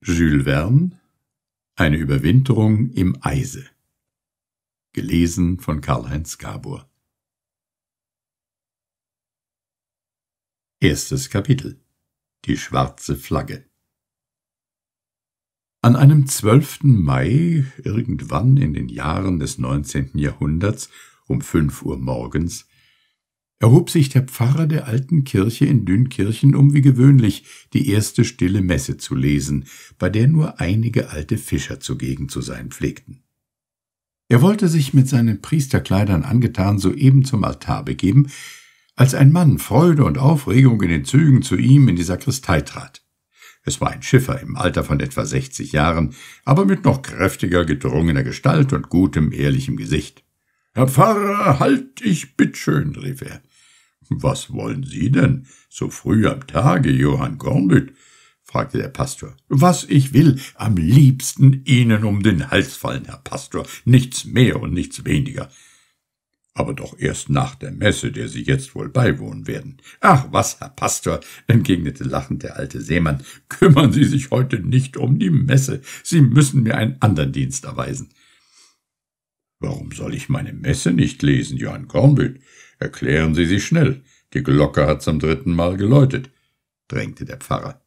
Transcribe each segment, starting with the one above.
Jules Verne Eine Überwinterung im Eise Gelesen von Karl-Heinz Gabor Erstes Kapitel Die schwarze Flagge An einem 12. Mai, irgendwann in den Jahren des 19. Jahrhunderts, um 5 Uhr morgens, erhob sich der Pfarrer der alten Kirche in Dünkirchen, um wie gewöhnlich die erste stille Messe zu lesen, bei der nur einige alte Fischer zugegen zu sein pflegten. Er wollte sich mit seinen Priesterkleidern angetan soeben zum Altar begeben, als ein Mann Freude und Aufregung in den Zügen zu ihm in die Sakristei trat. Es war ein Schiffer im Alter von etwa sechzig Jahren, aber mit noch kräftiger, gedrungener Gestalt und gutem, ehrlichem Gesicht. Herr Pfarrer, halt ich bittschön, rief er. Was wollen Sie denn so früh am Tage, Johann Gornlüt? fragte der Pastor. Was ich will, am liebsten Ihnen um den Hals fallen, Herr Pastor, nichts mehr und nichts weniger. Aber doch erst nach der Messe, der Sie jetzt wohl beiwohnen werden. Ach was, Herr Pastor, entgegnete lachend der alte Seemann, kümmern Sie sich heute nicht um die Messe, Sie müssen mir einen anderen Dienst erweisen. Warum soll ich meine Messe nicht lesen, Johann Kornbild? Erklären Sie sie schnell. Die Glocke hat zum dritten Mal geläutet, drängte der Pfarrer.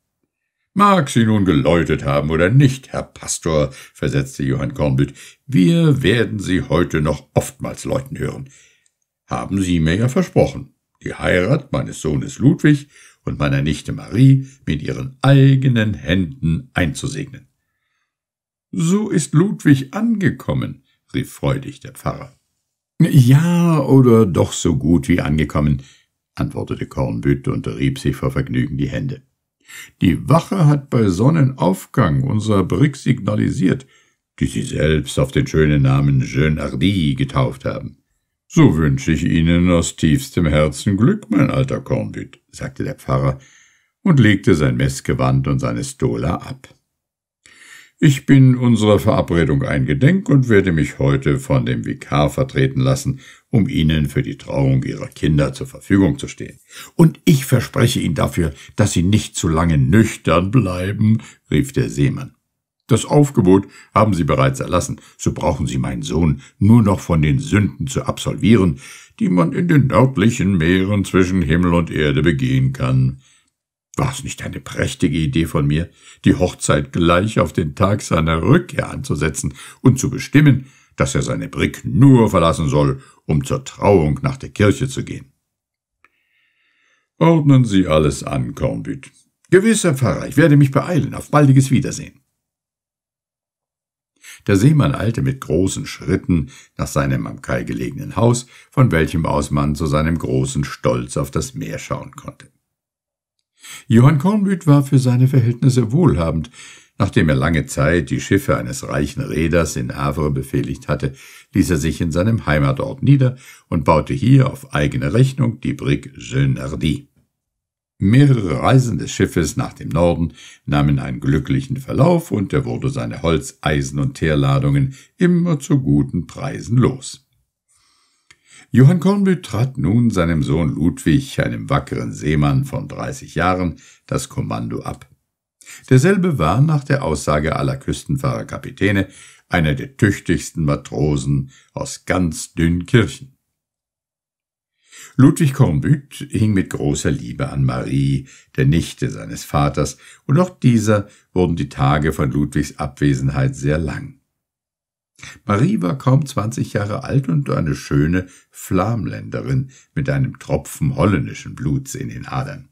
Mag sie nun geläutet haben oder nicht, Herr Pastor, versetzte Johann Kornbild, wir werden sie heute noch oftmals läuten hören. Haben Sie mir ja versprochen, die Heirat meines Sohnes Ludwig und meiner Nichte Marie mit ihren eigenen Händen einzusegnen. So ist Ludwig angekommen, rief freudig der Pfarrer. Ja, oder doch so gut wie angekommen, antwortete Kornbüt und rieb sich vor Vergnügen die Hände. Die Wache hat bei Sonnenaufgang unser Brick signalisiert, die Sie selbst auf den schönen Namen Jeune Hardy getauft haben. So wünsche ich Ihnen aus tiefstem Herzen Glück, mein alter Kornbüt, sagte der Pfarrer und legte sein Messgewand und seine Stola ab. Ich bin unserer Verabredung eingedenk und werde mich heute von dem Vikar vertreten lassen, um Ihnen für die Trauung Ihrer Kinder zur Verfügung zu stehen. Und ich verspreche Ihnen dafür, dass Sie nicht zu lange nüchtern bleiben, rief der Seemann. Das Aufgebot haben Sie bereits erlassen, so brauchen Sie meinen Sohn nur noch von den Sünden zu absolvieren, die man in den nördlichen Meeren zwischen Himmel und Erde begehen kann. War es nicht eine prächtige Idee von mir, die Hochzeit gleich auf den Tag seiner Rückkehr anzusetzen und zu bestimmen, dass er seine Brick nur verlassen soll, um zur Trauung nach der Kirche zu gehen? Ordnen Sie alles an, Kornbüt. Gewiss, Herr Pfarrer, ich werde mich beeilen. Auf baldiges Wiedersehen. Der Seemann eilte mit großen Schritten nach seinem am Kai gelegenen Haus, von welchem aus man zu seinem großen Stolz auf das Meer schauen konnte. Johann Kornbüth war für seine Verhältnisse wohlhabend, Nachdem er lange Zeit die Schiffe eines reichen Reeders in Havre befehligt hatte, ließ er sich in seinem Heimatort nieder und baute hier auf eigene Rechnung die Brig Genardy. Mehrere Reisen des Schiffes nach dem Norden nahmen einen glücklichen Verlauf und er wurde seine Holz-, Eisen- und Teerladungen immer zu guten Preisen los. Johann Kornbüt trat nun seinem Sohn Ludwig, einem wackeren Seemann von 30 Jahren, das Kommando ab. Derselbe war nach der Aussage aller Küstenfahrerkapitäne einer der tüchtigsten Matrosen aus ganz Dünnkirchen. Ludwig Kornbüt hing mit großer Liebe an Marie, der Nichte seines Vaters, und auch dieser wurden die Tage von Ludwigs Abwesenheit sehr lang. Marie war kaum zwanzig Jahre alt und eine schöne Flamländerin mit einem Tropfen holländischen Bluts in den Adern.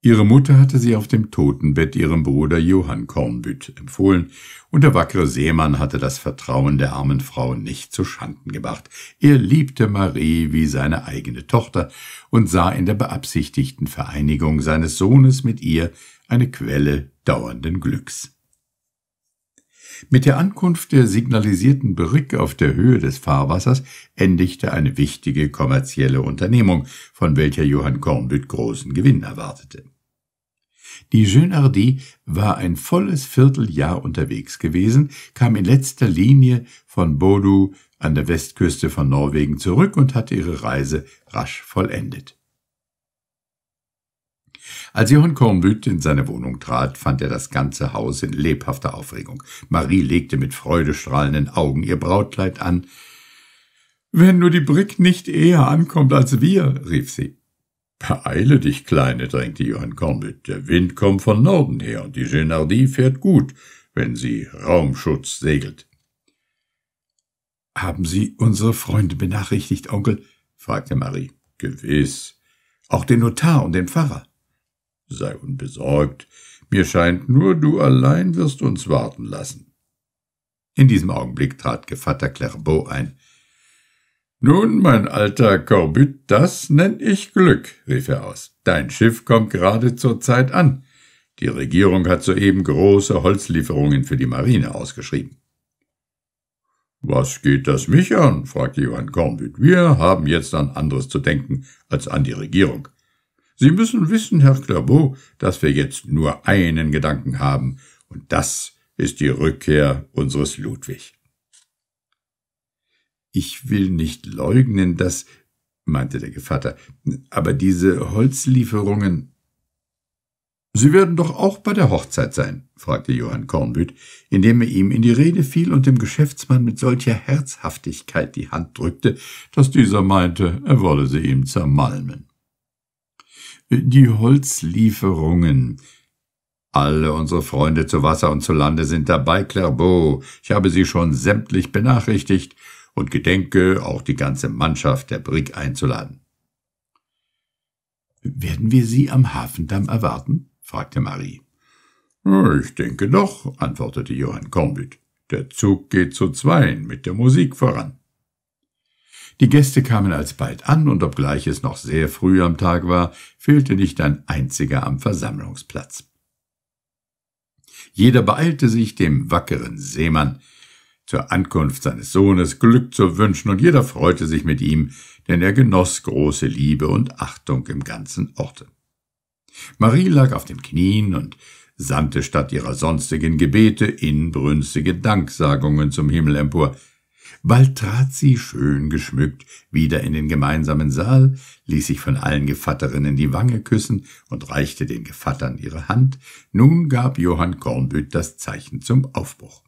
Ihre Mutter hatte sie auf dem Totenbett ihrem Bruder Johann Kornbütt empfohlen, und der wackere Seemann hatte das Vertrauen der armen Frau nicht zu Schanden gemacht. Er liebte Marie wie seine eigene Tochter und sah in der beabsichtigten Vereinigung seines Sohnes mit ihr eine Quelle dauernden Glücks. Mit der Ankunft der signalisierten Brücke auf der Höhe des Fahrwassers endigte eine wichtige kommerzielle Unternehmung, von welcher Johann Kornbüt großen Gewinn erwartete. Die Jeune war ein volles Vierteljahr unterwegs gewesen, kam in letzter Linie von Bodu an der Westküste von Norwegen zurück und hatte ihre Reise rasch vollendet. Als Johann Kornbüt in seine Wohnung trat, fand er das ganze Haus in lebhafter Aufregung. Marie legte mit freudestrahlenden Augen ihr Brautkleid an. Wenn nur die Brick nicht eher ankommt als wir, rief sie. Beeile dich, Kleine, drängte Johann Kornbüt. Der Wind kommt von Norden her und die Genardie fährt gut, wenn sie Raumschutz segelt. Haben Sie unsere Freunde benachrichtigt, Onkel? fragte Marie. Gewiss. Auch den Notar und den Pfarrer. Sei unbesorgt, mir scheint nur du allein wirst uns warten lassen. In diesem Augenblick trat Gevatter Clairbeau ein. Nun, mein alter Corbut, das nenn ich Glück, rief er aus. Dein Schiff kommt gerade zur Zeit an. Die Regierung hat soeben große Holzlieferungen für die Marine ausgeschrieben. Was geht das mich an? fragte Johann Kornbütt. Wir haben jetzt an anderes zu denken als an die Regierung. Sie müssen wissen, Herr Clairbeau, dass wir jetzt nur einen Gedanken haben, und das ist die Rückkehr unseres Ludwig. Ich will nicht leugnen, dass, meinte der Gevatter, aber diese Holzlieferungen. Sie werden doch auch bei der Hochzeit sein, fragte Johann Kornbüt, indem er ihm in die Rede fiel und dem Geschäftsmann mit solcher Herzhaftigkeit die Hand drückte, dass dieser meinte, er wolle sie ihm zermalmen die Holzlieferungen. Alle unsere Freunde zu Wasser und zu Lande sind dabei, Clairbeau. Ich habe sie schon sämtlich benachrichtigt und gedenke, auch die ganze Mannschaft der Brig einzuladen. Werden wir sie am Hafendamm erwarten? fragte Marie. Ich denke doch, antwortete Johann Corbett. Der Zug geht zu zweien mit der Musik voran. Die Gäste kamen alsbald an, und obgleich es noch sehr früh am Tag war, fehlte nicht ein einziger am Versammlungsplatz. Jeder beeilte sich, dem wackeren Seemann zur Ankunft seines Sohnes Glück zu wünschen, und jeder freute sich mit ihm, denn er genoss große Liebe und Achtung im ganzen Orte. Marie lag auf den Knien und sandte statt ihrer sonstigen Gebete inbrünstige Danksagungen zum Himmel empor, Bald trat sie, schön geschmückt, wieder in den gemeinsamen Saal, ließ sich von allen Gevatterinnen die Wange küssen und reichte den Gevattern ihre Hand. Nun gab Johann Kornbütt das Zeichen zum Aufbruch.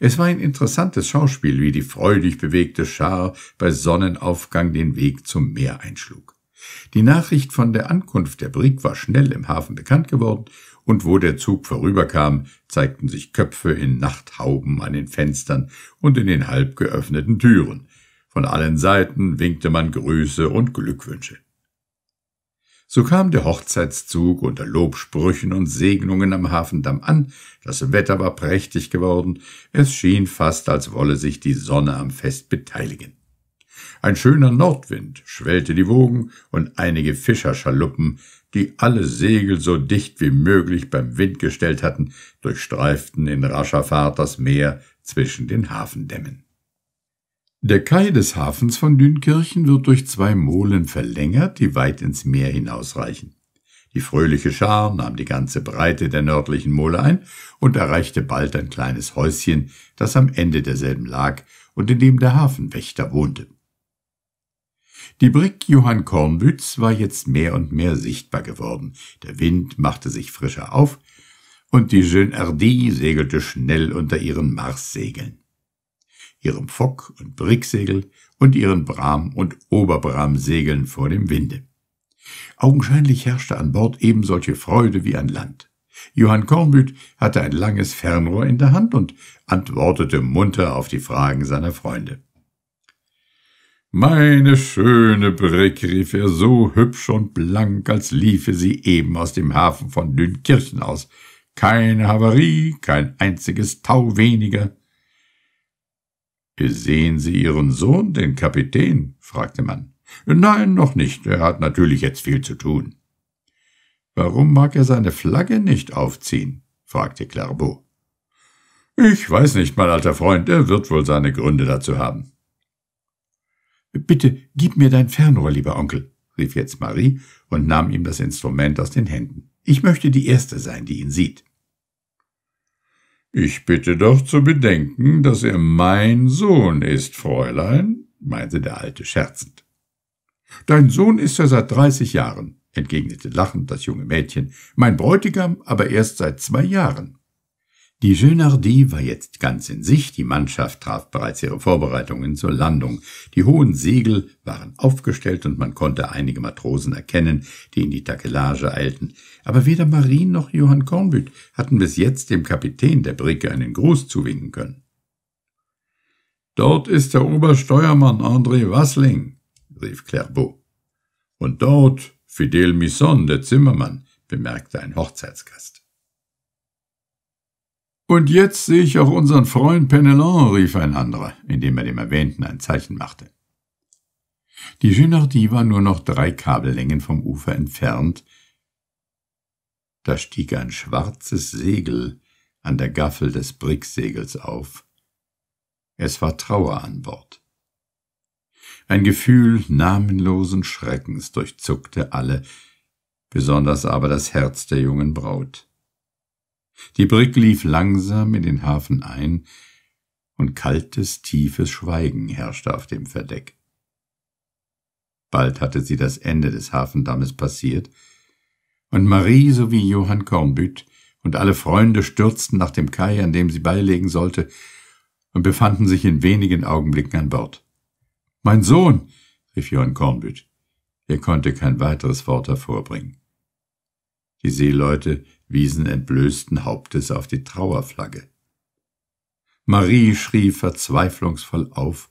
Es war ein interessantes Schauspiel, wie die freudig bewegte Schar bei Sonnenaufgang den Weg zum Meer einschlug. Die Nachricht von der Ankunft der Brig war schnell im Hafen bekannt geworden und wo der Zug vorüberkam, zeigten sich Köpfe in Nachthauben an den Fenstern und in den halb geöffneten Türen. Von allen Seiten winkte man Grüße und Glückwünsche. So kam der Hochzeitszug unter Lobsprüchen und Segnungen am Hafendamm an, das Wetter war prächtig geworden, es schien fast, als wolle sich die Sonne am Fest beteiligen. Ein schöner Nordwind schwellte die Wogen und einige Fischerschaluppen die alle Segel so dicht wie möglich beim Wind gestellt hatten, durchstreiften in rascher Fahrt das Meer zwischen den Hafendämmen. Der Kai des Hafens von Dünkirchen wird durch zwei Molen verlängert, die weit ins Meer hinausreichen. Die fröhliche Schar nahm die ganze Breite der nördlichen Mole ein und erreichte bald ein kleines Häuschen, das am Ende derselben lag und in dem der Hafenwächter wohnte. Die Brick Johann Kornbütz war jetzt mehr und mehr sichtbar geworden. Der Wind machte sich frischer auf und die Jeune Ardie segelte schnell unter ihren Marssegeln. Ihrem Fock- und Bricksegel und ihren Bram- und Oberbramsegeln vor dem Winde. Augenscheinlich herrschte an Bord eben solche Freude wie an Land. Johann Kornbüth hatte ein langes Fernrohr in der Hand und antwortete munter auf die Fragen seiner Freunde. Meine schöne Brick, rief er so hübsch und blank, als liefe sie eben aus dem Hafen von Dünkirchen aus. Keine Havarie, kein einziges Tau weniger. Sehen Sie Ihren Sohn, den Kapitän? fragte man. Nein, noch nicht. Er hat natürlich jetzt viel zu tun. Warum mag er seine Flagge nicht aufziehen? fragte Clairbeau. Ich weiß nicht, mein alter Freund, er wird wohl seine Gründe dazu haben. Bitte gib mir dein Fernrohr, lieber Onkel, rief jetzt Marie und nahm ihm das Instrument aus den Händen. Ich möchte die Erste sein, die ihn sieht. Ich bitte doch zu bedenken, dass er mein Sohn ist, Fräulein, meinte der Alte scherzend. Dein Sohn ist er seit dreißig Jahren, entgegnete lachend das junge Mädchen, mein Bräutigam aber erst seit zwei Jahren. Die Genardie war jetzt ganz in sich, die Mannschaft traf bereits ihre Vorbereitungen zur Landung. Die hohen Segel waren aufgestellt und man konnte einige Matrosen erkennen, die in die Takelage eilten. Aber weder Marine noch Johann Kornbüt hatten bis jetzt dem Kapitän der Brigge einen Gruß zuwinken können. Dort ist der Obersteuermann André Wassling, rief Clairbeau. Und dort Fidel Misson, der Zimmermann, bemerkte ein Hochzeitsgast. Und jetzt sehe ich auch unseren Freund Penelon, rief ein anderer, indem er dem Erwähnten ein Zeichen machte. Die Genardie war nur noch drei Kabellängen vom Ufer entfernt. Da stieg ein schwarzes Segel an der Gaffel des Bricksegels auf. Es war Trauer an Bord. Ein Gefühl namenlosen Schreckens durchzuckte alle, besonders aber das Herz der jungen Braut. Die Brücke lief langsam in den Hafen ein, und kaltes, tiefes Schweigen herrschte auf dem Verdeck. Bald hatte sie das Ende des Hafendammes passiert, und Marie sowie Johann Kornbütt und alle Freunde stürzten nach dem Kai, an dem sie beilegen sollte, und befanden sich in wenigen Augenblicken an Bord. Mein Sohn, rief Johann Kornbütt. Er konnte kein weiteres Wort hervorbringen. Die Seeleute wiesen entblößten Hauptes auf die Trauerflagge. Marie schrie verzweiflungsvoll auf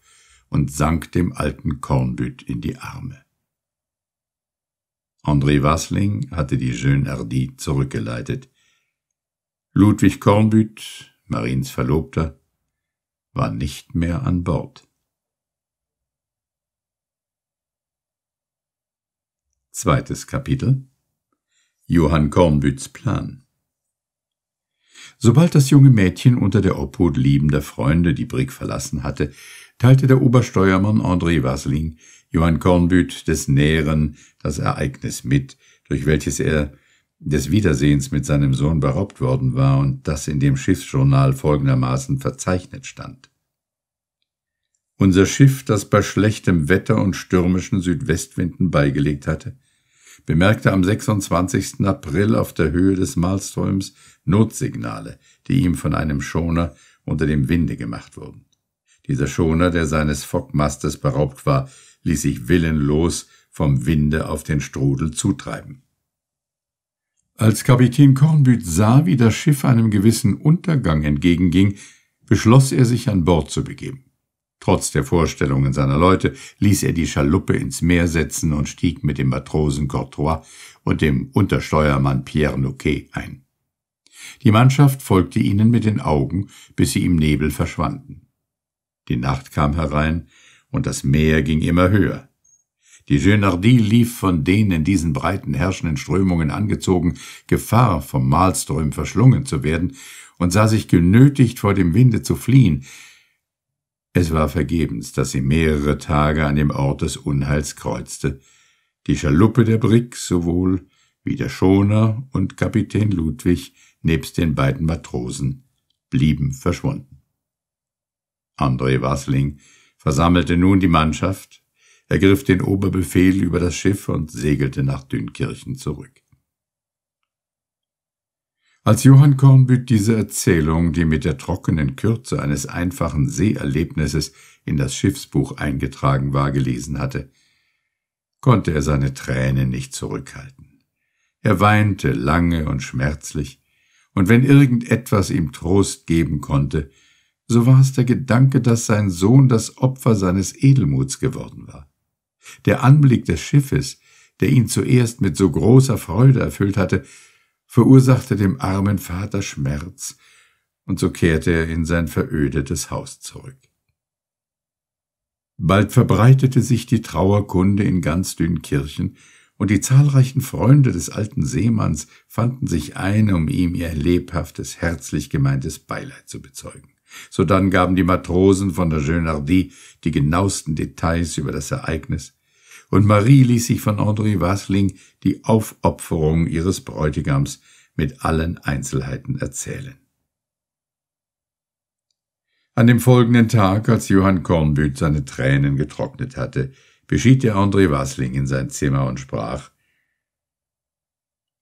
und sank dem alten Kornbüt in die Arme. André Wassling hatte die Jeune Hardy zurückgeleitet. Ludwig Kornbüt, Mariens Verlobter, war nicht mehr an Bord. Zweites Kapitel Johann Kornbütts Plan. Sobald das junge Mädchen unter der Obhut liebender Freunde die Brig verlassen hatte, teilte der Obersteuermann André Wasling Johann Kornbütt des Näheren das Ereignis mit, durch welches er des Wiedersehens mit seinem Sohn beraubt worden war und das in dem Schiffsjournal folgendermaßen verzeichnet stand. Unser Schiff, das bei schlechtem Wetter und stürmischen Südwestwinden beigelegt hatte, bemerkte am 26. April auf der Höhe des Malströms Notsignale, die ihm von einem Schoner unter dem Winde gemacht wurden. Dieser Schoner, der seines Fockmastes beraubt war, ließ sich willenlos vom Winde auf den Strudel zutreiben. Als Kapitän Kornbüt sah, wie das Schiff einem gewissen Untergang entgegenging, beschloss er sich an Bord zu begeben. Trotz der Vorstellungen seiner Leute ließ er die Schaluppe ins Meer setzen und stieg mit dem Matrosen Courtois und dem Untersteuermann Pierre Noquet ein. Die Mannschaft folgte ihnen mit den Augen, bis sie im Nebel verschwanden. Die Nacht kam herein, und das Meer ging immer höher. Die Genardie lief von den in diesen breiten herrschenden Strömungen angezogen, Gefahr vom Malström verschlungen zu werden, und sah sich genötigt, vor dem Winde zu fliehen, es war vergebens, dass sie mehrere Tage an dem Ort des Unheils kreuzte. Die Schaluppe der Brick sowohl wie der Schoner und Kapitän Ludwig nebst den beiden Matrosen blieben verschwunden. André Wassling versammelte nun die Mannschaft, ergriff den Oberbefehl über das Schiff und segelte nach Dünkirchen zurück. Als Johann Kornbüt diese Erzählung, die mit der trockenen Kürze eines einfachen Seeerlebnisses in das Schiffsbuch eingetragen war, gelesen hatte, konnte er seine Tränen nicht zurückhalten. Er weinte lange und schmerzlich, und wenn irgendetwas ihm Trost geben konnte, so war es der Gedanke, dass sein Sohn das Opfer seines Edelmuts geworden war. Der Anblick des Schiffes, der ihn zuerst mit so großer Freude erfüllt hatte, verursachte dem armen Vater Schmerz, und so kehrte er in sein verödetes Haus zurück. Bald verbreitete sich die Trauerkunde in ganz Dünkirchen, und die zahlreichen Freunde des alten Seemanns fanden sich ein, um ihm ihr lebhaftes, herzlich gemeintes Beileid zu bezeugen. Sodann gaben die Matrosen von der Genardie die genauesten Details über das Ereignis, und Marie ließ sich von André Wasling die Aufopferung ihres Bräutigams mit allen Einzelheiten erzählen. An dem folgenden Tag, als Johann Kornbüt seine Tränen getrocknet hatte, beschied er André Wasling in sein Zimmer und sprach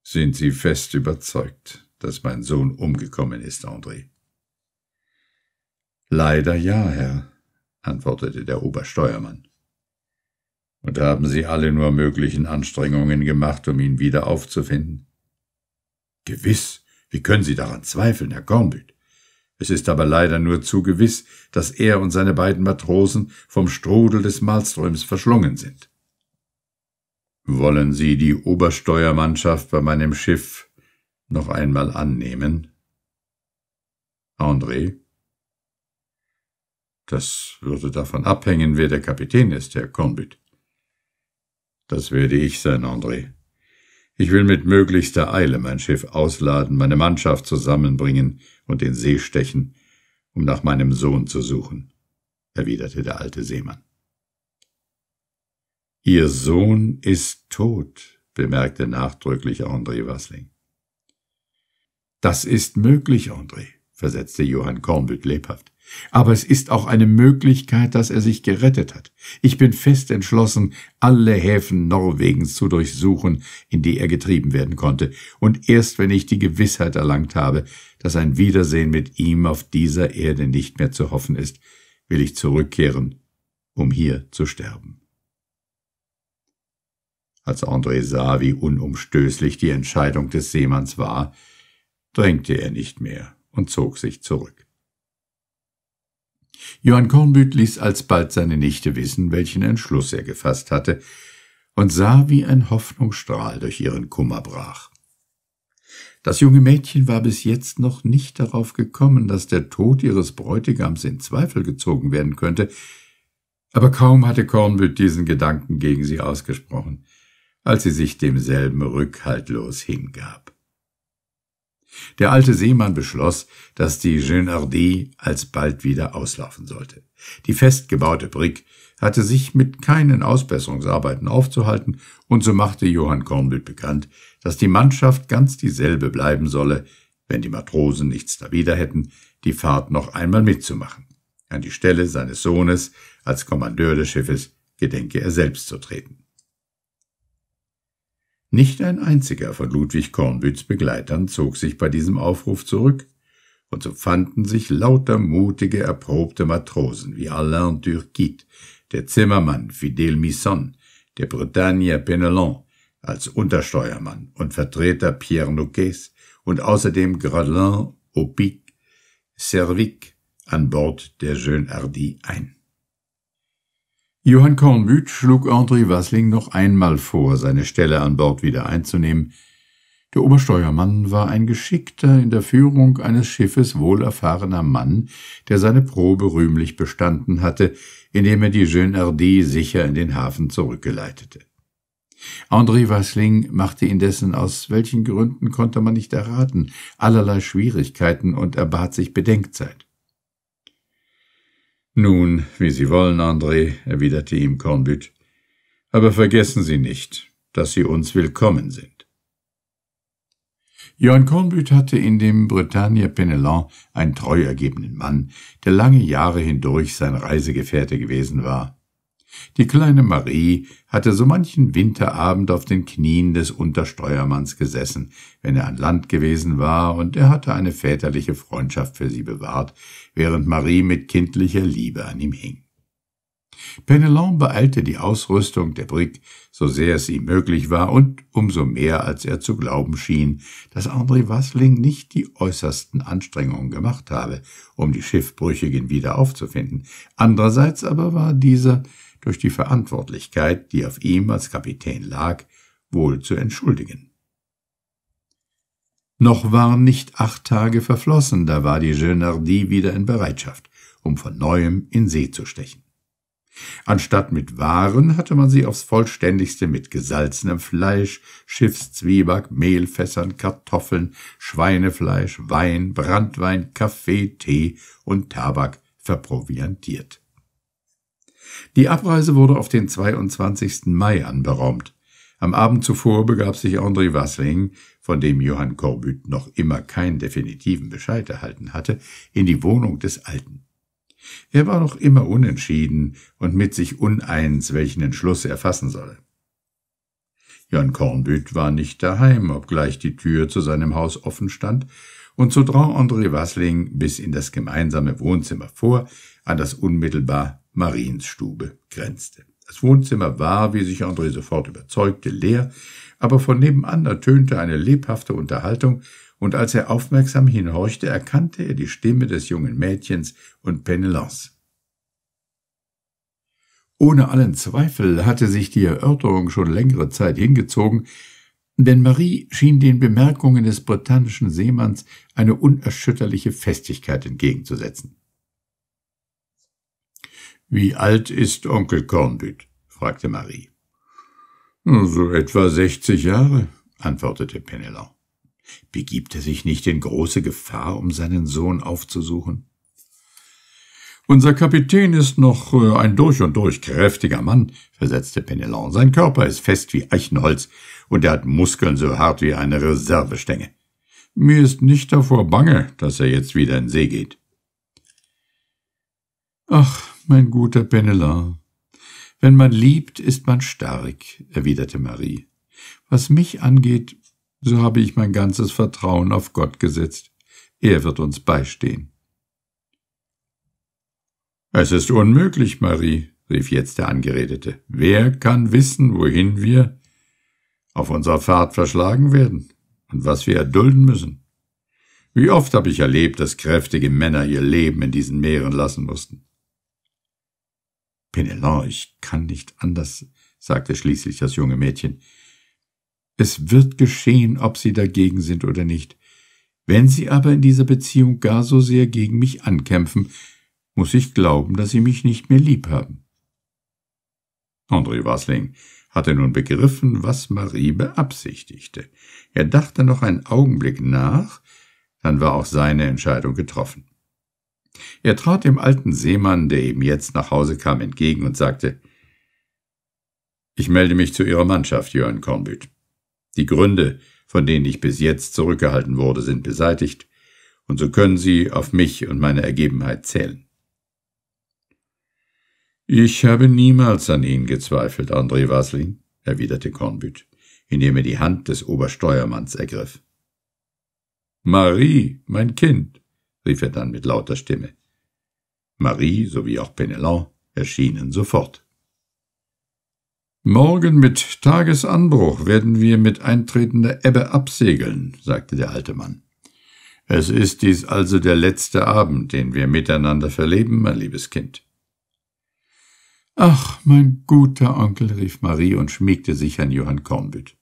Sind Sie fest überzeugt, dass mein Sohn umgekommen ist, André? Leider ja, Herr, antwortete der Obersteuermann und haben sie alle nur möglichen Anstrengungen gemacht, um ihn wieder aufzufinden? Gewiss, wie können Sie daran zweifeln, Herr Gornbüth? Es ist aber leider nur zu gewiss, dass er und seine beiden Matrosen vom Strudel des Malströms verschlungen sind. Wollen Sie die Obersteuermannschaft bei meinem Schiff noch einmal annehmen? André? Das würde davon abhängen, wer der Kapitän ist, Herr Corbett. Das werde ich sein, André. Ich will mit möglichster Eile mein Schiff ausladen, meine Mannschaft zusammenbringen und den See stechen, um nach meinem Sohn zu suchen, erwiderte der alte Seemann. Ihr Sohn ist tot, bemerkte nachdrücklich André Wassling. Das ist möglich, André, versetzte Johann Kornbütt lebhaft. Aber es ist auch eine Möglichkeit, dass er sich gerettet hat. Ich bin fest entschlossen, alle Häfen Norwegens zu durchsuchen, in die er getrieben werden konnte, und erst wenn ich die Gewissheit erlangt habe, dass ein Wiedersehen mit ihm auf dieser Erde nicht mehr zu hoffen ist, will ich zurückkehren, um hier zu sterben. Als André sah, wie unumstößlich die Entscheidung des Seemanns war, drängte er nicht mehr und zog sich zurück. Johann Kornbüt ließ alsbald seine Nichte wissen, welchen Entschluss er gefasst hatte, und sah, wie ein Hoffnungsstrahl durch ihren Kummer brach. Das junge Mädchen war bis jetzt noch nicht darauf gekommen, dass der Tod ihres Bräutigams in Zweifel gezogen werden könnte, aber kaum hatte Kornbüt diesen Gedanken gegen sie ausgesprochen, als sie sich demselben rückhaltlos hingab. Der alte Seemann beschloss, dass die Genardie alsbald wieder auslaufen sollte. Die festgebaute Brigg hatte sich mit keinen Ausbesserungsarbeiten aufzuhalten, und so machte Johann Kornbild bekannt, dass die Mannschaft ganz dieselbe bleiben solle, wenn die Matrosen nichts dawider hätten, die Fahrt noch einmal mitzumachen. An die Stelle seines Sohnes als Kommandeur des Schiffes gedenke er selbst zu treten. Nicht ein einziger von Ludwig Kornbütts Begleitern zog sich bei diesem Aufruf zurück, und so fanden sich lauter mutige, erprobte Matrosen wie Alain Durquit, der Zimmermann Fidel Misson, der Bretagne Penelon als Untersteuermann und Vertreter Pierre Nouquet und außerdem Gradelin, Opic, Servic an Bord der Jeune Hardy ein. Johann Kornbüth schlug André Wassling noch einmal vor, seine Stelle an Bord wieder einzunehmen. Der Obersteuermann war ein geschickter, in der Führung eines Schiffes wohlerfahrener Mann, der seine Probe rühmlich bestanden hatte, indem er die Jeune Ardie sicher in den Hafen zurückgeleitete. André Wassling machte indessen, aus welchen Gründen konnte man nicht erraten, allerlei Schwierigkeiten und erbat sich Bedenkzeit. Nun, wie Sie wollen, André, erwiderte ihm Cornbutte, aber vergessen Sie nicht, dass Sie uns willkommen sind. Johann Kornbüth hatte in dem Bretagne Penelon einen treu ergebenen Mann, der lange Jahre hindurch sein Reisegefährte gewesen war. Die kleine Marie hatte so manchen Winterabend auf den Knien des Untersteuermanns gesessen, wenn er an Land gewesen war, und er hatte eine väterliche Freundschaft für sie bewahrt, während Marie mit kindlicher Liebe an ihm hing. Penelon beeilte die Ausrüstung der Brick, so sehr es ihm möglich war und umso mehr, als er zu glauben schien, dass André Wassling nicht die äußersten Anstrengungen gemacht habe, um die Schiffbrüchigen wieder aufzufinden. Andererseits aber war dieser durch die Verantwortlichkeit, die auf ihm als Kapitän lag, wohl zu entschuldigen. Noch waren nicht acht Tage verflossen, da war die Genardie wieder in Bereitschaft, um von neuem in See zu stechen. Anstatt mit Waren hatte man sie aufs vollständigste mit gesalzenem Fleisch, Schiffszwieback, Mehlfässern, Kartoffeln, Schweinefleisch, Wein, Brandwein, Kaffee, Tee und Tabak verproviantiert. Die Abreise wurde auf den 22. Mai anberaumt. Am Abend zuvor begab sich André Wassling von dem Johann Korbüth noch immer keinen definitiven Bescheid erhalten hatte, in die Wohnung des Alten. Er war noch immer unentschieden und mit sich uneins, welchen Entschluss er fassen solle. Jan Kornbüth war nicht daheim, obgleich die Tür zu seinem Haus offen stand, und so drang André Wassling bis in das gemeinsame Wohnzimmer vor, an das unmittelbar Mariens Stube grenzte. Das Wohnzimmer war, wie sich André sofort überzeugte, leer, aber von nebenan ertönte eine lebhafte Unterhaltung, und als er aufmerksam hinhorchte, erkannte er die Stimme des jungen Mädchens und Penelons. Ohne allen Zweifel hatte sich die Erörterung schon längere Zeit hingezogen, denn Marie schien den Bemerkungen des britannischen Seemanns eine unerschütterliche Festigkeit entgegenzusetzen. Wie alt ist Onkel Cornbüt? fragte Marie. So etwa sechzig Jahre, antwortete Penelon. Begibt er sich nicht in große Gefahr, um seinen Sohn aufzusuchen? Unser Kapitän ist noch äh, ein durch und durch kräftiger Mann, versetzte Penelon. Sein Körper ist fest wie Eichenholz und er hat Muskeln so hart wie eine Reservestänge. Mir ist nicht davor bange, dass er jetzt wieder in See geht. Ach, mein guter Penelon, wenn man liebt, ist man stark, erwiderte Marie. Was mich angeht, so habe ich mein ganzes Vertrauen auf Gott gesetzt. Er wird uns beistehen. Es ist unmöglich, Marie, rief jetzt der Angeredete. Wer kann wissen, wohin wir auf unserer Fahrt verschlagen werden und was wir erdulden müssen? Wie oft habe ich erlebt, dass kräftige Männer ihr Leben in diesen Meeren lassen mussten. Penelon, ich kann nicht anders, sagte schließlich das junge Mädchen. Es wird geschehen, ob Sie dagegen sind oder nicht. Wenn Sie aber in dieser Beziehung gar so sehr gegen mich ankämpfen, muss ich glauben, dass Sie mich nicht mehr lieb haben. André Wasling hatte nun begriffen, was Marie beabsichtigte. Er dachte noch einen Augenblick nach, dann war auch seine Entscheidung getroffen. Er trat dem alten Seemann, der eben jetzt nach Hause kam, entgegen und sagte Ich melde mich zu Ihrer Mannschaft, Jörn Kornbüth. Die Gründe, von denen ich bis jetzt zurückgehalten wurde, sind beseitigt, und so können Sie auf mich und meine Ergebenheit zählen. Ich habe niemals an Ihnen gezweifelt, André Wasling, erwiderte Kornbüth, indem er die Hand des Obersteuermanns ergriff. Marie, mein Kind, rief er dann mit lauter Stimme. Marie sowie auch Penelon erschienen sofort. Morgen mit Tagesanbruch werden wir mit eintretender Ebbe absegeln, sagte der alte Mann. Es ist dies also der letzte Abend, den wir miteinander verleben, mein liebes Kind. Ach, mein guter Onkel, rief Marie und schmiegte sich an Johann Kornbüt.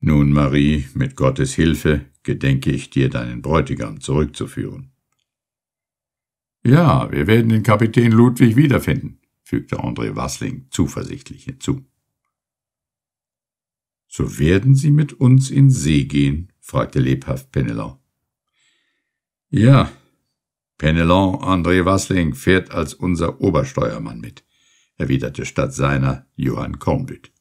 Nun, Marie, mit Gottes Hilfe gedenke ich dir deinen Bräutigam zurückzuführen. Ja, wir werden den Kapitän Ludwig wiederfinden, fügte André Wassling zuversichtlich hinzu. So werden Sie mit uns in See gehen? fragte lebhaft Penelon. Ja, Penelon André Wassling fährt als unser Obersteuermann mit, erwiderte statt seiner Johann Kornbüt.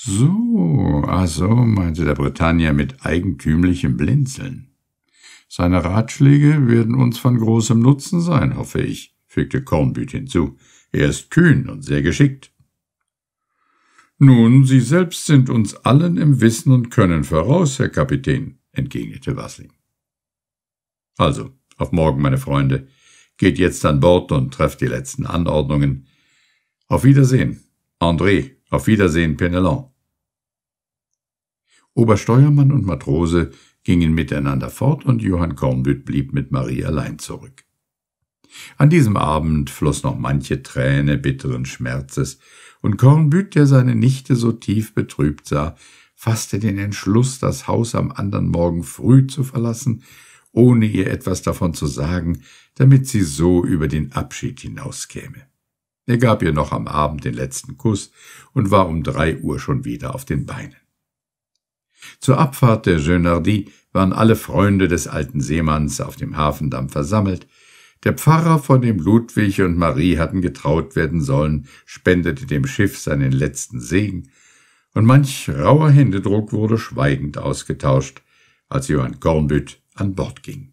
So, also, meinte der Britannier mit eigentümlichem Blinzeln. Seine Ratschläge werden uns von großem Nutzen sein, hoffe ich, fügte Kornbüt hinzu. Er ist kühn und sehr geschickt. Nun, Sie selbst sind uns allen im Wissen und Können voraus, Herr Kapitän, entgegnete Wassling. Also, auf morgen, meine Freunde. Geht jetzt an Bord und trefft die letzten Anordnungen. Auf Wiedersehen. André, auf Wiedersehen, Penelon. Obersteuermann und Matrose gingen miteinander fort und Johann Kornbüt blieb mit Marie allein zurück. An diesem Abend floss noch manche Träne bitteren Schmerzes, und Kornbüt, der seine Nichte so tief betrübt sah, fasste den Entschluss, das Haus am anderen Morgen früh zu verlassen, ohne ihr etwas davon zu sagen, damit sie so über den Abschied hinauskäme. Er gab ihr noch am Abend den letzten Kuss und war um drei Uhr schon wieder auf den Beinen. Zur Abfahrt der Genardy waren alle Freunde des alten Seemanns auf dem Hafendamm versammelt, der Pfarrer, von dem Ludwig und Marie hatten getraut werden sollen, spendete dem Schiff seinen letzten Segen, und manch rauer Händedruck wurde schweigend ausgetauscht, als Johann Kornbüt an Bord ging.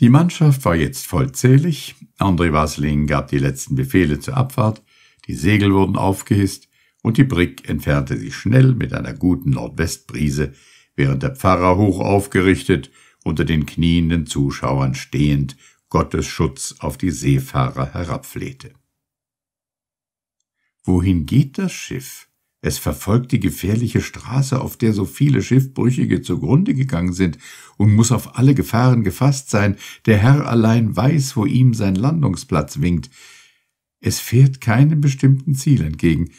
Die Mannschaft war jetzt vollzählig, André Wasling gab die letzten Befehle zur Abfahrt, die Segel wurden aufgehisst und die Brig entfernte sich schnell mit einer guten Nordwestbrise, während der Pfarrer hoch aufgerichtet, unter den knienden Zuschauern stehend, Gottes Schutz auf die Seefahrer herabflehte. Wohin geht das Schiff? Es verfolgt die gefährliche Straße, auf der so viele Schiffbrüchige zugrunde gegangen sind, und muss auf alle Gefahren gefasst sein. Der Herr allein weiß, wo ihm sein Landungsplatz winkt. Es fährt keinem bestimmten Ziel entgegen.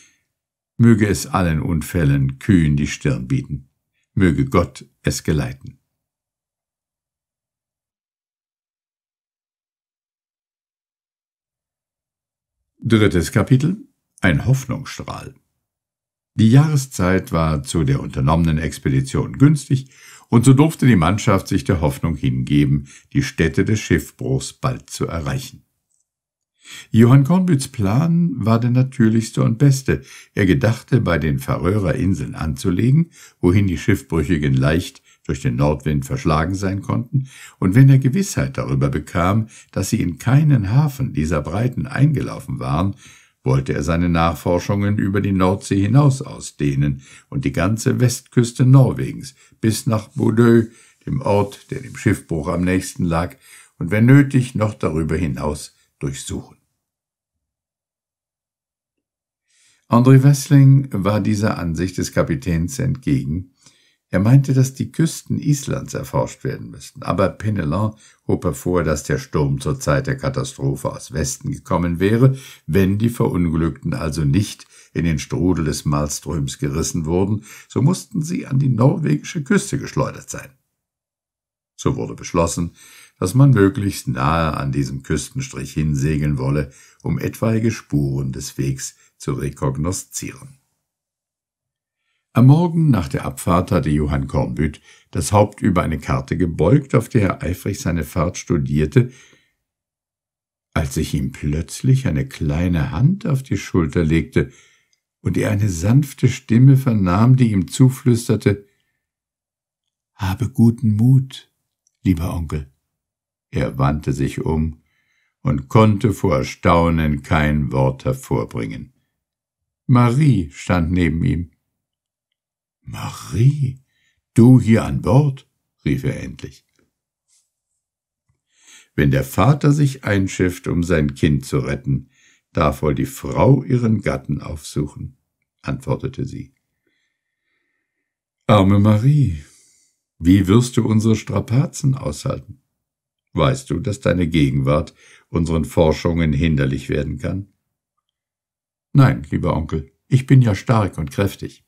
Möge es allen Unfällen kühn die Stirn bieten. Möge Gott es geleiten. Drittes Kapitel Ein Hoffnungsstrahl die Jahreszeit war zu der unternommenen Expedition günstig, und so durfte die Mannschaft sich der Hoffnung hingeben, die Stätte des Schiffbruchs bald zu erreichen. Johann Kornbüts Plan war der natürlichste und beste. Er gedachte, bei den Färöer Inseln anzulegen, wohin die Schiffbrüchigen leicht durch den Nordwind verschlagen sein konnten, und wenn er Gewissheit darüber bekam, dass sie in keinen Hafen dieser Breiten eingelaufen waren, wollte er seine Nachforschungen über die Nordsee hinaus ausdehnen und die ganze Westküste Norwegens bis nach Bodø, dem Ort, der dem Schiffbruch am nächsten lag, und wenn nötig noch darüber hinaus durchsuchen. André Wessling war dieser Ansicht des Kapitäns entgegen er meinte, dass die Küsten Islands erforscht werden müssten, aber Penelon hob hervor, dass der Sturm zur Zeit der Katastrophe aus Westen gekommen wäre, wenn die Verunglückten also nicht in den Strudel des Malströms gerissen wurden, so mussten sie an die norwegische Küste geschleudert sein. So wurde beschlossen, dass man möglichst nahe an diesem Küstenstrich hinsegeln wolle, um etwaige Spuren des Wegs zu rekognoszieren. Am Morgen nach der Abfahrt hatte Johann Kornbüt das Haupt über eine Karte gebeugt, auf der er eifrig seine Fahrt studierte, als sich ihm plötzlich eine kleine Hand auf die Schulter legte und er eine sanfte Stimme vernahm, die ihm zuflüsterte Habe guten Mut, lieber Onkel. Er wandte sich um und konnte vor Erstaunen kein Wort hervorbringen. Marie stand neben ihm Marie, du hier an Bord? rief er endlich. Wenn der Vater sich einschifft, um sein Kind zu retten, darf wohl die Frau ihren Gatten aufsuchen, antwortete sie. Arme Marie, wie wirst du unsere Strapazen aushalten? Weißt du, dass deine Gegenwart unseren Forschungen hinderlich werden kann? Nein, lieber Onkel, ich bin ja stark und kräftig.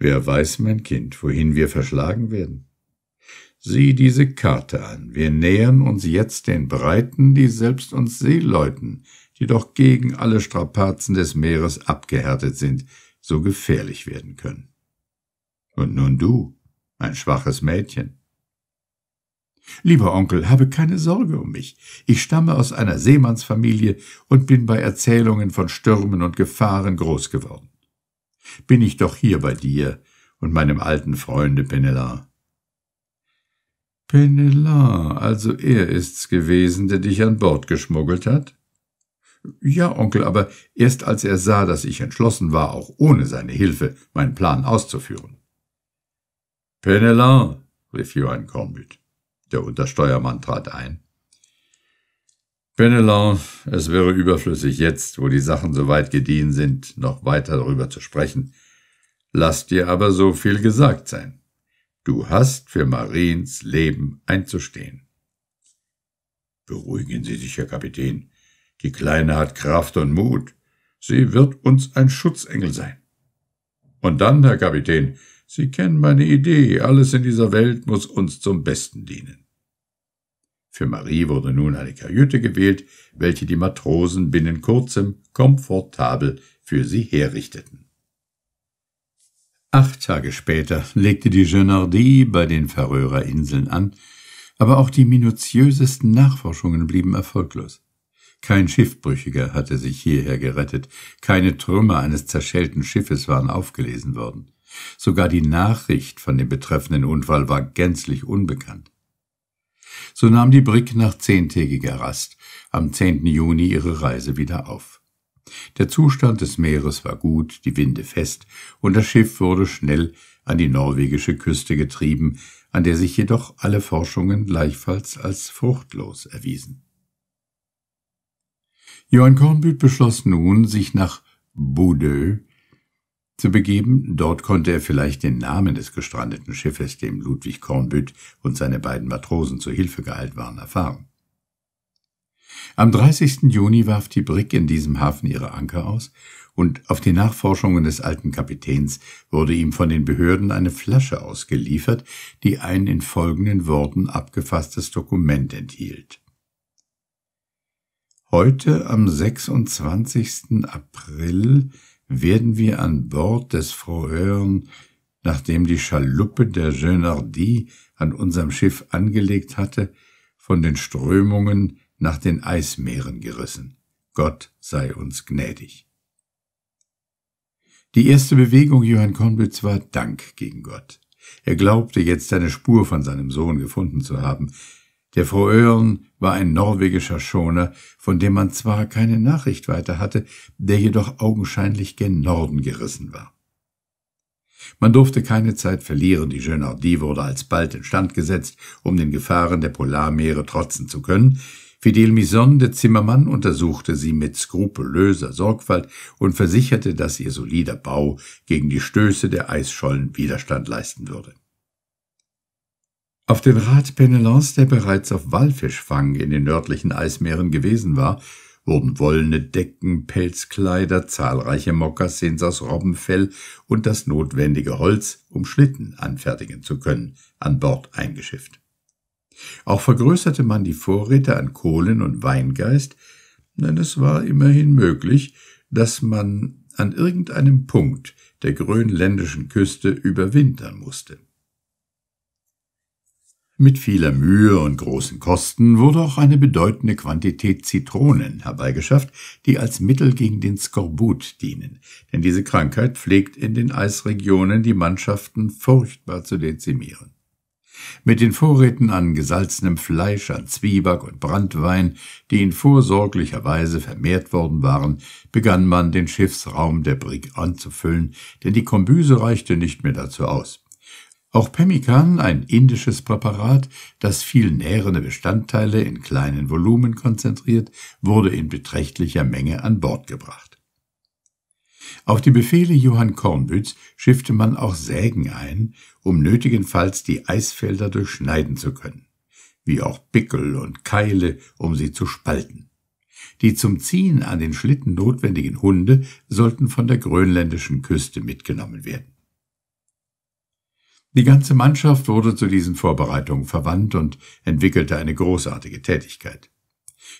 Wer weiß, mein Kind, wohin wir verschlagen werden? Sieh diese Karte an. Wir nähern uns jetzt den Breiten, die selbst uns Seeleuten, die doch gegen alle Strapazen des Meeres abgehärtet sind, so gefährlich werden können. Und nun du, ein schwaches Mädchen. Lieber Onkel, habe keine Sorge um mich. Ich stamme aus einer Seemannsfamilie und bin bei Erzählungen von Stürmen und Gefahren groß geworden bin ich doch hier bei dir und meinem alten Freunde Penelin. Penelin, also er ist's gewesen, der dich an Bord geschmuggelt hat? Ja, Onkel, aber erst als er sah, dass ich entschlossen war, auch ohne seine Hilfe meinen Plan auszuführen. Penelin, rief Johann Kornbüt. Der Untersteuermann trat ein. Penelon, es wäre überflüssig, jetzt, wo die Sachen so weit gediehen sind, noch weiter darüber zu sprechen. Lass dir aber so viel gesagt sein. Du hast für Mariens Leben einzustehen. Beruhigen Sie sich, Herr Kapitän. Die Kleine hat Kraft und Mut. Sie wird uns ein Schutzengel sein. Und dann, Herr Kapitän, Sie kennen meine Idee, alles in dieser Welt muss uns zum Besten dienen. Für Marie wurde nun eine Kajüte gewählt, welche die Matrosen binnen kurzem komfortabel für sie herrichteten. Acht Tage später legte die Genardie bei den Färöer Inseln an, aber auch die minutiösesten Nachforschungen blieben erfolglos. Kein Schiffbrüchiger hatte sich hierher gerettet, keine Trümmer eines zerschellten Schiffes waren aufgelesen worden. Sogar die Nachricht von dem betreffenden Unfall war gänzlich unbekannt. So nahm die Brick nach zehntägiger Rast am 10. Juni ihre Reise wieder auf. Der Zustand des Meeres war gut, die Winde fest, und das Schiff wurde schnell an die norwegische Küste getrieben, an der sich jedoch alle Forschungen gleichfalls als fruchtlos erwiesen. Johann Kornbüt beschloss nun, sich nach Bodø zu begeben. Dort konnte er vielleicht den Namen des gestrandeten Schiffes, dem Ludwig Kornbütt und seine beiden Matrosen zu Hilfe geeilt waren, erfahren. Am 30. Juni warf die Brig in diesem Hafen ihre Anker aus, und auf die Nachforschungen des alten Kapitäns wurde ihm von den Behörden eine Flasche ausgeliefert, die ein in folgenden Worten abgefasstes Dokument enthielt. Heute am 26. April werden wir an Bord des Froueron, nachdem die Schaluppe der Genardie an unserem Schiff angelegt hatte, von den Strömungen nach den Eismeeren gerissen. Gott sei uns gnädig. Die erste Bewegung Johann Kornblitz war Dank gegen Gott. Er glaubte jetzt eine Spur von seinem Sohn gefunden zu haben, der Froören war ein norwegischer Schoner, von dem man zwar keine Nachricht weiter hatte, der jedoch augenscheinlich gen Norden gerissen war. Man durfte keine Zeit verlieren, die Genardie wurde alsbald instand gesetzt, um den Gefahren der Polarmeere trotzen zu können. Fidel Mison, der Zimmermann, untersuchte sie mit skrupelöser Sorgfalt und versicherte, dass ihr solider Bau gegen die Stöße der Eisschollen Widerstand leisten würde. Auf den Rat Penelons, der bereits auf Walfischfang in den nördlichen Eismeeren gewesen war, wurden wollene Decken, Pelzkleider, zahlreiche Mokassins aus Robbenfell und das notwendige Holz, um Schlitten anfertigen zu können, an Bord eingeschifft. Auch vergrößerte man die Vorräte an Kohlen und Weingeist, denn es war immerhin möglich, dass man an irgendeinem Punkt der grönländischen Küste überwintern musste. Mit vieler Mühe und großen Kosten wurde auch eine bedeutende Quantität Zitronen herbeigeschafft, die als Mittel gegen den Skorbut dienen, denn diese Krankheit pflegt in den Eisregionen die Mannschaften furchtbar zu dezimieren. Mit den Vorräten an gesalzenem Fleisch, an Zwieback und Brandwein, die in vorsorglicher Weise vermehrt worden waren, begann man den Schiffsraum der Brig anzufüllen, denn die Kombüse reichte nicht mehr dazu aus. Auch Pemmikan, ein indisches Präparat, das viel nährende Bestandteile in kleinen Volumen konzentriert, wurde in beträchtlicher Menge an Bord gebracht. Auf die Befehle Johann Kornbüts schiffte man auch Sägen ein, um nötigenfalls die Eisfelder durchschneiden zu können, wie auch Pickel und Keile, um sie zu spalten. Die zum Ziehen an den Schlitten notwendigen Hunde sollten von der grönländischen Küste mitgenommen werden. Die ganze Mannschaft wurde zu diesen Vorbereitungen verwandt und entwickelte eine großartige Tätigkeit.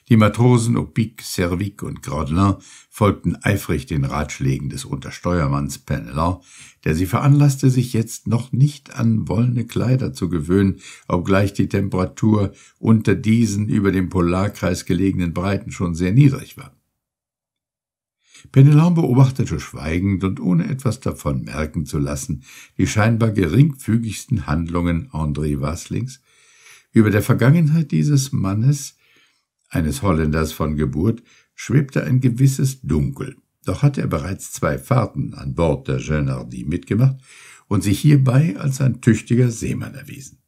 Die Matrosen Opic, Servic und Grodelin folgten eifrig den Ratschlägen des Untersteuermanns Penelon, der sie veranlasste, sich jetzt noch nicht an wollene Kleider zu gewöhnen, obgleich die Temperatur unter diesen über dem Polarkreis gelegenen Breiten schon sehr niedrig war. Penelon beobachtete schweigend und ohne etwas davon merken zu lassen die scheinbar geringfügigsten Handlungen André Waslings. Über der Vergangenheit dieses Mannes, eines Holländers von Geburt, schwebte ein gewisses Dunkel. Doch hatte er bereits zwei Fahrten an Bord der Genardie mitgemacht und sich hierbei als ein tüchtiger Seemann erwiesen.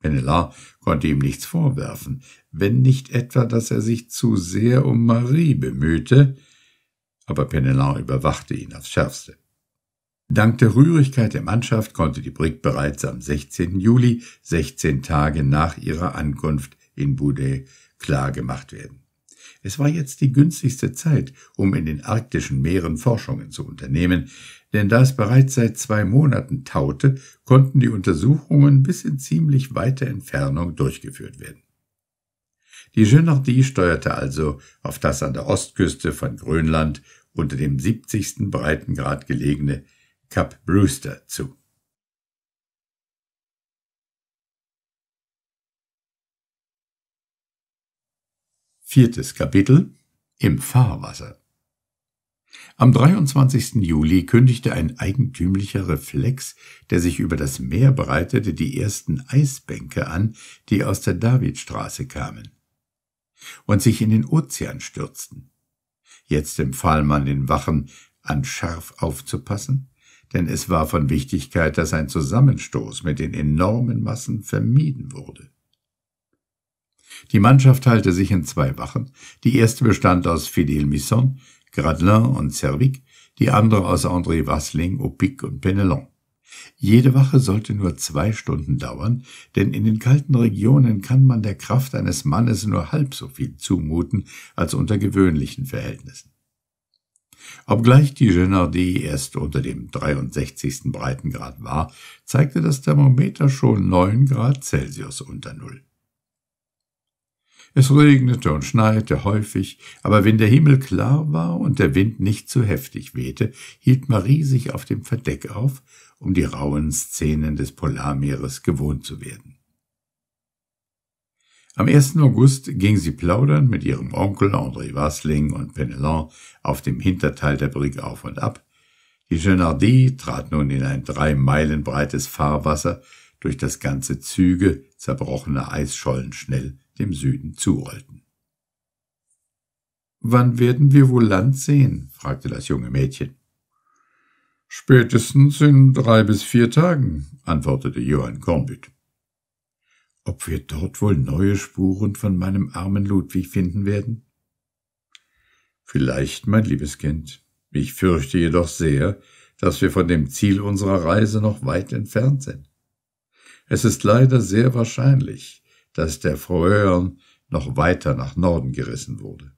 Penelon konnte ihm nichts vorwerfen, wenn nicht etwa, dass er sich zu sehr um Marie bemühte, aber Penelon überwachte ihn aufs Schärfste. Dank der Rührigkeit der Mannschaft konnte die Brigg bereits am 16. Juli, 16 Tage nach ihrer Ankunft in Boudet, klar gemacht werden. Es war jetzt die günstigste Zeit, um in den arktischen Meeren Forschungen zu unternehmen, denn da es bereits seit zwei Monaten taute, konnten die Untersuchungen bis in ziemlich weite Entfernung durchgeführt werden. Die Genardie steuerte also auf das an der Ostküste von Grönland unter dem 70. Breitengrad gelegene Kap Brewster zu. Viertes Kapitel Im Fahrwasser Am 23. Juli kündigte ein eigentümlicher Reflex, der sich über das Meer breitete, die ersten Eisbänke an, die aus der Davidstraße kamen und sich in den Ozean stürzten. Jetzt empfahl man den Wachen, an scharf aufzupassen, denn es war von Wichtigkeit, dass ein Zusammenstoß mit den enormen Massen vermieden wurde. Die Mannschaft teilte sich in zwei Wachen. Die erste bestand aus Fidel Misson, Gradelin und Servic, die andere aus André Wassling, Opic und Penelon. Jede Wache sollte nur zwei Stunden dauern, denn in den kalten Regionen kann man der Kraft eines Mannes nur halb so viel zumuten als unter gewöhnlichen Verhältnissen. Obgleich die Genardie erst unter dem 63. Breitengrad war, zeigte das Thermometer schon 9 Grad Celsius unter Null. Es regnete und schneite häufig, aber wenn der Himmel klar war und der Wind nicht zu heftig wehte, hielt Marie sich auf dem Verdeck auf um die rauen Szenen des Polarmeeres gewohnt zu werden. Am 1. August ging sie plaudern mit ihrem Onkel André Wasling und Penelon auf dem Hinterteil der Brigg auf und ab. Die Genardie trat nun in ein drei Meilen breites Fahrwasser, durch das ganze Züge zerbrochener Eisschollen schnell dem Süden zurollten. Wann werden wir wohl Land sehen? fragte das junge Mädchen. Spätestens in drei bis vier Tagen, antwortete Johann Kornbüt. Ob wir dort wohl neue Spuren von meinem armen Ludwig finden werden? Vielleicht, mein liebes Kind. Ich fürchte jedoch sehr, dass wir von dem Ziel unserer Reise noch weit entfernt sind. Es ist leider sehr wahrscheinlich, dass der Frohörn noch weiter nach Norden gerissen wurde.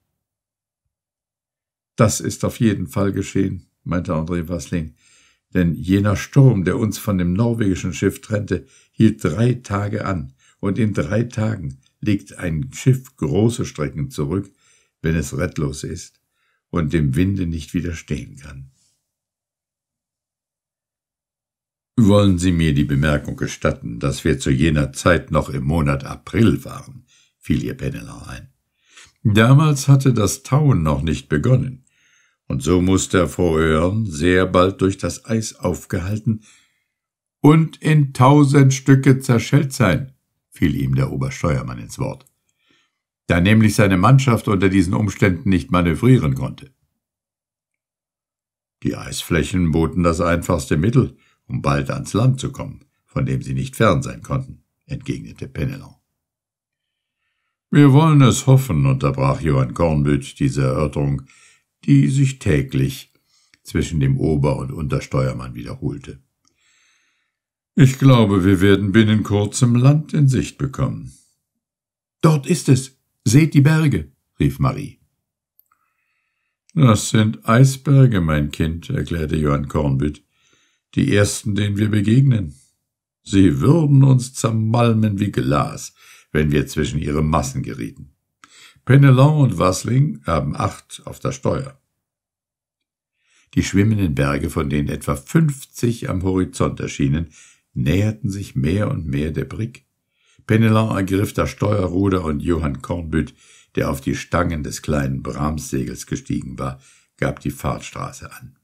Das ist auf jeden Fall geschehen, meinte André Wassling denn jener Sturm, der uns von dem norwegischen Schiff trennte, hielt drei Tage an, und in drei Tagen legt ein Schiff große Strecken zurück, wenn es rettlos ist und dem Winde nicht widerstehen kann. Wollen Sie mir die Bemerkung gestatten, dass wir zu jener Zeit noch im Monat April waren, fiel ihr Pennelau ein. Damals hatte das Tauen noch nicht begonnen und so muß der Frohörn sehr bald durch das Eis aufgehalten und in tausend Stücke zerschellt sein, fiel ihm der Obersteuermann ins Wort, da nämlich seine Mannschaft unter diesen Umständen nicht manövrieren konnte. Die Eisflächen boten das einfachste Mittel, um bald ans Land zu kommen, von dem sie nicht fern sein konnten, entgegnete Penelon. Wir wollen es hoffen, unterbrach Johann Kornbütt diese Erörterung, die sich täglich zwischen dem Ober- und Untersteuermann wiederholte. Ich glaube, wir werden binnen kurzem Land in Sicht bekommen. Dort ist es. Seht die Berge, rief Marie. Das sind Eisberge, mein Kind, erklärte Johann Kornbüt, die ersten, denen wir begegnen. Sie würden uns zermalmen wie Glas, wenn wir zwischen ihre Massen gerieten. Penelon und Wassling haben acht auf das Steuer. Die schwimmenden Berge, von denen etwa 50 am Horizont erschienen, näherten sich mehr und mehr der Brick. Penelon ergriff das Steuerruder und Johann Kornbütt, der auf die Stangen des kleinen Brahmssegels gestiegen war, gab die Fahrtstraße an.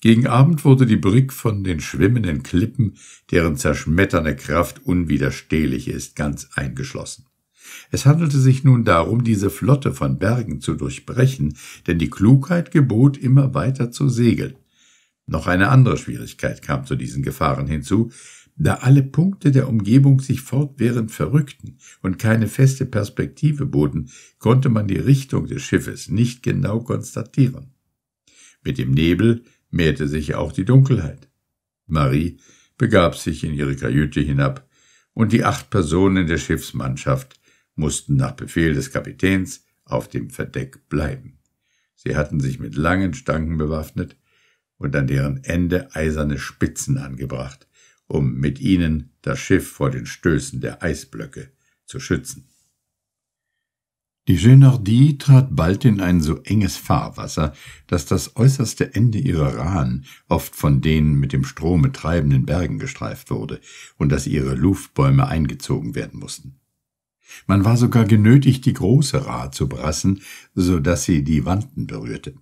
Gegen Abend wurde die Brick von den schwimmenden Klippen, deren zerschmetternde Kraft unwiderstehlich ist, ganz eingeschlossen. Es handelte sich nun darum, diese Flotte von Bergen zu durchbrechen, denn die Klugheit gebot, immer weiter zu segeln. Noch eine andere Schwierigkeit kam zu diesen Gefahren hinzu, da alle Punkte der Umgebung sich fortwährend verrückten und keine feste Perspektive boten, konnte man die Richtung des Schiffes nicht genau konstatieren. Mit dem Nebel mehrte sich auch die Dunkelheit. Marie begab sich in ihre Kajüte hinab, und die acht Personen der Schiffsmannschaft mussten nach Befehl des Kapitäns auf dem Verdeck bleiben. Sie hatten sich mit langen Stangen bewaffnet und an deren Ende eiserne Spitzen angebracht, um mit ihnen das Schiff vor den Stößen der Eisblöcke zu schützen. Die Genardie trat bald in ein so enges Fahrwasser, dass das äußerste Ende ihrer Rahen oft von den mit dem Strome treibenden Bergen gestreift wurde und dass ihre Luftbäume eingezogen werden mussten. Man war sogar genötigt, die große Rad zu brassen, so dass sie die Wanden berührte.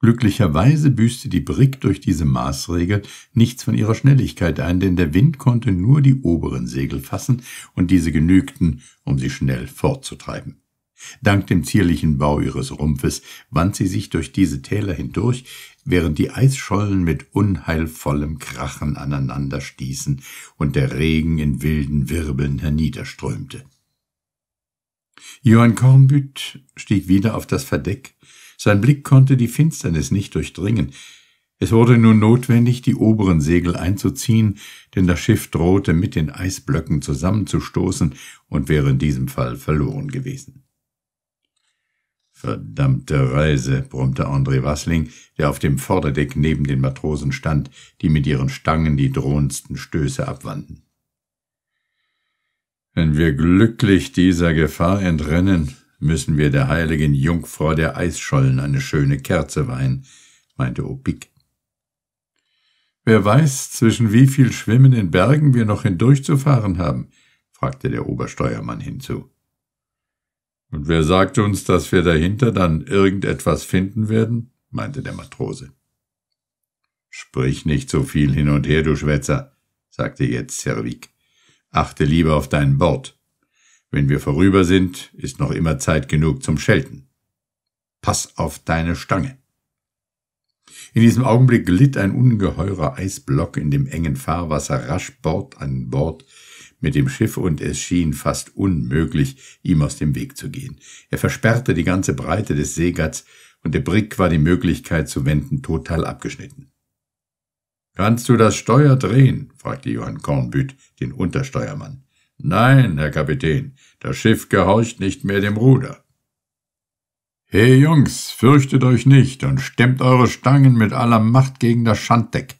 Glücklicherweise büßte die Brick durch diese Maßregel nichts von ihrer Schnelligkeit ein, denn der Wind konnte nur die oberen Segel fassen, und diese genügten, um sie schnell fortzutreiben. Dank dem zierlichen Bau ihres Rumpfes wand sie sich durch diese Täler hindurch, während die Eisschollen mit unheilvollem Krachen aneinander stießen und der Regen in wilden Wirbeln herniederströmte. Johann Kornbüt stieg wieder auf das Verdeck. Sein Blick konnte die Finsternis nicht durchdringen. Es wurde nun notwendig, die oberen Segel einzuziehen, denn das Schiff drohte mit den Eisblöcken zusammenzustoßen und wäre in diesem Fall verloren gewesen. Verdammte Reise, brummte André Wassling, der auf dem Vorderdeck neben den Matrosen stand, die mit ihren Stangen die drohendsten Stöße abwandten. Wenn wir glücklich dieser Gefahr entrinnen, müssen wir der heiligen Jungfrau der Eisschollen eine schöne Kerze weihen, meinte Obik. Wer weiß, zwischen wie viel schwimmenden Bergen wir noch hindurchzufahren haben, fragte der Obersteuermann hinzu. Und wer sagt uns, dass wir dahinter dann irgendetwas finden werden? meinte der Matrose. Sprich nicht so viel hin und her, du Schwätzer, sagte jetzt Zerwig. Achte lieber auf dein Bord. Wenn wir vorüber sind, ist noch immer Zeit genug zum Schelten. Pass auf deine Stange. In diesem Augenblick glitt ein ungeheurer Eisblock in dem engen Fahrwasser rasch Bord an Bord mit dem Schiff und es schien fast unmöglich, ihm aus dem Weg zu gehen. Er versperrte die ganze Breite des Seegatts und der Brick war die Möglichkeit zu wenden total abgeschnitten. Kannst du das Steuer drehen? fragte Johann Kornbüt den Untersteuermann. Nein, Herr Kapitän, das Schiff gehorcht nicht mehr dem Ruder. Hey Jungs, fürchtet euch nicht und stemmt eure Stangen mit aller Macht gegen das Schanddeck.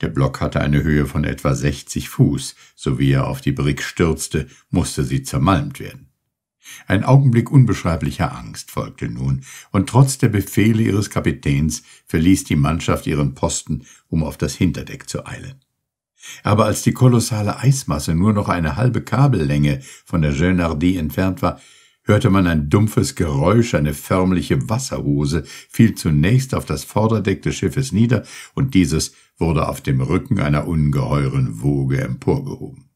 Der Block hatte eine Höhe von etwa 60 Fuß, so wie er auf die Brick stürzte, musste sie zermalmt werden. Ein Augenblick unbeschreiblicher Angst folgte nun, und trotz der Befehle ihres Kapitäns verließ die Mannschaft ihren Posten, um auf das Hinterdeck zu eilen. Aber als die kolossale Eismasse nur noch eine halbe Kabellänge von der Genardie entfernt war, hörte man ein dumpfes Geräusch, eine förmliche Wasserhose fiel zunächst auf das Vorderdeck des Schiffes nieder, und dieses wurde auf dem Rücken einer ungeheuren Woge emporgehoben.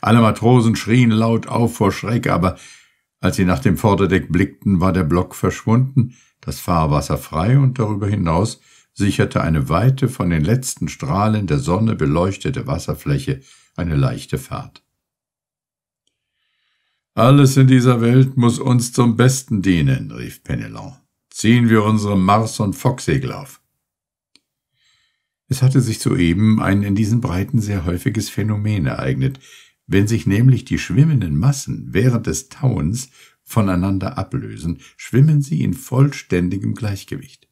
Alle Matrosen schrien laut auf vor Schreck, aber als sie nach dem Vorderdeck blickten, war der Block verschwunden, das Fahrwasser frei und darüber hinaus sicherte eine weite, von den letzten Strahlen der Sonne beleuchtete Wasserfläche eine leichte Fahrt. Alles in dieser Welt muss uns zum Besten dienen, rief Penelon. Ziehen wir unsere Mars- und Focksegel auf. Es hatte sich soeben ein in diesen Breiten sehr häufiges Phänomen ereignet, wenn sich nämlich die schwimmenden Massen während des Tauens voneinander ablösen, schwimmen sie in vollständigem Gleichgewicht.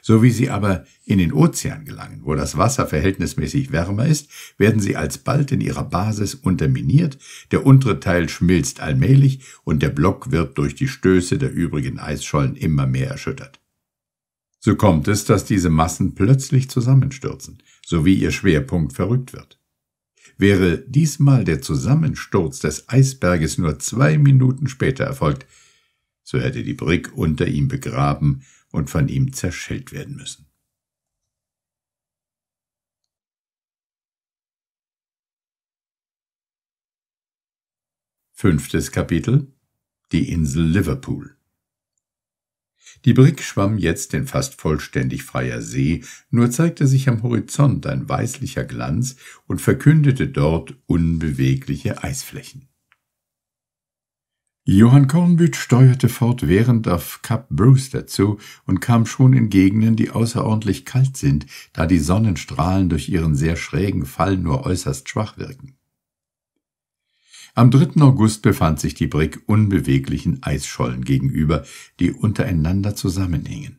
So wie sie aber in den Ozean gelangen, wo das Wasser verhältnismäßig wärmer ist, werden sie alsbald in ihrer Basis unterminiert, der untere Teil schmilzt allmählich und der Block wird durch die Stöße der übrigen Eisschollen immer mehr erschüttert. So kommt es, dass diese Massen plötzlich zusammenstürzen, sowie ihr Schwerpunkt verrückt wird. Wäre diesmal der Zusammensturz des Eisberges nur zwei Minuten später erfolgt, so hätte die Brick unter ihm begraben und von ihm zerschellt werden müssen. Fünftes Kapitel Die Insel Liverpool Die Brick schwamm jetzt in fast vollständig freier See, nur zeigte sich am Horizont ein weißlicher Glanz und verkündete dort unbewegliche Eisflächen. Johann Cornwüth steuerte fortwährend auf Cap Bruce dazu und kam schon in Gegenden, die außerordentlich kalt sind, da die Sonnenstrahlen durch ihren sehr schrägen Fall nur äußerst schwach wirken. Am 3. August befand sich die Brig unbeweglichen Eisschollen gegenüber, die untereinander zusammenhingen.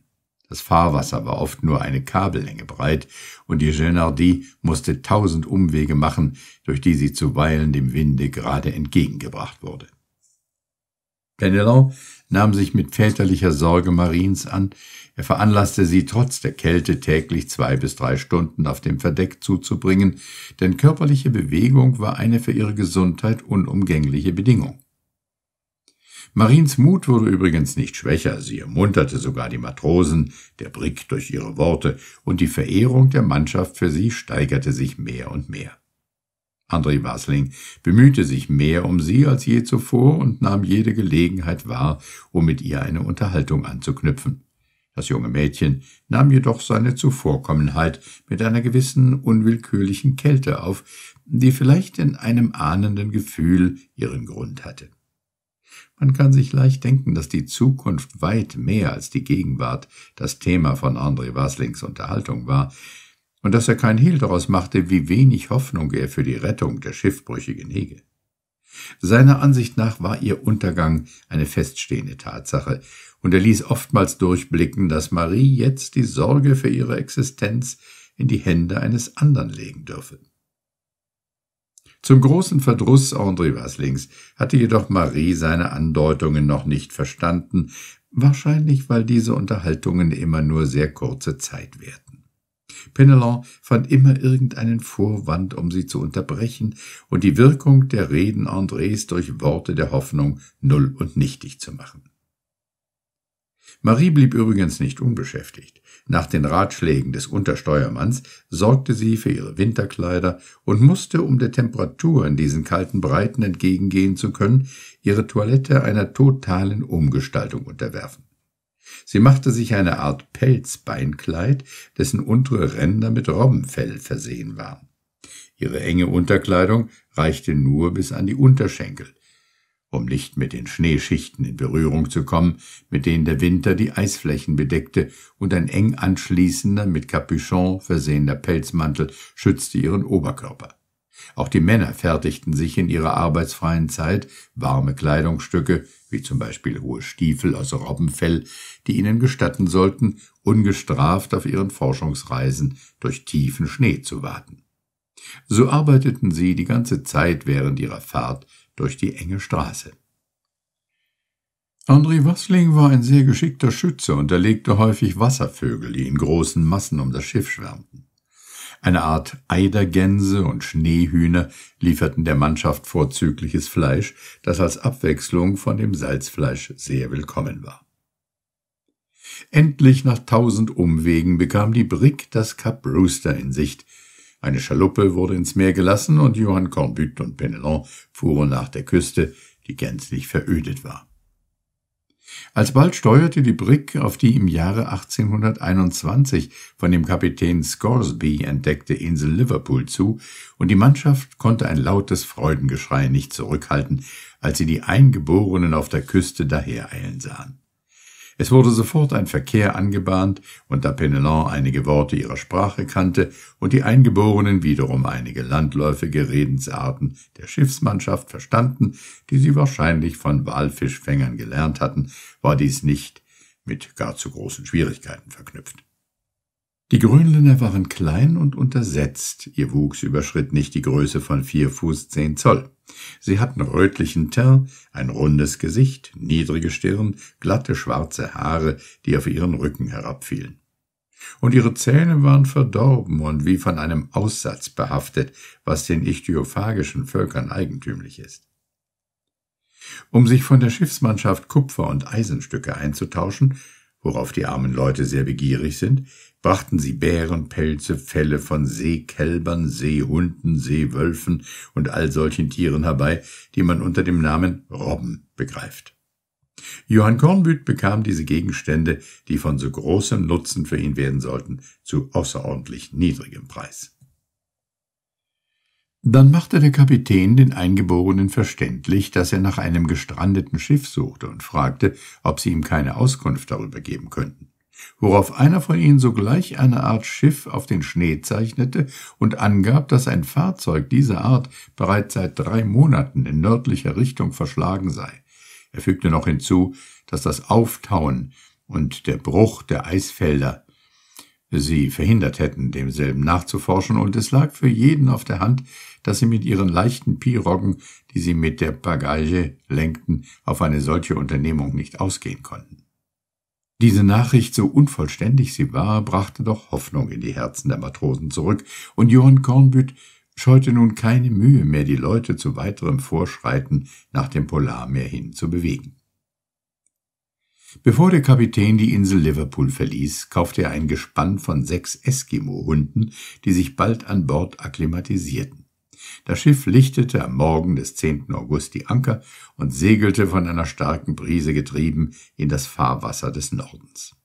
Das Fahrwasser war oft nur eine Kabellänge breit, und die Genardie musste tausend Umwege machen, durch die sie zuweilen dem Winde gerade entgegengebracht wurde. Penelon nahm sich mit väterlicher Sorge Mariens an, er veranlasste sie trotz der Kälte täglich zwei bis drei Stunden auf dem Verdeck zuzubringen, denn körperliche Bewegung war eine für ihre Gesundheit unumgängliche Bedingung. Mariens Mut wurde übrigens nicht schwächer, sie ermunterte sogar die Matrosen, der Brick durch ihre Worte, und die Verehrung der Mannschaft für sie steigerte sich mehr und mehr. André Wasling bemühte sich mehr um sie als je zuvor und nahm jede Gelegenheit wahr, um mit ihr eine Unterhaltung anzuknüpfen. Das junge Mädchen nahm jedoch seine Zuvorkommenheit mit einer gewissen unwillkürlichen Kälte auf, die vielleicht in einem ahnenden Gefühl ihren Grund hatte. Man kann sich leicht denken, dass die Zukunft weit mehr als die Gegenwart das Thema von André Waslings Unterhaltung war, und dass er kein Hehl daraus machte, wie wenig Hoffnung er für die Rettung der Schiffbrüchigen hege. Seiner Ansicht nach war ihr Untergang eine feststehende Tatsache, und er ließ oftmals durchblicken, dass Marie jetzt die Sorge für ihre Existenz in die Hände eines anderen legen dürfe. Zum großen Verdruss André Waslings hatte jedoch Marie seine Andeutungen noch nicht verstanden, wahrscheinlich weil diese Unterhaltungen immer nur sehr kurze Zeit währten. Penelon fand immer irgendeinen Vorwand, um sie zu unterbrechen und die Wirkung der Reden Andres durch Worte der Hoffnung null und nichtig zu machen. Marie blieb übrigens nicht unbeschäftigt. Nach den Ratschlägen des Untersteuermanns sorgte sie für ihre Winterkleider und musste, um der Temperatur in diesen kalten Breiten entgegengehen zu können, ihre Toilette einer totalen Umgestaltung unterwerfen. Sie machte sich eine Art Pelzbeinkleid, dessen untere Ränder mit Robbenfell versehen waren. Ihre enge Unterkleidung reichte nur bis an die Unterschenkel, um nicht mit den Schneeschichten in Berührung zu kommen, mit denen der Winter die Eisflächen bedeckte, und ein eng anschließender, mit Capuchon versehener Pelzmantel schützte ihren Oberkörper. Auch die Männer fertigten sich in ihrer arbeitsfreien Zeit warme Kleidungsstücke, wie zum Beispiel hohe Stiefel aus Robbenfell, die ihnen gestatten sollten, ungestraft auf ihren Forschungsreisen durch tiefen Schnee zu warten. So arbeiteten sie die ganze Zeit während ihrer Fahrt durch die enge Straße. André Wassling war ein sehr geschickter Schütze und erlegte häufig Wasservögel, die in großen Massen um das Schiff schwärmten. Eine Art Eidergänse und Schneehühner lieferten der Mannschaft vorzügliches Fleisch, das als Abwechslung von dem Salzfleisch sehr willkommen war. Endlich nach tausend Umwegen bekam die Brig das Kap Rooster in Sicht. Eine Schaluppe wurde ins Meer gelassen und Johann Cornbutte und Penelon fuhren nach der Küste, die gänzlich verödet war. Alsbald steuerte die Brig auf die im Jahre 1821 von dem Kapitän Scoresby entdeckte Insel Liverpool zu, und die Mannschaft konnte ein lautes Freudengeschrei nicht zurückhalten, als sie die Eingeborenen auf der Küste dahereilen sahen. Es wurde sofort ein Verkehr angebahnt, und da Penelon einige Worte ihrer Sprache kannte und die Eingeborenen wiederum einige landläufige Redensarten der Schiffsmannschaft verstanden, die sie wahrscheinlich von Walfischfängern gelernt hatten, war dies nicht mit gar zu großen Schwierigkeiten verknüpft. Die Grönländer waren klein und untersetzt, ihr Wuchs überschritt nicht die Größe von vier Fuß zehn Zoll. Sie hatten rötlichen Teint, ein rundes Gesicht, niedrige Stirn, glatte schwarze Haare, die auf ihren Rücken herabfielen. Und ihre Zähne waren verdorben und wie von einem Aussatz behaftet, was den ichthyophagischen Völkern eigentümlich ist. Um sich von der Schiffsmannschaft Kupfer und Eisenstücke einzutauschen, worauf die armen Leute sehr begierig sind, brachten sie Bärenpelze, Felle von Seekälbern, Seehunden, Seewölfen und all solchen Tieren herbei, die man unter dem Namen Robben begreift. Johann Kornbüt bekam diese Gegenstände, die von so großem Nutzen für ihn werden sollten, zu außerordentlich niedrigem Preis. Dann machte der Kapitän den Eingeborenen verständlich, dass er nach einem gestrandeten Schiff suchte und fragte, ob sie ihm keine Auskunft darüber geben könnten worauf einer von ihnen sogleich eine Art Schiff auf den Schnee zeichnete und angab, dass ein Fahrzeug dieser Art bereits seit drei Monaten in nördlicher Richtung verschlagen sei. Er fügte noch hinzu, dass das Auftauen und der Bruch der Eisfelder sie verhindert hätten, demselben nachzuforschen, und es lag für jeden auf der Hand, dass sie mit ihren leichten Piroggen, die sie mit der Bagage lenkten, auf eine solche Unternehmung nicht ausgehen konnten. Diese Nachricht, so unvollständig sie war, brachte doch Hoffnung in die Herzen der Matrosen zurück, und Johann Kornbütt scheute nun keine Mühe mehr, die Leute zu weiterem Vorschreiten nach dem Polarmeer hin zu bewegen. Bevor der Kapitän die Insel Liverpool verließ, kaufte er ein Gespann von sechs Eskimo-Hunden, die sich bald an Bord akklimatisierten. Das Schiff lichtete am Morgen des 10. August die Anker und segelte von einer starken Brise getrieben in das Fahrwasser des Nordens.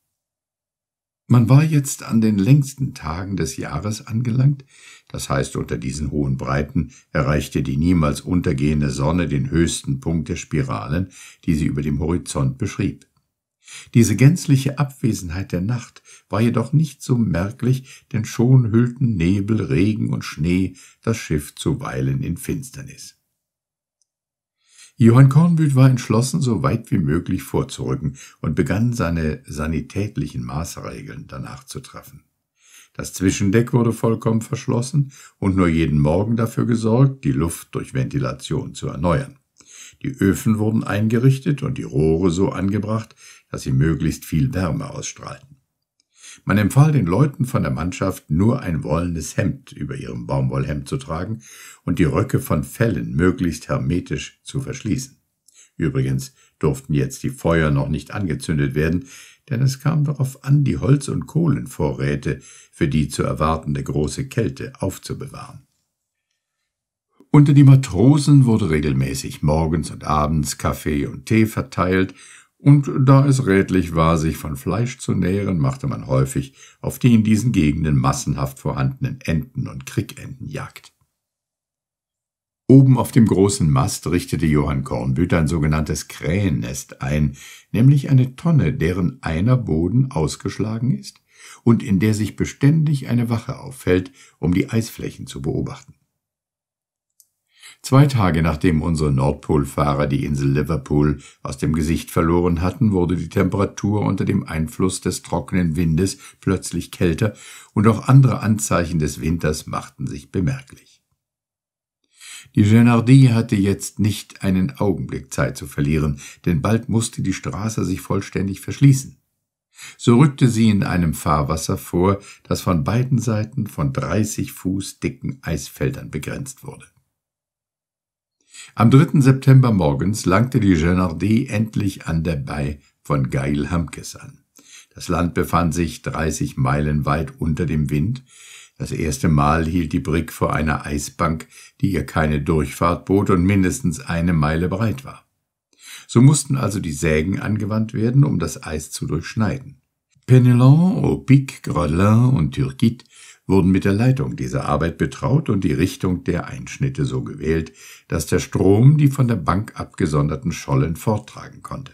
Man war jetzt an den längsten Tagen des Jahres angelangt, das heißt unter diesen hohen Breiten erreichte die niemals untergehende Sonne den höchsten Punkt der Spiralen, die sie über dem Horizont beschrieb. Diese gänzliche Abwesenheit der Nacht war jedoch nicht so merklich, denn schon hüllten Nebel, Regen und Schnee das Schiff zuweilen in Finsternis. Johann Kornbüth war entschlossen, so weit wie möglich vorzurücken und begann seine sanitätlichen Maßregeln danach zu treffen. Das Zwischendeck wurde vollkommen verschlossen und nur jeden Morgen dafür gesorgt, die Luft durch Ventilation zu erneuern. Die Öfen wurden eingerichtet und die Rohre so angebracht, dass sie möglichst viel Wärme ausstrahlten. Man empfahl den Leuten von der Mannschaft, nur ein wollenes Hemd über ihrem Baumwollhemd zu tragen und die Röcke von Fellen möglichst hermetisch zu verschließen. Übrigens durften jetzt die Feuer noch nicht angezündet werden, denn es kam darauf an, die Holz- und Kohlenvorräte für die zu erwartende große Kälte aufzubewahren. Unter die Matrosen wurde regelmäßig morgens und abends Kaffee und Tee verteilt und da es rätlich war, sich von Fleisch zu nähren, machte man häufig auf die in diesen Gegenden massenhaft vorhandenen Enten und Krickenten Jagd. Oben auf dem großen Mast richtete Johann Kornbüter ein sogenanntes Krähennest ein, nämlich eine Tonne, deren einer Boden ausgeschlagen ist und in der sich beständig eine Wache auffällt, um die Eisflächen zu beobachten. Zwei Tage nachdem unsere Nordpolfahrer die Insel Liverpool aus dem Gesicht verloren hatten, wurde die Temperatur unter dem Einfluss des trockenen Windes plötzlich kälter und auch andere Anzeichen des Winters machten sich bemerklich. Die Genardie hatte jetzt nicht einen Augenblick Zeit zu verlieren, denn bald musste die Straße sich vollständig verschließen. So rückte sie in einem Fahrwasser vor, das von beiden Seiten von 30 Fuß dicken Eisfeldern begrenzt wurde. Am 3. September morgens langte die Genardie endlich an der Bay von Gail-Hamkes an. Das Land befand sich 30 Meilen weit unter dem Wind. Das erste Mal hielt die Brig vor einer Eisbank, die ihr keine Durchfahrt bot und mindestens eine Meile breit war. So mussten also die Sägen angewandt werden, um das Eis zu durchschneiden. Penelon, Opic, Grelin und Turquit wurden mit der Leitung dieser Arbeit betraut und die Richtung der Einschnitte so gewählt, dass der Strom die von der Bank abgesonderten Schollen forttragen konnte.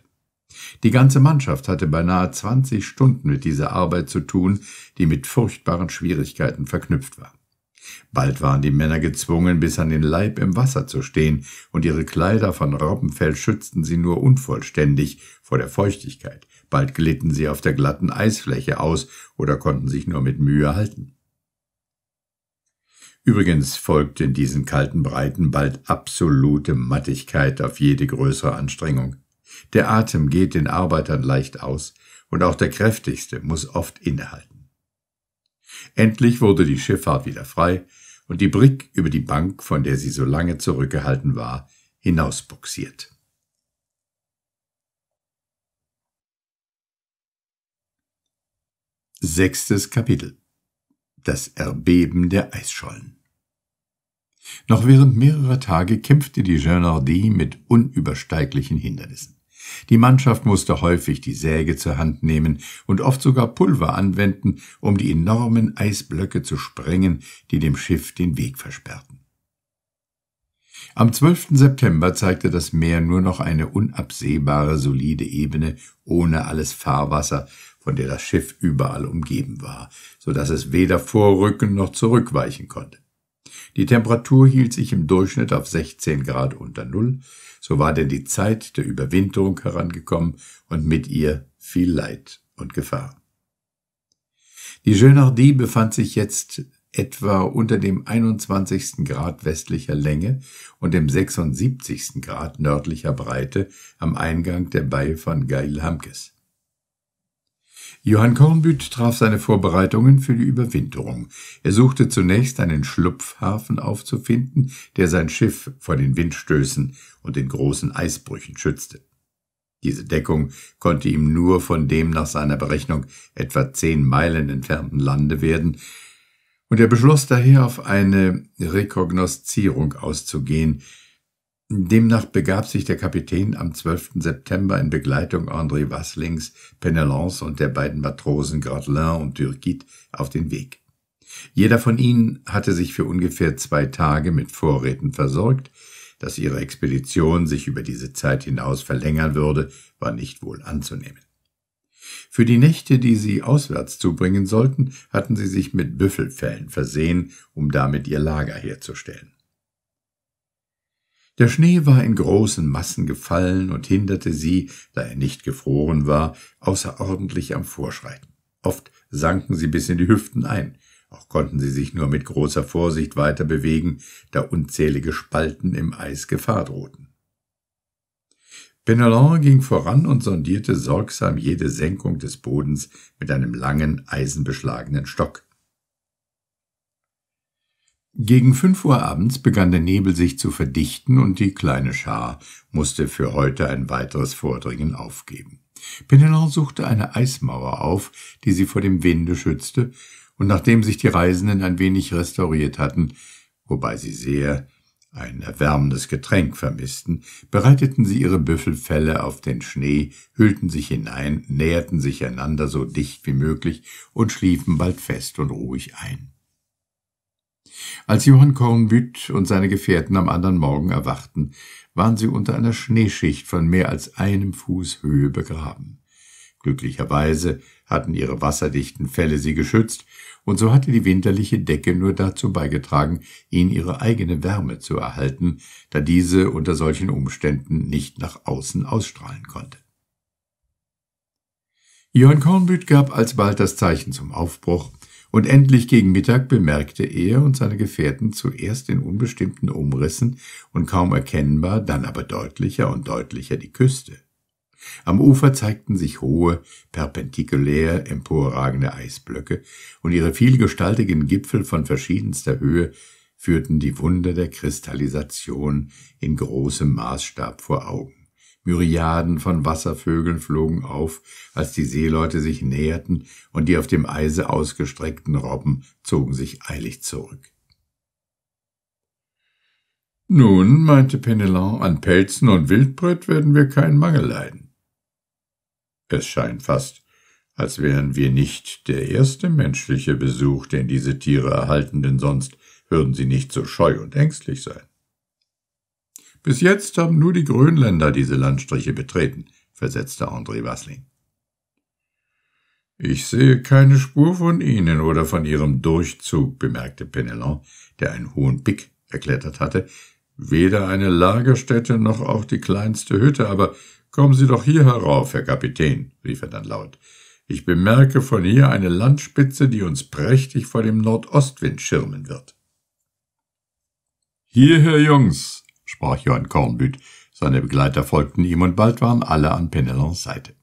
Die ganze Mannschaft hatte beinahe 20 Stunden mit dieser Arbeit zu tun, die mit furchtbaren Schwierigkeiten verknüpft war. Bald waren die Männer gezwungen, bis an den Leib im Wasser zu stehen, und ihre Kleider von Raupenfell schützten sie nur unvollständig vor der Feuchtigkeit. Bald glitten sie auf der glatten Eisfläche aus oder konnten sich nur mit Mühe halten. Übrigens folgt in diesen kalten Breiten bald absolute Mattigkeit auf jede größere Anstrengung. Der Atem geht den Arbeitern leicht aus, und auch der kräftigste muss oft innehalten. Endlich wurde die Schifffahrt wieder frei und die Brick über die Bank, von der sie so lange zurückgehalten war, hinausbuxiert. Sechstes Kapitel das Erbeben der Eisschollen. Noch während mehrerer Tage kämpfte die Genardie mit unübersteiglichen Hindernissen. Die Mannschaft musste häufig die Säge zur Hand nehmen und oft sogar Pulver anwenden, um die enormen Eisblöcke zu sprengen, die dem Schiff den Weg versperrten. Am 12. September zeigte das Meer nur noch eine unabsehbare solide Ebene ohne alles Fahrwasser, von der das Schiff überall umgeben war, so dass es weder vorrücken noch zurückweichen konnte. Die Temperatur hielt sich im Durchschnitt auf 16 Grad unter Null, so war denn die Zeit der Überwinterung herangekommen und mit ihr viel Leid und Gefahr. Die Genardie befand sich jetzt etwa unter dem 21. Grad westlicher Länge und dem 76. Grad nördlicher Breite am Eingang der Bay von Gailhamkes. Johann Kornbüt traf seine Vorbereitungen für die Überwinterung. Er suchte zunächst einen Schlupfhafen aufzufinden, der sein Schiff vor den Windstößen und den großen Eisbrüchen schützte. Diese Deckung konnte ihm nur von dem nach seiner Berechnung etwa zehn Meilen entfernten Lande werden, und er beschloss daher auf eine Rekognoszierung auszugehen, Demnach begab sich der Kapitän am 12. September in Begleitung André Wasslings, Penelons und der beiden Matrosen Gratelin und Türkit auf den Weg. Jeder von ihnen hatte sich für ungefähr zwei Tage mit Vorräten versorgt, dass ihre Expedition sich über diese Zeit hinaus verlängern würde, war nicht wohl anzunehmen. Für die Nächte, die sie auswärts zubringen sollten, hatten sie sich mit Büffelfällen versehen, um damit ihr Lager herzustellen. Der Schnee war in großen Massen gefallen und hinderte sie, da er nicht gefroren war, außerordentlich am Vorschreiten. Oft sanken sie bis in die Hüften ein, auch konnten sie sich nur mit großer Vorsicht weiter bewegen, da unzählige Spalten im Eis Gefahr drohten. Penelon ging voran und sondierte sorgsam jede Senkung des Bodens mit einem langen, eisenbeschlagenen Stock. Gegen fünf Uhr abends begann der Nebel sich zu verdichten und die kleine Schar musste für heute ein weiteres Vordringen aufgeben. Penelon suchte eine Eismauer auf, die sie vor dem Winde schützte, und nachdem sich die Reisenden ein wenig restauriert hatten, wobei sie sehr ein erwärmendes Getränk vermissten, bereiteten sie ihre Büffelfelle auf den Schnee, hüllten sich hinein, näherten sich einander so dicht wie möglich und schliefen bald fest und ruhig ein. Als Johann Kornbütt und seine Gefährten am anderen Morgen erwachten, waren sie unter einer Schneeschicht von mehr als einem Fuß Höhe begraben. Glücklicherweise hatten ihre wasserdichten Felle sie geschützt, und so hatte die winterliche Decke nur dazu beigetragen, ihnen ihre eigene Wärme zu erhalten, da diese unter solchen Umständen nicht nach außen ausstrahlen konnte. Johann Kornbütt gab alsbald das Zeichen zum Aufbruch, und endlich gegen Mittag bemerkte er und seine Gefährten zuerst in unbestimmten Umrissen und kaum erkennbar, dann aber deutlicher und deutlicher die Küste. Am Ufer zeigten sich hohe, perpendikulär emporragende Eisblöcke, und ihre vielgestaltigen Gipfel von verschiedenster Höhe führten die Wunder der Kristallisation in großem Maßstab vor Augen. Myriaden von Wasservögeln flogen auf, als die Seeleute sich näherten, und die auf dem Eise ausgestreckten Robben zogen sich eilig zurück. Nun, meinte Penelon, an Pelzen und Wildbrett werden wir keinen Mangel leiden. Es scheint fast, als wären wir nicht der erste menschliche Besuch, den diese Tiere erhalten, denn sonst würden sie nicht so scheu und ängstlich sein. Bis jetzt haben nur die Grönländer diese Landstriche betreten, versetzte André Wassling. Ich sehe keine Spur von Ihnen oder von Ihrem Durchzug, bemerkte Penelon, der einen hohen Pick erklettert hatte. Weder eine Lagerstätte noch auch die kleinste Hütte, aber kommen Sie doch hier herauf, Herr Kapitän, rief er dann laut. Ich bemerke von hier eine Landspitze, die uns prächtig vor dem Nordostwind schirmen wird. Hierher, Jungs, sprach Johann Kornbüt. Seine Begleiter folgten ihm und bald waren alle an Penelons Seite.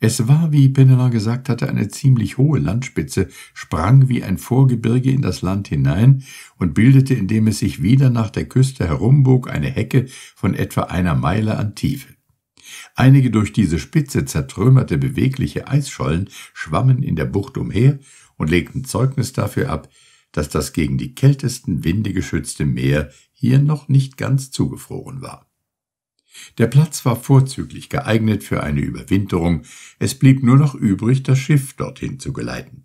Es war, wie Penelon gesagt hatte, eine ziemlich hohe Landspitze, sprang wie ein Vorgebirge in das Land hinein und bildete, indem es sich wieder nach der Küste herumbog, eine Hecke von etwa einer Meile an Tiefe. Einige durch diese Spitze zertrümmerte bewegliche Eisschollen schwammen in der Bucht umher und legten Zeugnis dafür ab, dass das gegen die kältesten Winde geschützte Meer hier noch nicht ganz zugefroren war. Der Platz war vorzüglich geeignet für eine Überwinterung, es blieb nur noch übrig, das Schiff dorthin zu geleiten.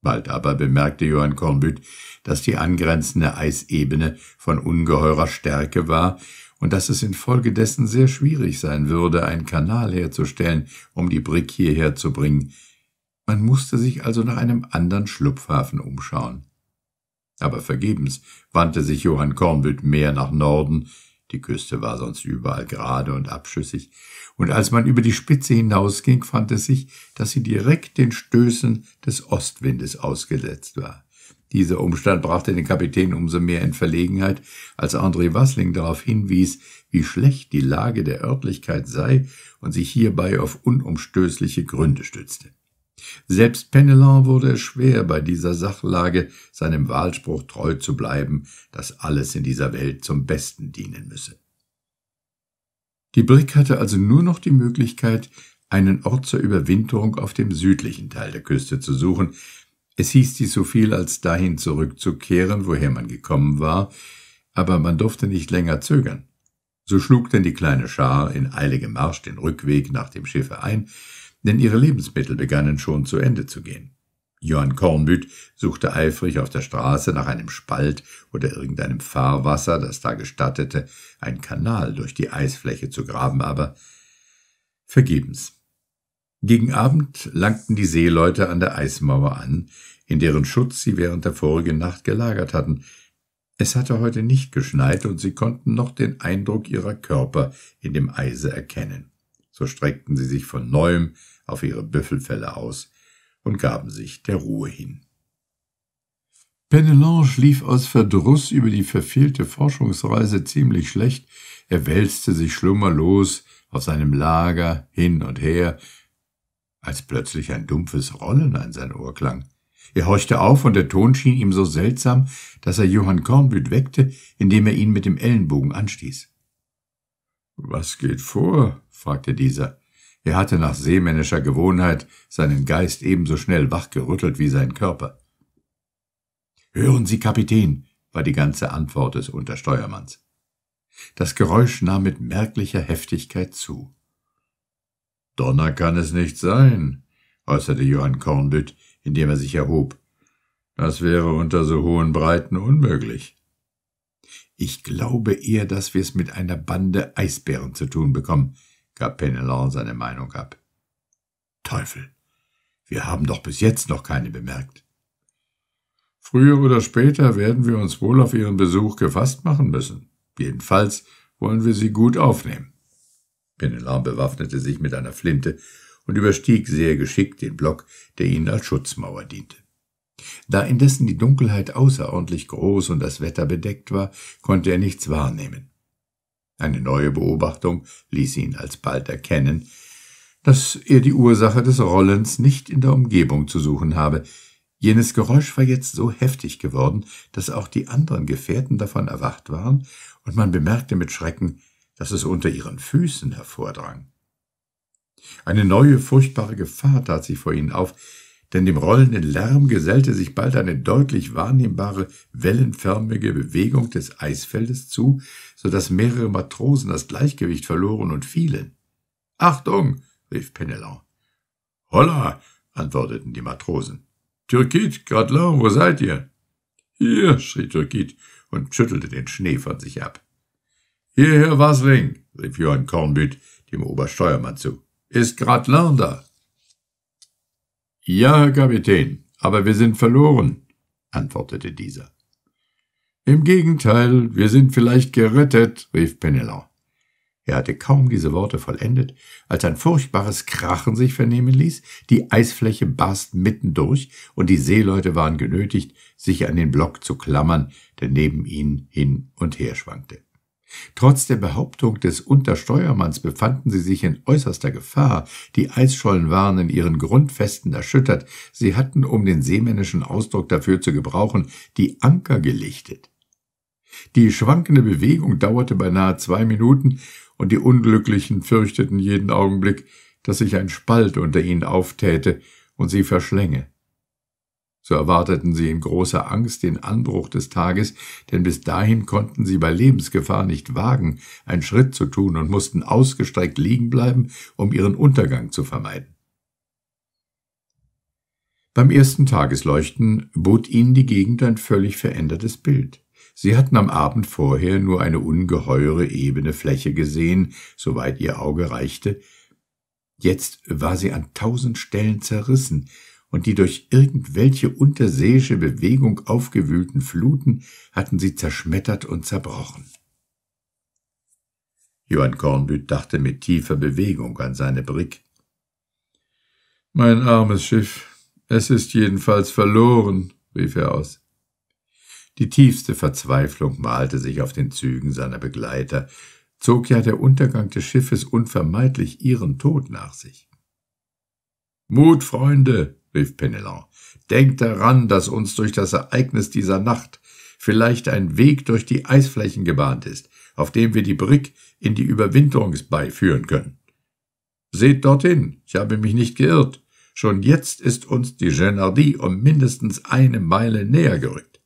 Bald aber bemerkte Johann Kornbütt, dass die angrenzende Eisebene von ungeheurer Stärke war und dass es infolgedessen sehr schwierig sein würde, einen Kanal herzustellen, um die Brick hierher zu bringen. Man musste sich also nach einem anderen Schlupfhafen umschauen. Aber vergebens wandte sich Johann Kornwild mehr nach Norden, die Küste war sonst überall gerade und abschüssig, und als man über die Spitze hinausging, fand es sich, dass sie direkt den Stößen des Ostwindes ausgesetzt war. Dieser Umstand brachte den Kapitän umso mehr in Verlegenheit, als André Wassling darauf hinwies, wie schlecht die Lage der Örtlichkeit sei und sich hierbei auf unumstößliche Gründe stützte. Selbst Penelon wurde es schwer, bei dieser Sachlage seinem Wahlspruch treu zu bleiben, dass alles in dieser Welt zum Besten dienen müsse. Die Brick hatte also nur noch die Möglichkeit, einen Ort zur Überwinterung auf dem südlichen Teil der Küste zu suchen. Es hieß dies so viel, als dahin zurückzukehren, woher man gekommen war, aber man durfte nicht länger zögern. So schlug denn die kleine Schar in eiligem Marsch den Rückweg nach dem Schiffe ein, denn ihre Lebensmittel begannen schon zu Ende zu gehen. Johann Kornbüt suchte eifrig auf der Straße nach einem Spalt oder irgendeinem Fahrwasser, das da gestattete, einen Kanal durch die Eisfläche zu graben, aber vergebens. Gegen Abend langten die Seeleute an der Eismauer an, in deren Schutz sie während der vorigen Nacht gelagert hatten. Es hatte heute nicht geschneit und sie konnten noch den Eindruck ihrer Körper in dem Eise erkennen. So streckten sie sich von neuem auf ihre Büffelfelle aus und gaben sich der Ruhe hin. Penelon schlief aus Verdruss über die verfehlte Forschungsreise ziemlich schlecht, er wälzte sich schlummerlos auf seinem Lager hin und her, als plötzlich ein dumpfes Rollen an sein Ohr klang. Er horchte auf, und der Ton schien ihm so seltsam, dass er Johann Kornblüt weckte, indem er ihn mit dem Ellenbogen anstieß. Was geht vor? fragte dieser. Er hatte nach seemännischer Gewohnheit seinen Geist ebenso schnell wachgerüttelt wie sein Körper. Hören Sie, Kapitän, war die ganze Antwort des Untersteuermanns. Das Geräusch nahm mit merklicher Heftigkeit zu. Donner kann es nicht sein, äußerte Johann Kornbütt, indem er sich erhob. Das wäre unter so hohen Breiten unmöglich. Ich glaube eher, dass wir es mit einer Bande Eisbären zu tun bekommen, gab Penelon seine Meinung ab. Teufel, wir haben doch bis jetzt noch keine bemerkt. Früher oder später werden wir uns wohl auf Ihren Besuch gefasst machen müssen. Jedenfalls wollen wir Sie gut aufnehmen. Penelon bewaffnete sich mit einer Flinte und überstieg sehr geschickt den Block, der ihnen als Schutzmauer diente. Da indessen die Dunkelheit außerordentlich groß und das Wetter bedeckt war, konnte er nichts wahrnehmen. Eine neue Beobachtung ließ ihn alsbald erkennen, dass er die Ursache des Rollens nicht in der Umgebung zu suchen habe. Jenes Geräusch war jetzt so heftig geworden, dass auch die anderen Gefährten davon erwacht waren, und man bemerkte mit Schrecken, dass es unter ihren Füßen hervordrang. Eine neue, furchtbare Gefahr tat sich vor ihnen auf, denn dem rollenden Lärm gesellte sich bald eine deutlich wahrnehmbare wellenförmige Bewegung des Eisfeldes zu, so dass mehrere Matrosen das Gleichgewicht verloren und fielen. Achtung! rief Penelon. Holla! antworteten die Matrosen. Türkit, Gradlin, wo seid ihr? Hier! schrie Türkit und schüttelte den Schnee von sich ab. Hierher, Wasling! rief Johann Kornbüt dem Obersteuermann zu. Ist Gradlin da? Ja, Herr Kapitän, aber wir sind verloren, antwortete dieser. Im Gegenteil, wir sind vielleicht gerettet, rief Penelon. Er hatte kaum diese Worte vollendet, als ein furchtbares Krachen sich vernehmen ließ, die Eisfläche barst mitten durch, und die Seeleute waren genötigt, sich an den Block zu klammern, der neben ihnen hin und her schwankte. Trotz der Behauptung des Untersteuermanns befanden sie sich in äußerster Gefahr, die Eisschollen waren in ihren Grundfesten erschüttert, sie hatten, um den seemännischen Ausdruck dafür zu gebrauchen, die Anker gelichtet. Die schwankende Bewegung dauerte beinahe zwei Minuten, und die Unglücklichen fürchteten jeden Augenblick, dass sich ein Spalt unter ihnen auftäte und sie verschlänge. So erwarteten sie in großer Angst den Anbruch des Tages, denn bis dahin konnten sie bei Lebensgefahr nicht wagen, einen Schritt zu tun und mussten ausgestreckt liegen bleiben, um ihren Untergang zu vermeiden. Beim ersten Tagesleuchten bot ihnen die Gegend ein völlig verändertes Bild. Sie hatten am Abend vorher nur eine ungeheure ebene Fläche gesehen, soweit ihr Auge reichte, Jetzt war sie an tausend Stellen zerrissen, und die durch irgendwelche unterseeische Bewegung aufgewühlten Fluten hatten sie zerschmettert und zerbrochen. Johann Kornbüt dachte mit tiefer Bewegung an seine Brick. Mein armes Schiff, es ist jedenfalls verloren, rief er aus. Die tiefste Verzweiflung malte sich auf den Zügen seiner Begleiter, zog ja der Untergang des Schiffes unvermeidlich ihren Tod nach sich. Mut, Freunde, rief Penelon. Denkt daran, dass uns durch das Ereignis dieser Nacht vielleicht ein Weg durch die Eisflächen gebahnt ist, auf dem wir die Brick in die Überwinterungsbei führen können. Seht dorthin, ich habe mich nicht geirrt. Schon jetzt ist uns die Genardie um mindestens eine Meile näher gerückt.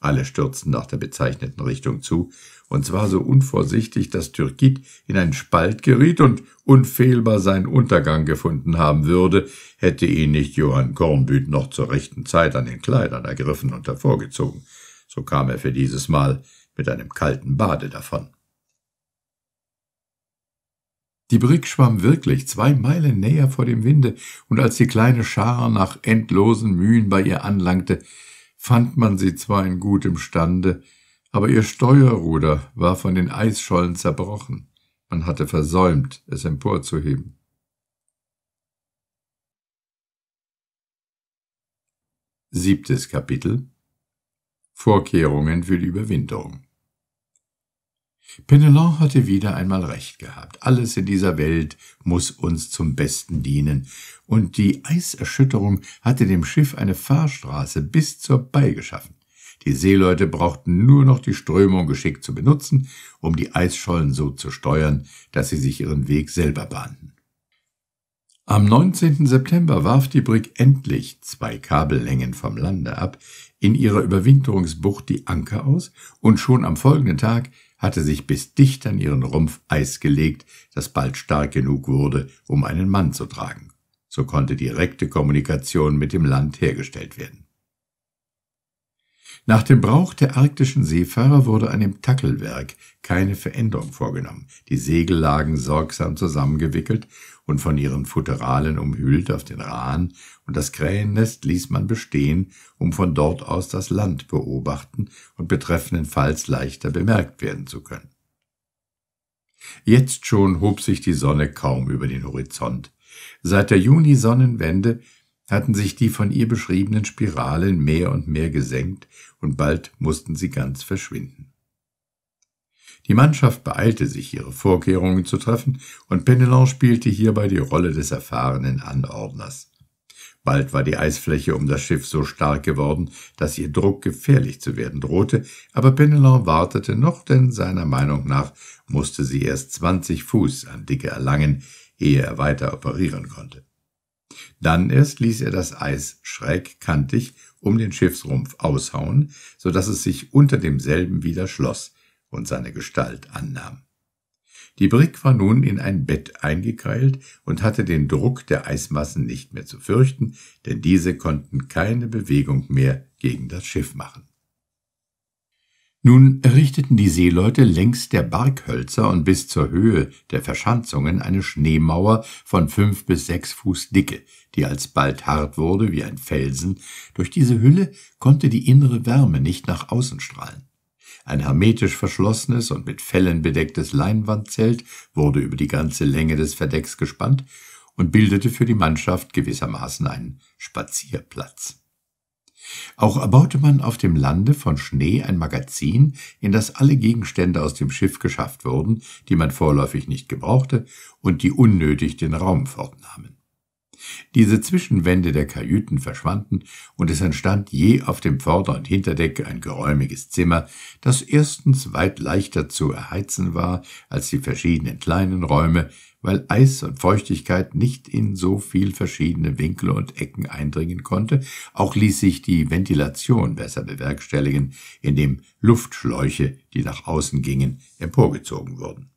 Alle stürzten nach der bezeichneten Richtung zu und zwar so unvorsichtig, dass Türkit in einen Spalt geriet und unfehlbar seinen Untergang gefunden haben würde, hätte ihn nicht Johann Kornbüt noch zur rechten Zeit an den Kleidern ergriffen und hervorgezogen. So kam er für dieses Mal mit einem kalten Bade davon. Die Brigg schwamm wirklich zwei Meilen näher vor dem Winde, und als die kleine Schar nach endlosen Mühen bei ihr anlangte, fand man sie zwar in gutem Stande, aber ihr Steuerruder war von den Eisschollen zerbrochen. Man hatte versäumt, es emporzuheben. Siebtes Kapitel Vorkehrungen für die Überwinterung Penelon hatte wieder einmal recht gehabt. Alles in dieser Welt muss uns zum Besten dienen. Und die Eiserschütterung hatte dem Schiff eine Fahrstraße bis zur Bay geschaffen. Die Seeleute brauchten nur noch die Strömung geschickt zu benutzen, um die Eisschollen so zu steuern, dass sie sich ihren Weg selber bahnten. Am 19. September warf die Brig endlich zwei Kabellängen vom Lande ab, in ihrer Überwinterungsbucht die Anker aus und schon am folgenden Tag hatte sich bis dicht an ihren Rumpf Eis gelegt, das bald stark genug wurde, um einen Mann zu tragen. So konnte direkte Kommunikation mit dem Land hergestellt werden. Nach dem Brauch der arktischen Seefahrer wurde an dem Tackelwerk keine Veränderung vorgenommen. Die Segel lagen sorgsam zusammengewickelt und von ihren Futteralen umhüllt auf den Rahn, und das Krähennest ließ man bestehen, um von dort aus das Land beobachten und betreffendenfalls leichter bemerkt werden zu können. Jetzt schon hob sich die Sonne kaum über den Horizont. Seit der Juni-Sonnenwende hatten sich die von ihr beschriebenen Spiralen mehr und mehr gesenkt und bald mussten sie ganz verschwinden. Die Mannschaft beeilte sich, ihre Vorkehrungen zu treffen, und Penelon spielte hierbei die Rolle des erfahrenen Anordners. Bald war die Eisfläche um das Schiff so stark geworden, dass ihr Druck gefährlich zu werden drohte, aber Penelon wartete noch, denn seiner Meinung nach musste sie erst 20 Fuß an Dicke erlangen, ehe er weiter operieren konnte. Dann erst ließ er das Eis schrägkantig um den Schiffsrumpf aushauen, so dass es sich unter demselben wieder schloss und seine Gestalt annahm. Die Brick war nun in ein Bett eingekeilt und hatte den Druck der Eismassen nicht mehr zu fürchten, denn diese konnten keine Bewegung mehr gegen das Schiff machen. Nun errichteten die Seeleute längs der Barkhölzer und bis zur Höhe der Verschanzungen eine Schneemauer von fünf bis sechs Fuß Dicke, die alsbald hart wurde wie ein Felsen, durch diese Hülle konnte die innere Wärme nicht nach außen strahlen. Ein hermetisch verschlossenes und mit Fellen bedecktes Leinwandzelt wurde über die ganze Länge des Verdecks gespannt und bildete für die Mannschaft gewissermaßen einen Spazierplatz. Auch erbaute man auf dem Lande von Schnee ein Magazin, in das alle Gegenstände aus dem Schiff geschafft wurden, die man vorläufig nicht gebrauchte und die unnötig den Raum fortnahmen. Diese Zwischenwände der Kajüten verschwanden, und es entstand je auf dem Vorder- und Hinterdeck ein geräumiges Zimmer, das erstens weit leichter zu erheizen war als die verschiedenen kleinen Räume, weil Eis und Feuchtigkeit nicht in so viel verschiedene Winkel und Ecken eindringen konnte. Auch ließ sich die Ventilation besser bewerkstelligen, indem Luftschläuche, die nach außen gingen, emporgezogen wurden.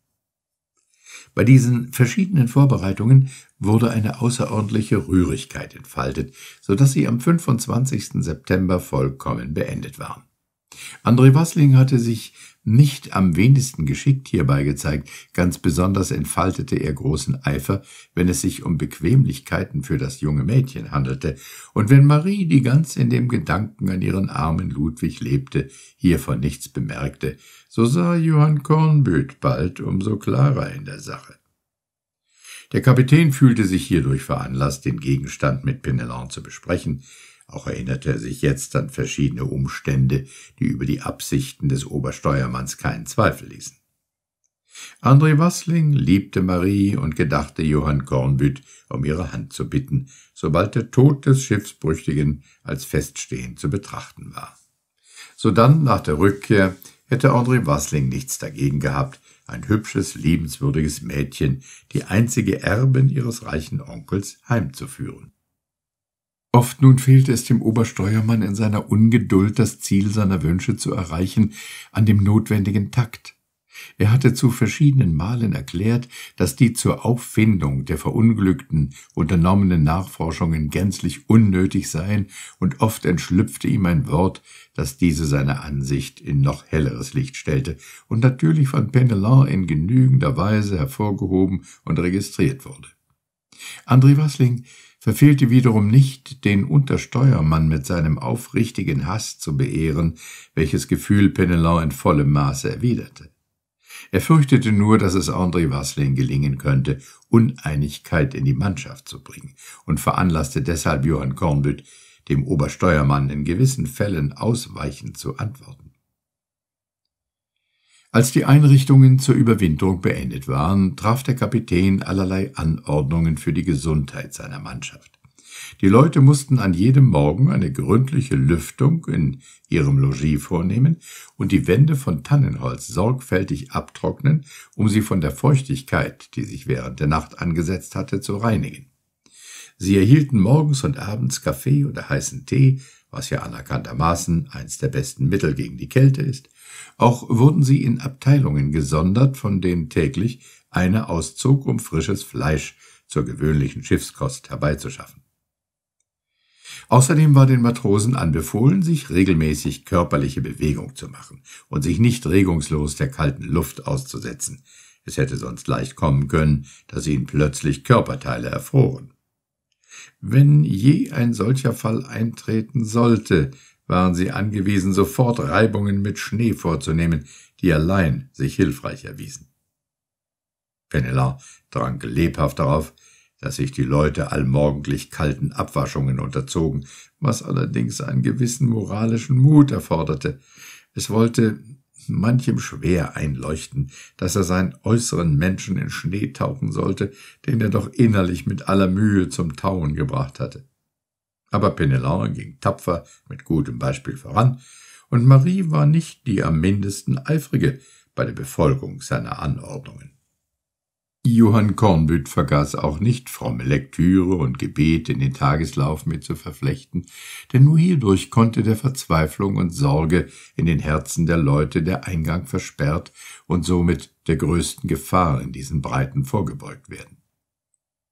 Bei diesen verschiedenen Vorbereitungen wurde eine außerordentliche Rührigkeit entfaltet, so dass sie am 25. September vollkommen beendet waren. André Wassling hatte sich nicht am wenigsten geschickt hierbei gezeigt, ganz besonders entfaltete er großen Eifer, wenn es sich um Bequemlichkeiten für das junge Mädchen handelte, und wenn Marie, die ganz in dem Gedanken an ihren armen Ludwig lebte, hiervon nichts bemerkte, so sah Johann Kornbüth bald umso klarer in der Sache. Der Kapitän fühlte sich hierdurch veranlasst, den Gegenstand mit Penelon zu besprechen, auch erinnerte er sich jetzt an verschiedene Umstände, die über die Absichten des Obersteuermanns keinen Zweifel ließen. André Wassling liebte Marie und gedachte Johann Kornbüt, um ihre Hand zu bitten, sobald der Tod des Schiffsbrüchtigen als feststehend zu betrachten war. Sodann, nach der Rückkehr, hätte André Wassling nichts dagegen gehabt, ein hübsches, liebenswürdiges Mädchen, die einzige Erbin ihres reichen Onkels, heimzuführen. Oft nun fehlte es dem Obersteuermann in seiner Ungeduld, das Ziel seiner Wünsche zu erreichen, an dem notwendigen Takt. Er hatte zu verschiedenen Malen erklärt, dass die zur Auffindung der Verunglückten unternommenen Nachforschungen gänzlich unnötig seien, und oft entschlüpfte ihm ein Wort, das diese seine Ansicht in noch helleres Licht stellte und natürlich von Penelon in genügender Weise hervorgehoben und registriert wurde. André Wassling verfehlte wiederum nicht, den Untersteuermann mit seinem aufrichtigen Hass zu beehren, welches Gefühl Penelon in vollem Maße erwiderte. Er fürchtete nur, dass es André Vasselin gelingen könnte, Uneinigkeit in die Mannschaft zu bringen und veranlasste deshalb Johann Kornbütt, dem Obersteuermann in gewissen Fällen ausweichend zu antworten. Als die Einrichtungen zur Überwinterung beendet waren, traf der Kapitän allerlei Anordnungen für die Gesundheit seiner Mannschaft. Die Leute mussten an jedem Morgen eine gründliche Lüftung in ihrem Logis vornehmen und die Wände von Tannenholz sorgfältig abtrocknen, um sie von der Feuchtigkeit, die sich während der Nacht angesetzt hatte, zu reinigen. Sie erhielten morgens und abends Kaffee oder heißen Tee, was ja anerkanntermaßen eins der besten Mittel gegen die Kälte ist, auch wurden sie in Abteilungen gesondert, von denen täglich einer auszog, um frisches Fleisch zur gewöhnlichen Schiffskost herbeizuschaffen. Außerdem war den Matrosen anbefohlen, sich regelmäßig körperliche Bewegung zu machen und sich nicht regungslos der kalten Luft auszusetzen. Es hätte sonst leicht kommen können, dass ihnen plötzlich Körperteile erfroren. Wenn je ein solcher Fall eintreten sollte, waren sie angewiesen, sofort Reibungen mit Schnee vorzunehmen, die allein sich hilfreich erwiesen. Penelar drang lebhaft darauf, dass sich die Leute allmorgendlich kalten Abwaschungen unterzogen, was allerdings einen gewissen moralischen Mut erforderte. Es wollte manchem schwer einleuchten, dass er seinen äußeren Menschen in Schnee tauchen sollte, den er doch innerlich mit aller Mühe zum Tauen gebracht hatte. Aber Penelon ging tapfer mit gutem Beispiel voran, und Marie war nicht die am mindesten eifrige bei der Befolgung seiner Anordnungen. Johann Kornbüt vergaß auch nicht, fromme Lektüre und Gebet in den Tageslauf mit zu verflechten, denn nur hierdurch konnte der Verzweiflung und Sorge in den Herzen der Leute der Eingang versperrt und somit der größten Gefahr in diesen Breiten vorgebeugt werden.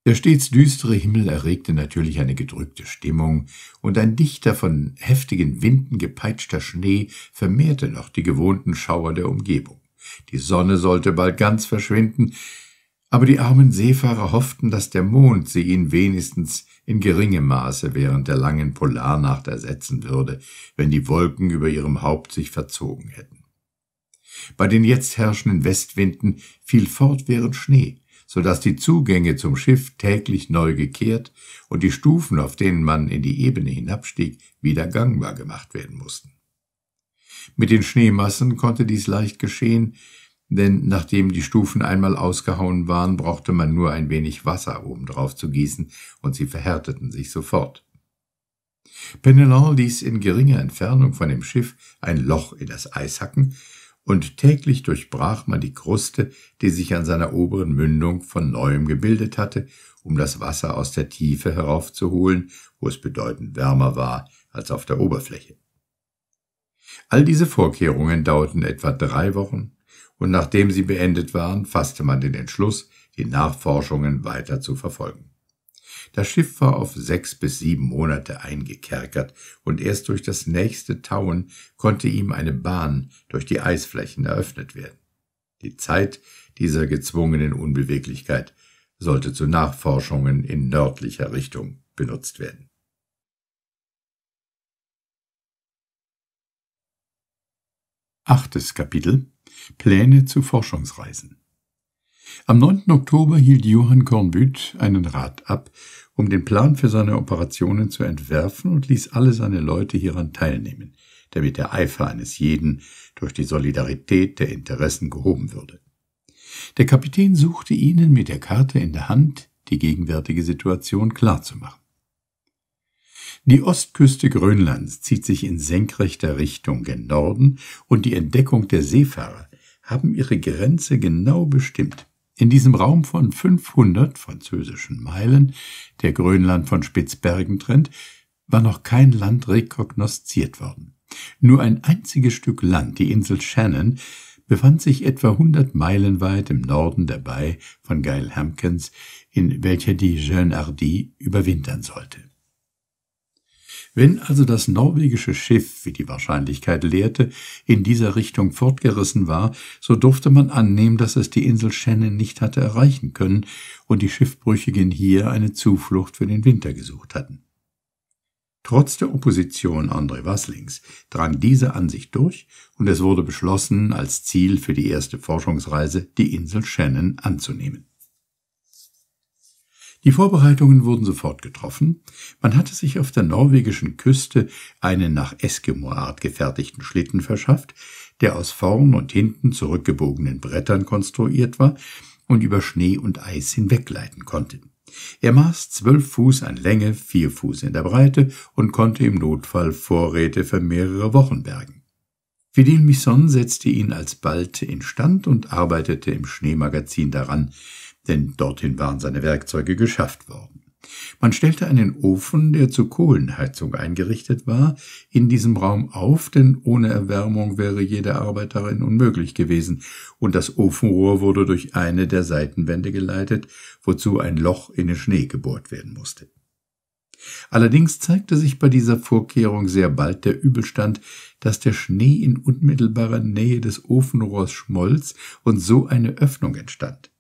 Der stets düstere Himmel erregte natürlich eine gedrückte Stimmung, und ein dichter von heftigen Winden gepeitschter Schnee vermehrte noch die gewohnten Schauer der Umgebung. Die Sonne sollte bald ganz verschwinden, aber die armen Seefahrer hofften, dass der Mond sie ihn wenigstens in geringem Maße während der langen Polarnacht ersetzen würde, wenn die Wolken über ihrem Haupt sich verzogen hätten. Bei den jetzt herrschenden Westwinden fiel fortwährend Schnee, so dass die Zugänge zum Schiff täglich neu gekehrt und die Stufen, auf denen man in die Ebene hinabstieg, wieder gangbar gemacht werden mussten. Mit den Schneemassen konnte dies leicht geschehen, denn nachdem die Stufen einmal ausgehauen waren, brauchte man nur ein wenig Wasser obendrauf zu gießen, und sie verhärteten sich sofort. Penelon ließ in geringer Entfernung von dem Schiff ein Loch in das Eis hacken und täglich durchbrach man die Kruste, die sich an seiner oberen Mündung von neuem gebildet hatte, um das Wasser aus der Tiefe heraufzuholen, wo es bedeutend wärmer war als auf der Oberfläche. All diese Vorkehrungen dauerten etwa drei Wochen, und nachdem sie beendet waren, fasste man den Entschluss, die Nachforschungen weiter zu verfolgen. Das Schiff war auf sechs bis sieben Monate eingekerkert, und erst durch das nächste Tauen konnte ihm eine Bahn durch die Eisflächen eröffnet werden. Die Zeit dieser gezwungenen Unbeweglichkeit sollte zu Nachforschungen in nördlicher Richtung benutzt werden. Achtes Kapitel Pläne zu Forschungsreisen am 9. Oktober hielt Johann Kornbüth einen Rat ab, um den Plan für seine Operationen zu entwerfen und ließ alle seine Leute hieran teilnehmen, damit der Eifer eines jeden durch die Solidarität der Interessen gehoben würde. Der Kapitän suchte ihnen mit der Karte in der Hand die gegenwärtige Situation klarzumachen. Die Ostküste Grönlands zieht sich in senkrechter Richtung gen Norden und die Entdeckung der Seefahrer haben ihre Grenze genau bestimmt. In diesem Raum von 500 französischen Meilen, der Grönland von Spitzbergen trennt, war noch kein Land rekognosziert worden. Nur ein einziges Stück Land, die Insel Shannon, befand sich etwa 100 Meilen weit im Norden der Bay von Geil Hamkins, in welcher die Jeune Hardy überwintern sollte. Wenn also das norwegische Schiff, wie die Wahrscheinlichkeit lehrte, in dieser Richtung fortgerissen war, so durfte man annehmen, dass es die Insel Shannon nicht hatte erreichen können und die Schiffbrüchigen hier eine Zuflucht für den Winter gesucht hatten. Trotz der Opposition André Wasslings drang diese Ansicht durch und es wurde beschlossen, als Ziel für die erste Forschungsreise die Insel Shannon anzunehmen. Die Vorbereitungen wurden sofort getroffen. Man hatte sich auf der norwegischen Küste einen nach Eskimo-Art gefertigten Schlitten verschafft, der aus vorn und hinten zurückgebogenen Brettern konstruiert war und über Schnee und Eis hinwegleiten konnte. Er maß zwölf Fuß an Länge, vier Fuß in der Breite und konnte im Notfall Vorräte für mehrere Wochen bergen. Fidel Misson setzte ihn alsbald instand und arbeitete im Schneemagazin daran, denn dorthin waren seine Werkzeuge geschafft worden. Man stellte einen Ofen, der zur Kohlenheizung eingerichtet war, in diesem Raum auf, denn ohne Erwärmung wäre jede Arbeit darin unmöglich gewesen, und das Ofenrohr wurde durch eine der Seitenwände geleitet, wozu ein Loch in den Schnee gebohrt werden musste. Allerdings zeigte sich bei dieser Vorkehrung sehr bald der Übelstand, dass der Schnee in unmittelbarer Nähe des Ofenrohrs schmolz und so eine Öffnung entstand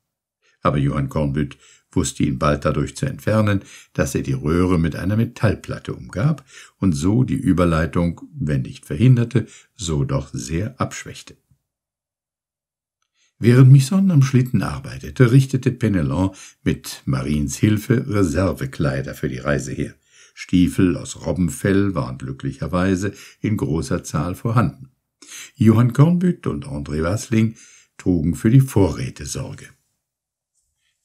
aber Johann Kornwild wusste ihn bald dadurch zu entfernen, dass er die Röhre mit einer Metallplatte umgab und so die Überleitung, wenn nicht verhinderte, so doch sehr abschwächte. Während Misson am Schlitten arbeitete, richtete Penelon mit Mariens Hilfe Reservekleider für die Reise her. Stiefel aus Robbenfell waren glücklicherweise in großer Zahl vorhanden. Johann Kornbütt und André Wassling trugen für die Vorräte Sorge.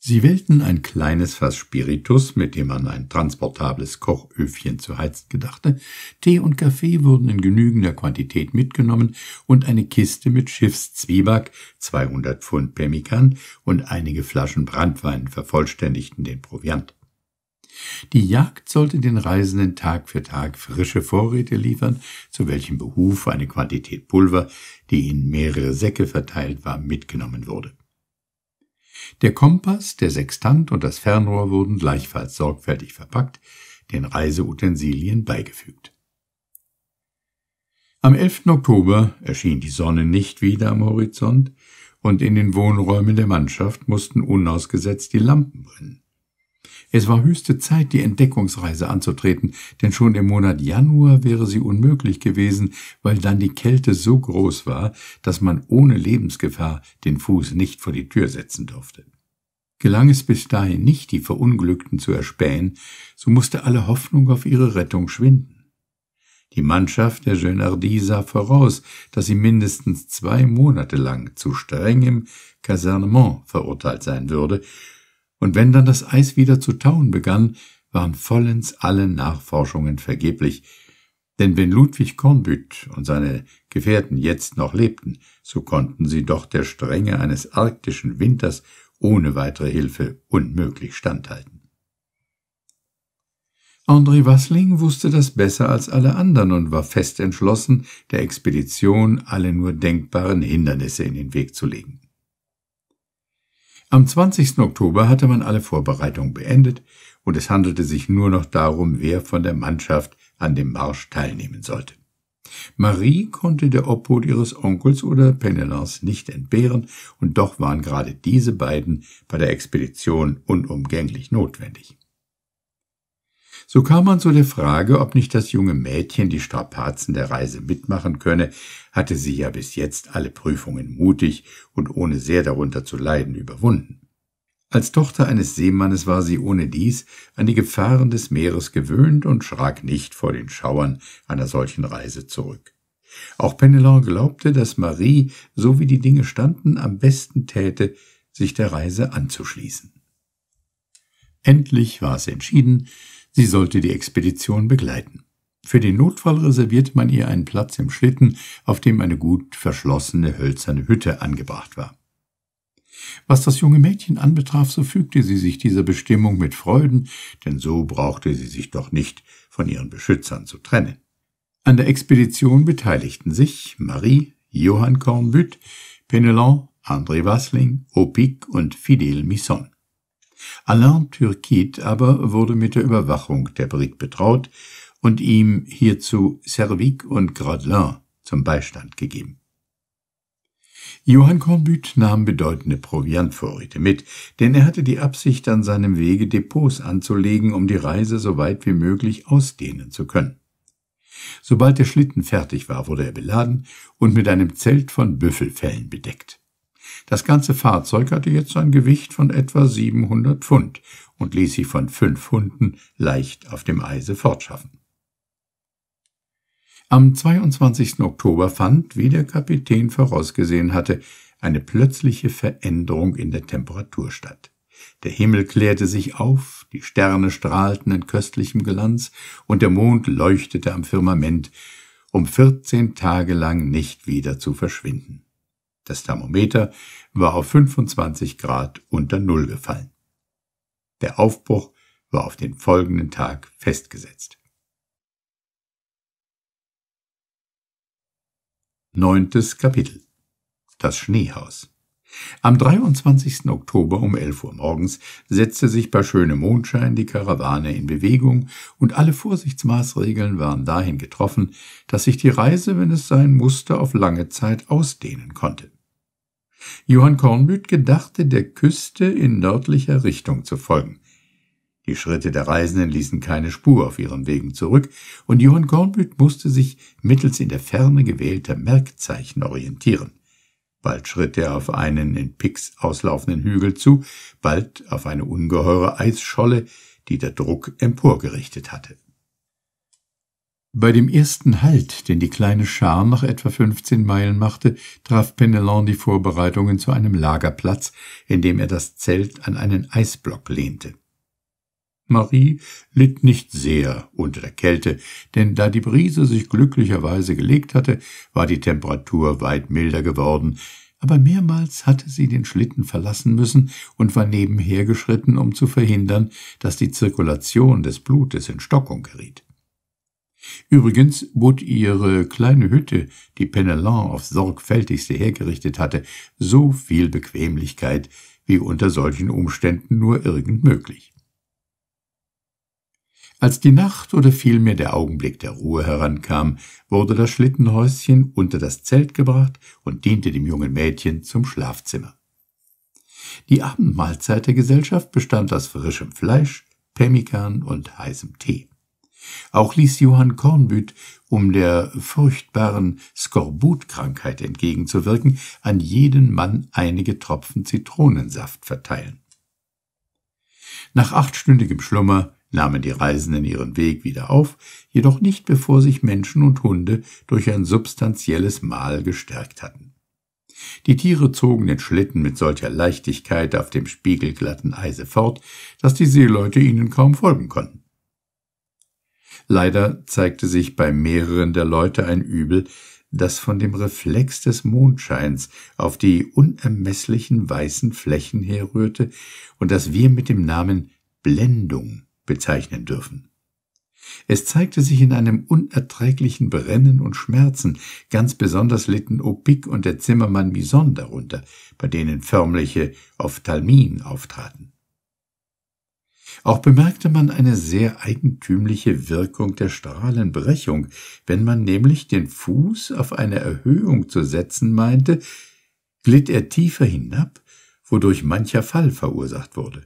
Sie wählten ein kleines Fass Spiritus, mit dem man ein transportables Kochöfchen zu heizen gedachte, Tee und Kaffee wurden in genügender Quantität mitgenommen und eine Kiste mit Schiffszwieback, 200 Pfund Pemmikan und einige Flaschen Brandwein vervollständigten den Proviant. Die Jagd sollte den Reisenden Tag für Tag frische Vorräte liefern, zu welchem Behuf eine Quantität Pulver, die in mehrere Säcke verteilt war, mitgenommen wurde. Der Kompass, der Sextant und das Fernrohr wurden gleichfalls sorgfältig verpackt, den Reiseutensilien beigefügt. Am 11. Oktober erschien die Sonne nicht wieder am Horizont, und in den Wohnräumen der Mannschaft mussten unausgesetzt die Lampen brennen. Es war höchste Zeit, die Entdeckungsreise anzutreten, denn schon im Monat Januar wäre sie unmöglich gewesen, weil dann die Kälte so groß war, dass man ohne Lebensgefahr den Fuß nicht vor die Tür setzen durfte. Gelang es bis dahin nicht, die Verunglückten zu erspähen, so musste alle Hoffnung auf ihre Rettung schwinden. Die Mannschaft der Genardi sah voraus, dass sie mindestens zwei Monate lang zu strengem Kasernement verurteilt sein würde, und wenn dann das Eis wieder zu tauen begann, waren vollends alle Nachforschungen vergeblich, denn wenn Ludwig Kornbüt und seine Gefährten jetzt noch lebten, so konnten sie doch der Strenge eines arktischen Winters ohne weitere Hilfe unmöglich standhalten. André Wassling wusste das besser als alle anderen und war fest entschlossen, der Expedition alle nur denkbaren Hindernisse in den Weg zu legen. Am 20. Oktober hatte man alle Vorbereitungen beendet und es handelte sich nur noch darum, wer von der Mannschaft an dem Marsch teilnehmen sollte. Marie konnte der Obhut ihres Onkels oder Penelons nicht entbehren, und doch waren gerade diese beiden bei der Expedition unumgänglich notwendig. So kam man zu der Frage, ob nicht das junge Mädchen die Strapazen der Reise mitmachen könne, hatte sie ja bis jetzt alle Prüfungen mutig und ohne sehr darunter zu leiden überwunden. Als Tochter eines Seemannes war sie ohnedies an die Gefahren des Meeres gewöhnt und schrak nicht vor den Schauern einer solchen Reise zurück. Auch Penelon glaubte, dass Marie, so wie die Dinge standen, am besten täte, sich der Reise anzuschließen. Endlich war es entschieden, Sie sollte die Expedition begleiten. Für den Notfall reservierte man ihr einen Platz im Schlitten, auf dem eine gut verschlossene hölzerne Hütte angebracht war. Was das junge Mädchen anbetraf, so fügte sie sich dieser Bestimmung mit Freuden, denn so brauchte sie sich doch nicht von ihren Beschützern zu trennen. An der Expedition beteiligten sich Marie, Johann Kornbütt, Penelon, André Wassling, Opik und Fidel Misson. Alain Türkit aber wurde mit der Überwachung der Brig betraut und ihm hierzu Servic und Gradelin zum Beistand gegeben. Johann Kornbüth nahm bedeutende Proviantvorräte mit, denn er hatte die Absicht, an seinem Wege Depots anzulegen, um die Reise so weit wie möglich ausdehnen zu können. Sobald der Schlitten fertig war, wurde er beladen und mit einem Zelt von Büffelfellen bedeckt. Das ganze Fahrzeug hatte jetzt ein Gewicht von etwa 700 Pfund und ließ sich von fünf Hunden leicht auf dem Eise fortschaffen. Am 22. Oktober fand, wie der Kapitän vorausgesehen hatte, eine plötzliche Veränderung in der Temperatur statt. Der Himmel klärte sich auf, die Sterne strahlten in köstlichem Glanz und der Mond leuchtete am Firmament, um 14 Tage lang nicht wieder zu verschwinden. Das Thermometer war auf 25 Grad unter Null gefallen. Der Aufbruch war auf den folgenden Tag festgesetzt. Neuntes Kapitel Das Schneehaus Am 23. Oktober um 11 Uhr morgens setzte sich bei schönem Mondschein die Karawane in Bewegung und alle Vorsichtsmaßregeln waren dahin getroffen, dass sich die Reise, wenn es sein musste, auf lange Zeit ausdehnen konnte. Johann Kornbüt gedachte, der Küste in nördlicher Richtung zu folgen. Die Schritte der Reisenden ließen keine Spur auf ihren Wegen zurück, und Johann Kornbüt musste sich mittels in der Ferne gewählter Merkzeichen orientieren. Bald schritt er auf einen in Picks auslaufenden Hügel zu, bald auf eine ungeheure Eisscholle, die der Druck emporgerichtet hatte. Bei dem ersten Halt, den die kleine Schar nach etwa 15 Meilen machte, traf Penelon die Vorbereitungen zu einem Lagerplatz, in dem er das Zelt an einen Eisblock lehnte. Marie litt nicht sehr unter der Kälte, denn da die Brise sich glücklicherweise gelegt hatte, war die Temperatur weit milder geworden, aber mehrmals hatte sie den Schlitten verlassen müssen und war nebenher geschritten, um zu verhindern, dass die Zirkulation des Blutes in Stockung geriet. Übrigens bot ihre kleine Hütte, die Penelon aufs sorgfältigste hergerichtet hatte, so viel Bequemlichkeit, wie unter solchen Umständen nur irgend möglich. Als die Nacht oder vielmehr der Augenblick der Ruhe herankam, wurde das Schlittenhäuschen unter das Zelt gebracht und diente dem jungen Mädchen zum Schlafzimmer. Die Abendmahlzeit der Gesellschaft bestand aus frischem Fleisch, Pemmikan und heißem Tee. Auch ließ Johann Kornbüt, um der furchtbaren Skorbutkrankheit entgegenzuwirken, an jeden Mann einige Tropfen Zitronensaft verteilen. Nach achtstündigem Schlummer nahmen die Reisenden ihren Weg wieder auf, jedoch nicht bevor sich Menschen und Hunde durch ein substanzielles Mahl gestärkt hatten. Die Tiere zogen den Schlitten mit solcher Leichtigkeit auf dem spiegelglatten Eise fort, dass die Seeleute ihnen kaum folgen konnten. Leider zeigte sich bei mehreren der Leute ein Übel, das von dem Reflex des Mondscheins auf die unermesslichen weißen Flächen herrührte und das wir mit dem Namen Blendung bezeichnen dürfen. Es zeigte sich in einem unerträglichen Brennen und Schmerzen, ganz besonders litten Opik und der Zimmermann Mison darunter, bei denen förmliche Ophthalmien auftraten. Auch bemerkte man eine sehr eigentümliche Wirkung der Strahlenbrechung, wenn man nämlich den Fuß auf eine Erhöhung zu setzen meinte, glitt er tiefer hinab, wodurch mancher Fall verursacht wurde.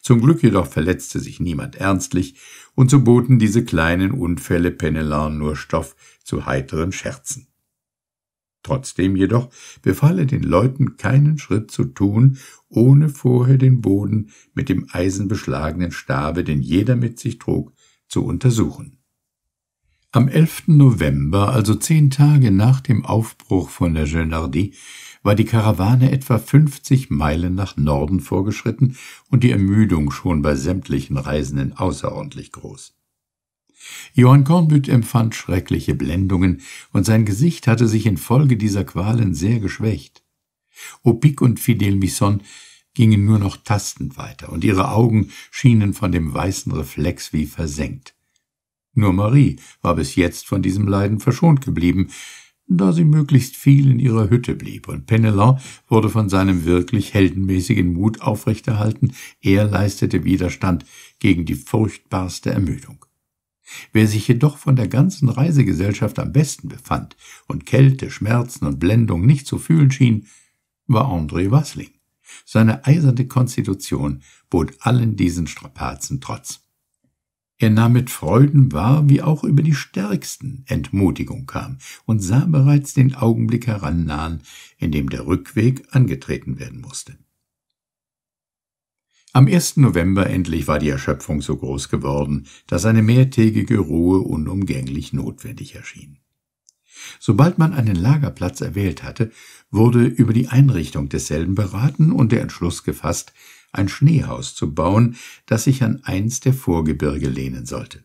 Zum Glück jedoch verletzte sich niemand ernstlich, und so boten diese kleinen Unfälle Penelan nur Stoff zu heiteren Scherzen. Trotzdem jedoch befahl er den Leuten, keinen Schritt zu tun, ohne vorher den Boden mit dem eisenbeschlagenen Stabe, den jeder mit sich trug, zu untersuchen. Am 11. November, also zehn Tage nach dem Aufbruch von der Genardie, war die Karawane etwa 50 Meilen nach Norden vorgeschritten und die Ermüdung schon bei sämtlichen Reisenden außerordentlich groß. Johann Kornbütt empfand schreckliche Blendungen, und sein Gesicht hatte sich infolge dieser Qualen sehr geschwächt. Opik und Fidel Misson gingen nur noch tastend weiter, und ihre Augen schienen von dem weißen Reflex wie versenkt. Nur Marie war bis jetzt von diesem Leiden verschont geblieben, da sie möglichst viel in ihrer Hütte blieb, und Penelon wurde von seinem wirklich heldenmäßigen Mut aufrechterhalten, er leistete Widerstand gegen die furchtbarste Ermüdung. Wer sich jedoch von der ganzen Reisegesellschaft am besten befand und Kälte, Schmerzen und Blendung nicht zu fühlen schien, war André Wassling. Seine eiserne Konstitution bot allen diesen Strapazen Trotz. Er nahm mit Freuden wahr, wie auch über die stärksten Entmutigung kam und sah bereits den Augenblick herannahen, in dem der Rückweg angetreten werden musste. Am 1. November endlich war die Erschöpfung so groß geworden, dass eine mehrtägige Ruhe unumgänglich notwendig erschien. Sobald man einen Lagerplatz erwählt hatte, wurde über die Einrichtung desselben beraten und der Entschluss gefasst, ein Schneehaus zu bauen, das sich an eins der Vorgebirge lehnen sollte.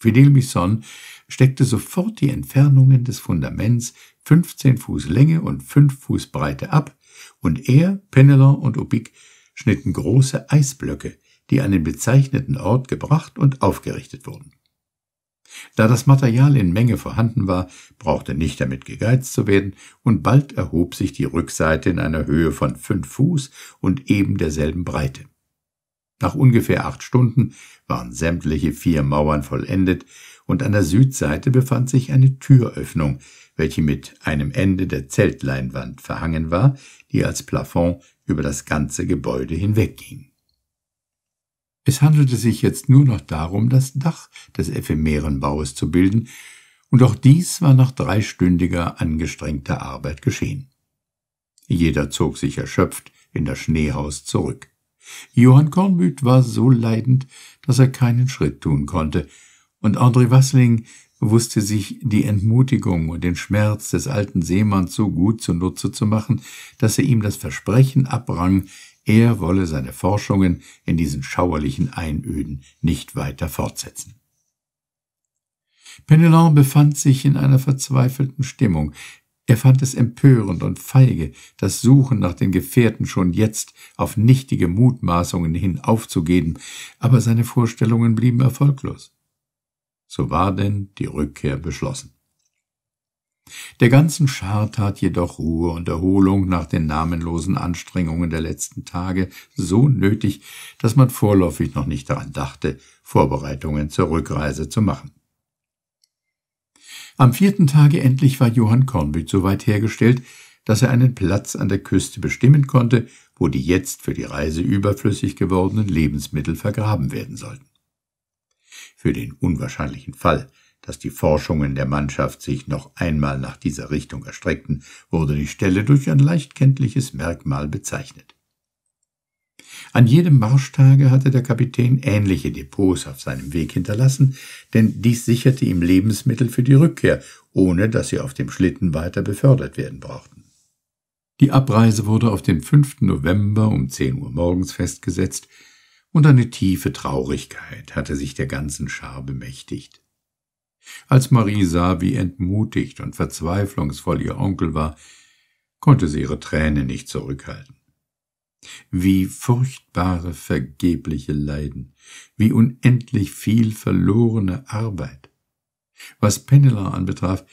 Fidel Misson steckte sofort die Entfernungen des Fundaments 15 Fuß Länge und 5 Fuß Breite ab, und er, Penelon und Ubik schnitten große Eisblöcke, die an den bezeichneten Ort gebracht und aufgerichtet wurden. Da das Material in Menge vorhanden war, brauchte nicht damit gegeizt zu werden, und bald erhob sich die Rückseite in einer Höhe von fünf Fuß und eben derselben Breite. Nach ungefähr acht Stunden waren sämtliche vier Mauern vollendet, und an der Südseite befand sich eine Türöffnung, welche mit einem Ende der Zeltleinwand verhangen war, die als Plafond über das ganze Gebäude hinwegging. Es handelte sich jetzt nur noch darum, das Dach des ephemeren Baues zu bilden, und auch dies war nach dreistündiger angestrengter Arbeit geschehen. Jeder zog sich erschöpft in das Schneehaus zurück. Johann Kornbüt war so leidend, dass er keinen Schritt tun konnte, und André Wassling wusste sich die Entmutigung und den Schmerz des alten Seemanns so gut zunutze zu machen, dass er ihm das Versprechen abrang, er wolle seine Forschungen in diesen schauerlichen Einöden nicht weiter fortsetzen. Penelon befand sich in einer verzweifelten Stimmung. Er fand es empörend und feige, das Suchen nach den Gefährten schon jetzt auf nichtige Mutmaßungen hin aufzugeben, aber seine Vorstellungen blieben erfolglos. So war denn die Rückkehr beschlossen. Der ganzen Schar tat jedoch Ruhe und Erholung nach den namenlosen Anstrengungen der letzten Tage so nötig, dass man vorläufig noch nicht daran dachte, Vorbereitungen zur Rückreise zu machen. Am vierten Tage endlich war Johann Kornbüth so weit hergestellt, dass er einen Platz an der Küste bestimmen konnte, wo die jetzt für die Reise überflüssig gewordenen Lebensmittel vergraben werden sollten für den unwahrscheinlichen Fall, dass die Forschungen der Mannschaft sich noch einmal nach dieser Richtung erstreckten, wurde die Stelle durch ein leicht kenntliches Merkmal bezeichnet. An jedem Marschtage hatte der Kapitän ähnliche Depots auf seinem Weg hinterlassen, denn dies sicherte ihm Lebensmittel für die Rückkehr, ohne dass sie auf dem Schlitten weiter befördert werden brauchten. Die Abreise wurde auf den 5. November um 10 Uhr morgens festgesetzt, und eine tiefe Traurigkeit hatte sich der ganzen Schar bemächtigt. Als Marie sah, wie entmutigt und verzweiflungsvoll ihr Onkel war, konnte sie ihre Tränen nicht zurückhalten. Wie furchtbare vergebliche Leiden, wie unendlich viel verlorene Arbeit. Was Penela anbetraf,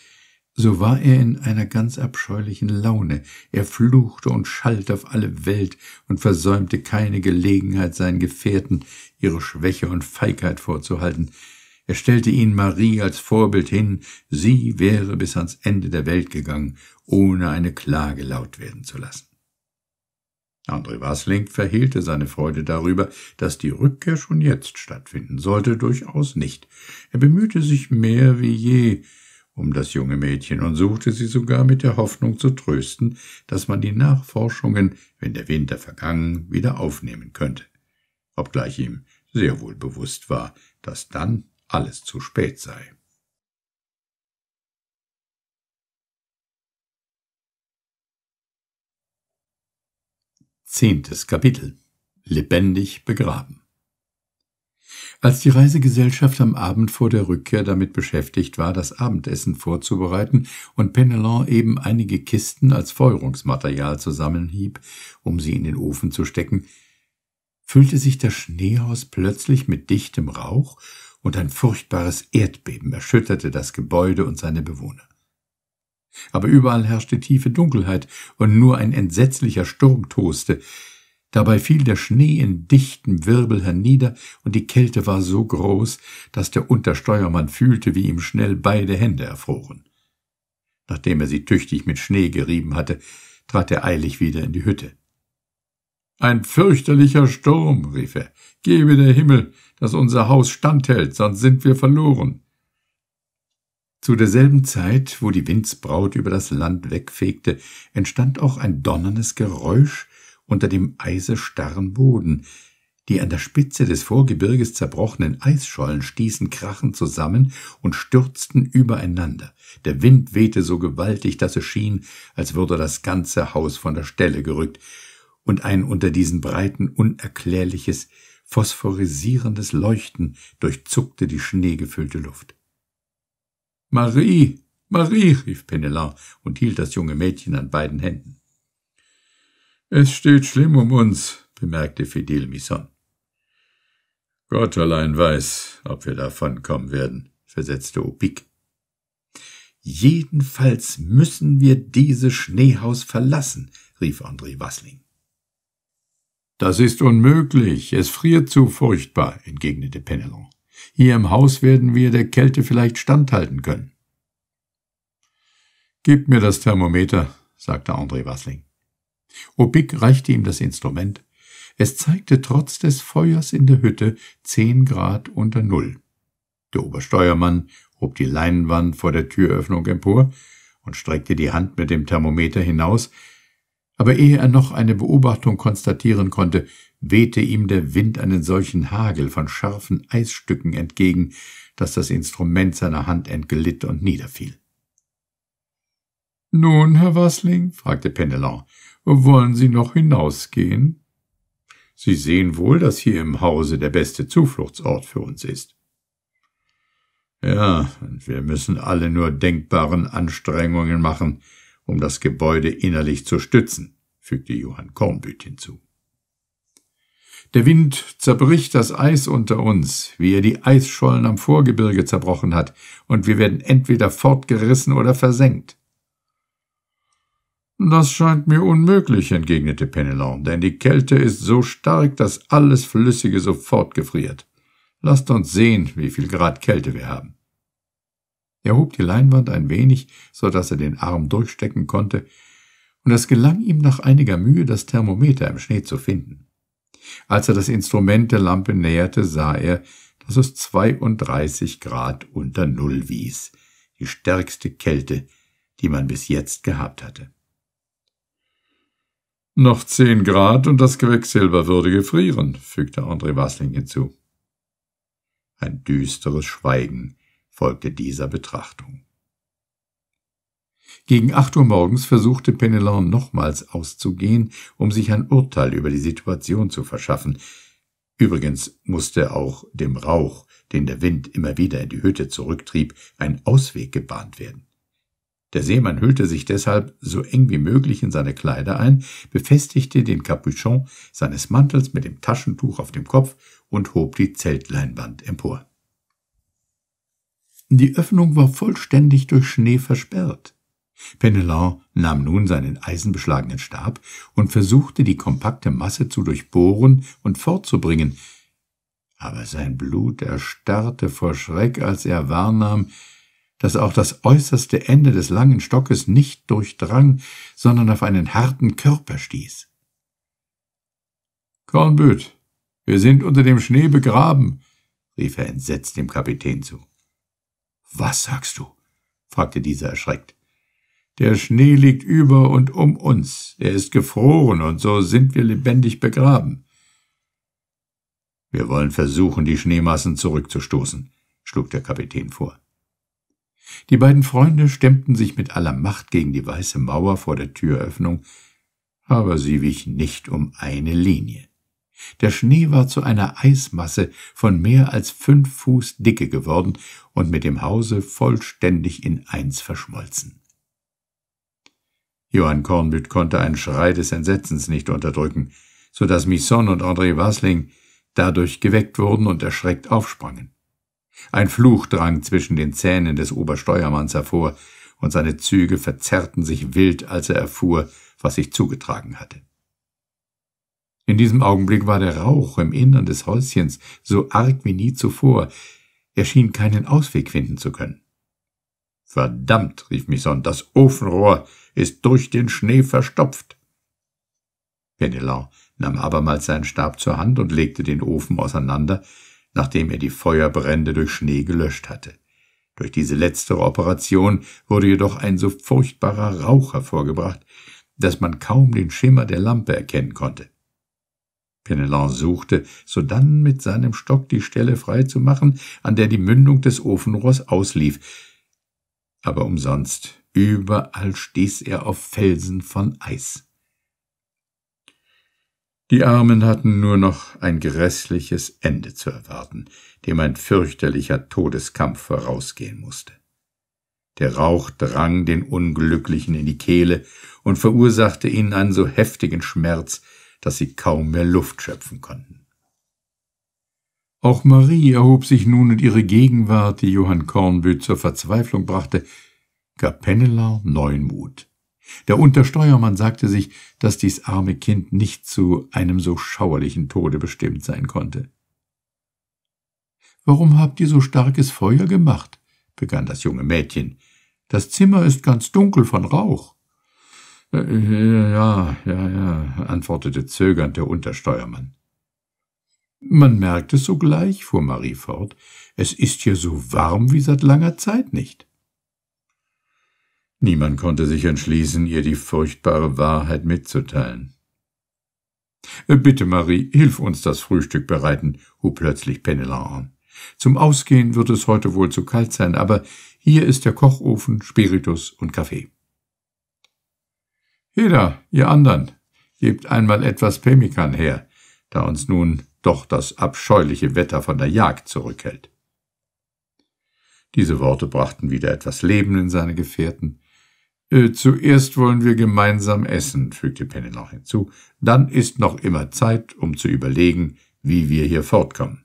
so war er in einer ganz abscheulichen Laune, er fluchte und schalt auf alle Welt und versäumte keine Gelegenheit, seinen Gefährten ihre Schwäche und Feigheit vorzuhalten, er stellte ihn Marie als Vorbild hin, sie wäre bis ans Ende der Welt gegangen, ohne eine Klage laut werden zu lassen. André Wasling verhehlte seine Freude darüber, dass die Rückkehr schon jetzt stattfinden sollte, durchaus nicht. Er bemühte sich mehr wie je, um das junge Mädchen und suchte sie sogar mit der Hoffnung zu trösten, dass man die Nachforschungen, wenn der Winter vergangen, wieder aufnehmen könnte, obgleich ihm sehr wohl bewusst war, dass dann alles zu spät sei. Zehntes Kapitel Lebendig begraben als die Reisegesellschaft am Abend vor der Rückkehr damit beschäftigt war, das Abendessen vorzubereiten und Penelon eben einige Kisten als Feuerungsmaterial zusammenhieb, um sie in den Ofen zu stecken, füllte sich das Schneehaus plötzlich mit dichtem Rauch und ein furchtbares Erdbeben erschütterte das Gebäude und seine Bewohner. Aber überall herrschte tiefe Dunkelheit und nur ein entsetzlicher Sturm toste, Dabei fiel der Schnee in dichtem Wirbel hernieder, und die Kälte war so groß, dass der Untersteuermann fühlte, wie ihm schnell beide Hände erfroren. Nachdem er sie tüchtig mit Schnee gerieben hatte, trat er eilig wieder in die Hütte. Ein fürchterlicher Sturm, rief er, gebe der Himmel, dass unser Haus standhält, sonst sind wir verloren. Zu derselben Zeit, wo die Windsbraut über das Land wegfegte, entstand auch ein donnerndes Geräusch, unter dem eisestarren Boden. Die an der Spitze des Vorgebirges zerbrochenen Eisschollen stießen krachend zusammen und stürzten übereinander. Der Wind wehte so gewaltig, dass es schien, als würde das ganze Haus von der Stelle gerückt, und ein unter diesen Breiten unerklärliches, phosphorisierendes Leuchten durchzuckte die schneegefüllte Luft. Marie, Marie, rief Penelin und hielt das junge Mädchen an beiden Händen. Es steht schlimm um uns, bemerkte Fidel Mison. Gott allein weiß, ob wir davon kommen werden, versetzte Opik. Jedenfalls müssen wir dieses Schneehaus verlassen, rief André Wassling. Das ist unmöglich, es friert zu furchtbar, entgegnete Penelon. Hier im Haus werden wir der Kälte vielleicht standhalten können. Gib mir das Thermometer, sagte André Wassling. Obig reichte ihm das Instrument. Es zeigte trotz des Feuers in der Hütte zehn Grad unter Null. Der Obersteuermann hob die Leinwand vor der Türöffnung empor und streckte die Hand mit dem Thermometer hinaus, aber ehe er noch eine Beobachtung konstatieren konnte, wehte ihm der Wind einen solchen Hagel von scharfen Eisstücken entgegen, dass das Instrument seiner Hand entglitt und niederfiel. Nun, Herr Wassling, fragte Penelon, wollen Sie noch hinausgehen? Sie sehen wohl, dass hier im Hause der beste Zufluchtsort für uns ist. Ja, und wir müssen alle nur denkbaren Anstrengungen machen, um das Gebäude innerlich zu stützen, fügte Johann Kornbüt hinzu. Der Wind zerbricht das Eis unter uns, wie er die Eisschollen am Vorgebirge zerbrochen hat, und wir werden entweder fortgerissen oder versenkt. Das scheint mir unmöglich, entgegnete Penelon, denn die Kälte ist so stark, dass alles Flüssige sofort gefriert. Lasst uns sehen, wie viel Grad Kälte wir haben. Er hob die Leinwand ein wenig, so dass er den Arm durchstecken konnte, und es gelang ihm nach einiger Mühe, das Thermometer im Schnee zu finden. Als er das Instrument der Lampe näherte, sah er, dass es 32 Grad unter Null wies, die stärkste Kälte, die man bis jetzt gehabt hatte. Noch zehn Grad und das Quecksilber würde gefrieren, fügte André Wassling hinzu. Ein düsteres Schweigen folgte dieser Betrachtung. Gegen acht Uhr morgens versuchte Penelon nochmals auszugehen, um sich ein Urteil über die Situation zu verschaffen. Übrigens musste auch dem Rauch, den der Wind immer wieder in die Hütte zurücktrieb, ein Ausweg gebahnt werden. Der Seemann hüllte sich deshalb so eng wie möglich in seine Kleider ein, befestigte den Capuchon seines Mantels mit dem Taschentuch auf dem Kopf und hob die Zeltleinwand empor. Die Öffnung war vollständig durch Schnee versperrt. Penelon nahm nun seinen eisenbeschlagenen Stab und versuchte, die kompakte Masse zu durchbohren und fortzubringen, aber sein Blut erstarrte vor Schreck, als er wahrnahm, das auch das äußerste Ende des langen Stockes nicht durchdrang, sondern auf einen harten Körper stieß. Kornbüt, wir sind unter dem Schnee begraben, rief er entsetzt dem Kapitän zu. Was sagst du? fragte dieser erschreckt. Der Schnee liegt über und um uns, er ist gefroren, und so sind wir lebendig begraben. Wir wollen versuchen, die Schneemassen zurückzustoßen, schlug der Kapitän vor. Die beiden Freunde stemmten sich mit aller Macht gegen die weiße Mauer vor der Türöffnung, aber sie wich nicht um eine Linie. Der Schnee war zu einer Eismasse von mehr als fünf Fuß Dicke geworden und mit dem Hause vollständig in eins verschmolzen. Johann Kornbüt konnte einen Schrei des Entsetzens nicht unterdrücken, so daß Misson und André Wasling dadurch geweckt wurden und erschreckt aufsprangen. Ein Fluch drang zwischen den Zähnen des Obersteuermanns hervor, und seine Züge verzerrten sich wild, als er erfuhr, was sich zugetragen hatte. In diesem Augenblick war der Rauch im Innern des Häuschens so arg wie nie zuvor, er schien keinen Ausweg finden zu können. Verdammt, rief Misson, das Ofenrohr ist durch den Schnee verstopft. Penelon nahm abermals seinen Stab zur Hand und legte den Ofen auseinander, nachdem er die Feuerbrände durch Schnee gelöscht hatte. Durch diese letztere Operation wurde jedoch ein so furchtbarer Rauch hervorgebracht, dass man kaum den Schimmer der Lampe erkennen konnte. Penelon suchte, sodann mit seinem Stock die Stelle frei zu machen, an der die Mündung des Ofenrohrs auslief. Aber umsonst, überall stieß er auf Felsen von Eis. Die Armen hatten nur noch ein grässliches Ende zu erwarten, dem ein fürchterlicher Todeskampf vorausgehen musste. Der Rauch drang den Unglücklichen in die Kehle und verursachte ihnen einen so heftigen Schmerz, dass sie kaum mehr Luft schöpfen konnten. Auch Marie erhob sich nun und ihre Gegenwart, die Johann Kornbüth zur Verzweiflung brachte, gab Pennelau neuen Mut. Der Untersteuermann sagte sich, dass dies arme Kind nicht zu einem so schauerlichen Tode bestimmt sein konnte. Warum habt ihr so starkes Feuer gemacht? begann das junge Mädchen. Das Zimmer ist ganz dunkel von Rauch. Äh, ja, ja, ja, antwortete zögernd der Untersteuermann. Man merkt es sogleich, fuhr Marie fort, es ist hier so warm wie seit langer Zeit nicht. Niemand konnte sich entschließen, ihr die furchtbare Wahrheit mitzuteilen. Äh, bitte, Marie, hilf uns das Frühstück bereiten, hub plötzlich Penelon an. Zum Ausgehen wird es heute wohl zu kalt sein, aber hier ist der Kochofen, Spiritus und Kaffee. Jeder, ihr anderen, gebt einmal etwas Pemikan her, da uns nun doch das abscheuliche Wetter von der Jagd zurückhält. Diese Worte brachten wieder etwas Leben in seine Gefährten, äh, zuerst wollen wir gemeinsam essen, fügte Penny noch hinzu, dann ist noch immer Zeit, um zu überlegen, wie wir hier fortkommen.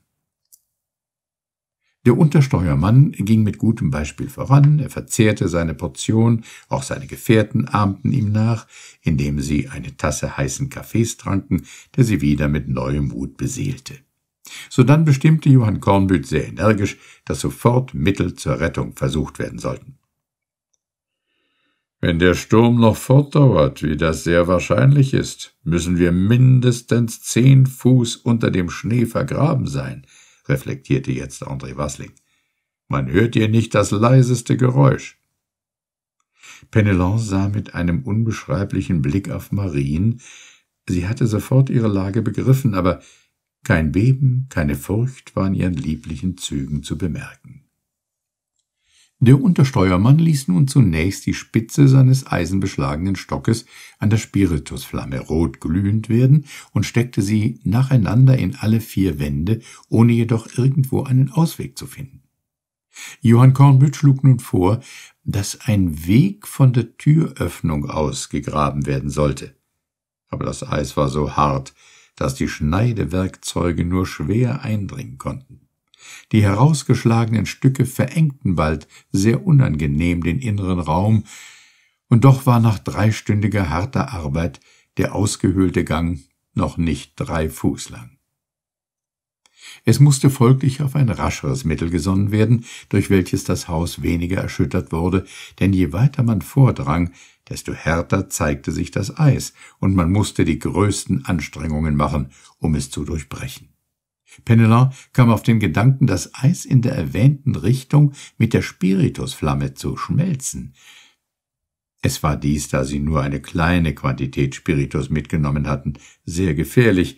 Der Untersteuermann ging mit gutem Beispiel voran, er verzehrte seine Portion, auch seine Gefährten ahmten ihm nach, indem sie eine Tasse heißen Kaffees tranken, der sie wieder mit neuem Mut beseelte. Sodann bestimmte Johann Kornbüt sehr energisch, dass sofort Mittel zur Rettung versucht werden sollten. Wenn der Sturm noch fortdauert, wie das sehr wahrscheinlich ist, müssen wir mindestens zehn Fuß unter dem Schnee vergraben sein, reflektierte jetzt André Wassling. Man hört hier nicht das leiseste Geräusch. Penelon sah mit einem unbeschreiblichen Blick auf Marien. Sie hatte sofort ihre Lage begriffen, aber kein Beben, keine Furcht war in ihren lieblichen Zügen zu bemerken. Der Untersteuermann ließ nun zunächst die Spitze seines eisenbeschlagenen Stockes an der Spiritusflamme rot glühend werden und steckte sie nacheinander in alle vier Wände, ohne jedoch irgendwo einen Ausweg zu finden. Johann Kornbütt schlug nun vor, dass ein Weg von der Türöffnung aus gegraben werden sollte. Aber das Eis war so hart, dass die Schneidewerkzeuge nur schwer eindringen konnten. Die herausgeschlagenen Stücke verengten bald sehr unangenehm den inneren Raum, und doch war nach dreistündiger harter Arbeit der ausgehöhlte Gang noch nicht drei Fuß lang. Es musste folglich auf ein rascheres Mittel gesonnen werden, durch welches das Haus weniger erschüttert wurde, denn je weiter man vordrang, desto härter zeigte sich das Eis, und man musste die größten Anstrengungen machen, um es zu durchbrechen. Penelon kam auf den Gedanken, das Eis in der erwähnten Richtung mit der Spiritusflamme zu schmelzen. Es war dies, da sie nur eine kleine Quantität Spiritus mitgenommen hatten, sehr gefährlich,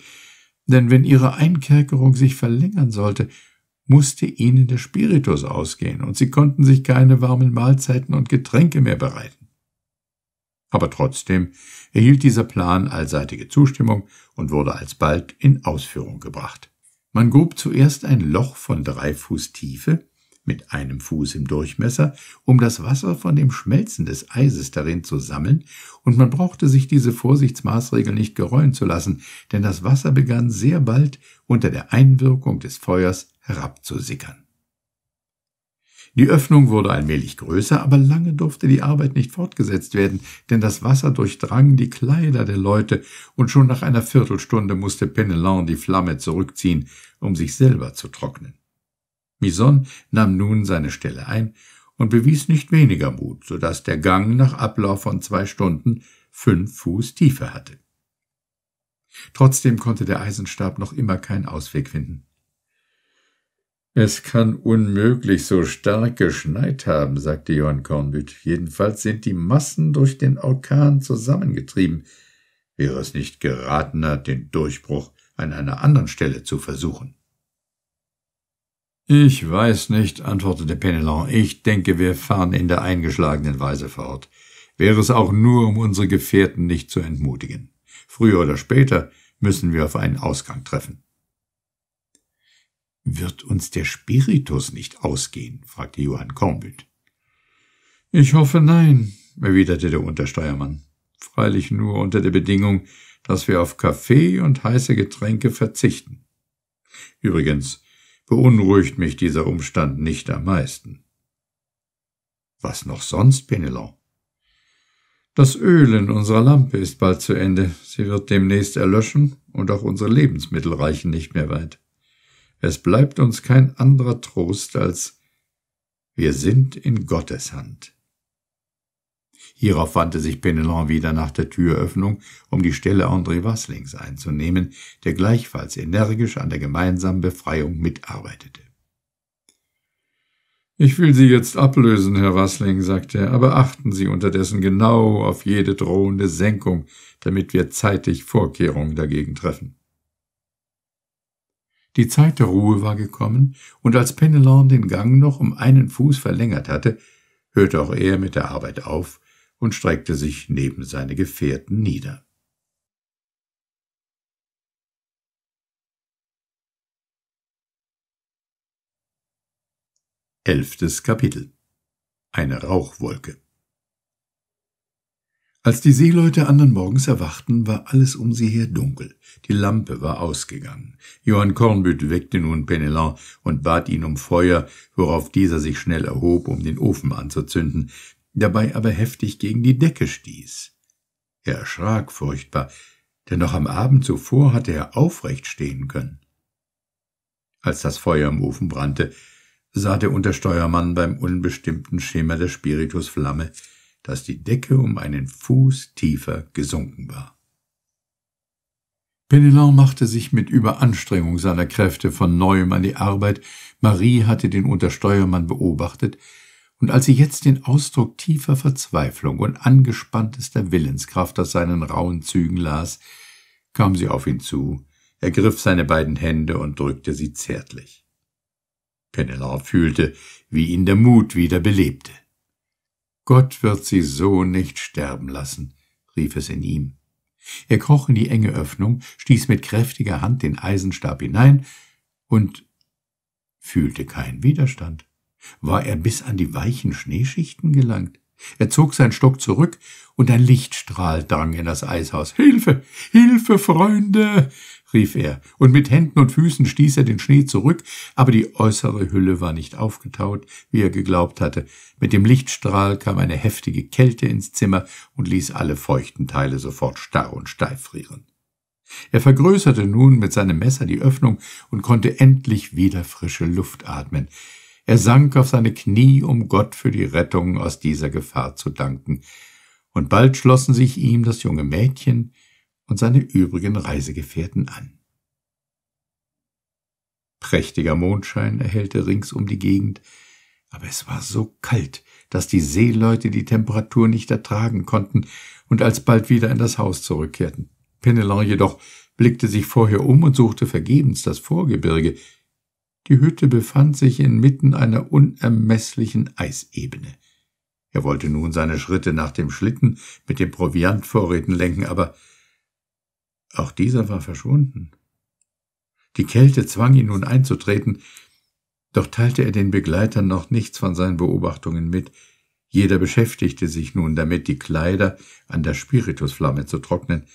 denn wenn ihre Einkerkerung sich verlängern sollte, musste ihnen der Spiritus ausgehen, und sie konnten sich keine warmen Mahlzeiten und Getränke mehr bereiten. Aber trotzdem erhielt dieser Plan allseitige Zustimmung und wurde alsbald in Ausführung gebracht. Man grub zuerst ein Loch von drei Fuß Tiefe, mit einem Fuß im Durchmesser, um das Wasser von dem Schmelzen des Eises darin zu sammeln, und man brauchte sich diese Vorsichtsmaßregel nicht gereuen zu lassen, denn das Wasser begann sehr bald unter der Einwirkung des Feuers herabzusickern. Die Öffnung wurde allmählich größer, aber lange durfte die Arbeit nicht fortgesetzt werden, denn das Wasser durchdrang die Kleider der Leute, und schon nach einer Viertelstunde musste Penelon die Flamme zurückziehen, um sich selber zu trocknen. Mison nahm nun seine Stelle ein und bewies nicht weniger Mut, so daß der Gang nach Ablauf von zwei Stunden fünf Fuß Tiefe hatte. Trotzdem konnte der Eisenstab noch immer keinen Ausweg finden. Es kann unmöglich so stark geschneit haben, sagte Johann Kornbüt. Jedenfalls sind die Massen durch den Orkan zusammengetrieben. Wäre es nicht geratener, den Durchbruch an einer anderen Stelle zu versuchen? Ich weiß nicht, antwortete Penelon. Ich denke, wir fahren in der eingeschlagenen Weise fort. Wäre es auch nur, um unsere Gefährten nicht zu entmutigen. Früher oder später müssen wir auf einen Ausgang treffen. Wird uns der Spiritus nicht ausgehen? fragte Johann Kornbild. Ich hoffe nein, erwiderte der Untersteuermann. Freilich nur unter der Bedingung, dass wir auf Kaffee und heiße Getränke verzichten. Übrigens beunruhigt mich dieser Umstand nicht am meisten. Was noch sonst, Penelon? Das Öl in unserer Lampe ist bald zu Ende. Sie wird demnächst erlöschen und auch unsere Lebensmittel reichen nicht mehr weit. Es bleibt uns kein anderer Trost als wir sind in Gottes Hand. Hierauf wandte sich Penelon wieder nach der Türöffnung, um die Stelle André Wasslings einzunehmen, der gleichfalls energisch an der gemeinsamen Befreiung mitarbeitete. Ich will Sie jetzt ablösen, Herr Wassling, sagte er, aber achten Sie unterdessen genau auf jede drohende Senkung, damit wir zeitig Vorkehrungen dagegen treffen. Die Zeit der Ruhe war gekommen, und als Penelon den Gang noch um einen Fuß verlängert hatte, hörte auch er mit der Arbeit auf und streckte sich neben seine Gefährten nieder. Elftes Kapitel Eine Rauchwolke als die Seeleute andern Morgens erwachten, war alles um sie her dunkel. Die Lampe war ausgegangen. Johann Kornbüt weckte nun Penelon und bat ihn um Feuer, worauf dieser sich schnell erhob, um den Ofen anzuzünden, dabei aber heftig gegen die Decke stieß. Er erschrak furchtbar, denn noch am Abend zuvor hatte er aufrecht stehen können. Als das Feuer im Ofen brannte, sah der Untersteuermann beim unbestimmten Schimmer der Spiritusflamme, dass die Decke um einen Fuß tiefer gesunken war. Penelon machte sich mit Überanstrengung seiner Kräfte von neuem an die Arbeit, Marie hatte den Untersteuermann beobachtet, und als sie jetzt den Ausdruck tiefer Verzweiflung und angespanntester Willenskraft aus seinen rauen Zügen las, kam sie auf ihn zu, ergriff seine beiden Hände und drückte sie zärtlich. Penelon fühlte, wie ihn der Mut wieder belebte. Gott wird sie so nicht sterben lassen, rief es in ihm. Er kroch in die enge Öffnung, stieß mit kräftiger Hand den Eisenstab hinein und fühlte keinen Widerstand. War er bis an die weichen Schneeschichten gelangt? Er zog seinen Stock zurück, und ein Lichtstrahl drang in das Eishaus. Hilfe, Hilfe, Freunde! rief er, und mit Händen und Füßen stieß er den Schnee zurück, aber die äußere Hülle war nicht aufgetaut, wie er geglaubt hatte. Mit dem Lichtstrahl kam eine heftige Kälte ins Zimmer und ließ alle feuchten Teile sofort starr und steif frieren. Er vergrößerte nun mit seinem Messer die Öffnung und konnte endlich wieder frische Luft atmen. Er sank auf seine Knie, um Gott für die Rettung aus dieser Gefahr zu danken. Und bald schlossen sich ihm das junge Mädchen, und seine übrigen Reisegefährten an. Prächtiger Mondschein erhellte rings um die Gegend, aber es war so kalt, dass die Seeleute die Temperatur nicht ertragen konnten und alsbald wieder in das Haus zurückkehrten. Penelon jedoch blickte sich vorher um und suchte vergebens das Vorgebirge. Die Hütte befand sich inmitten einer unermesslichen Eisebene. Er wollte nun seine Schritte nach dem Schlitten mit den Proviantvorräten lenken, aber auch dieser war verschwunden. Die Kälte zwang ihn nun einzutreten, doch teilte er den Begleitern noch nichts von seinen Beobachtungen mit. Jeder beschäftigte sich nun damit, die Kleider an der Spiritusflamme zu trocknen.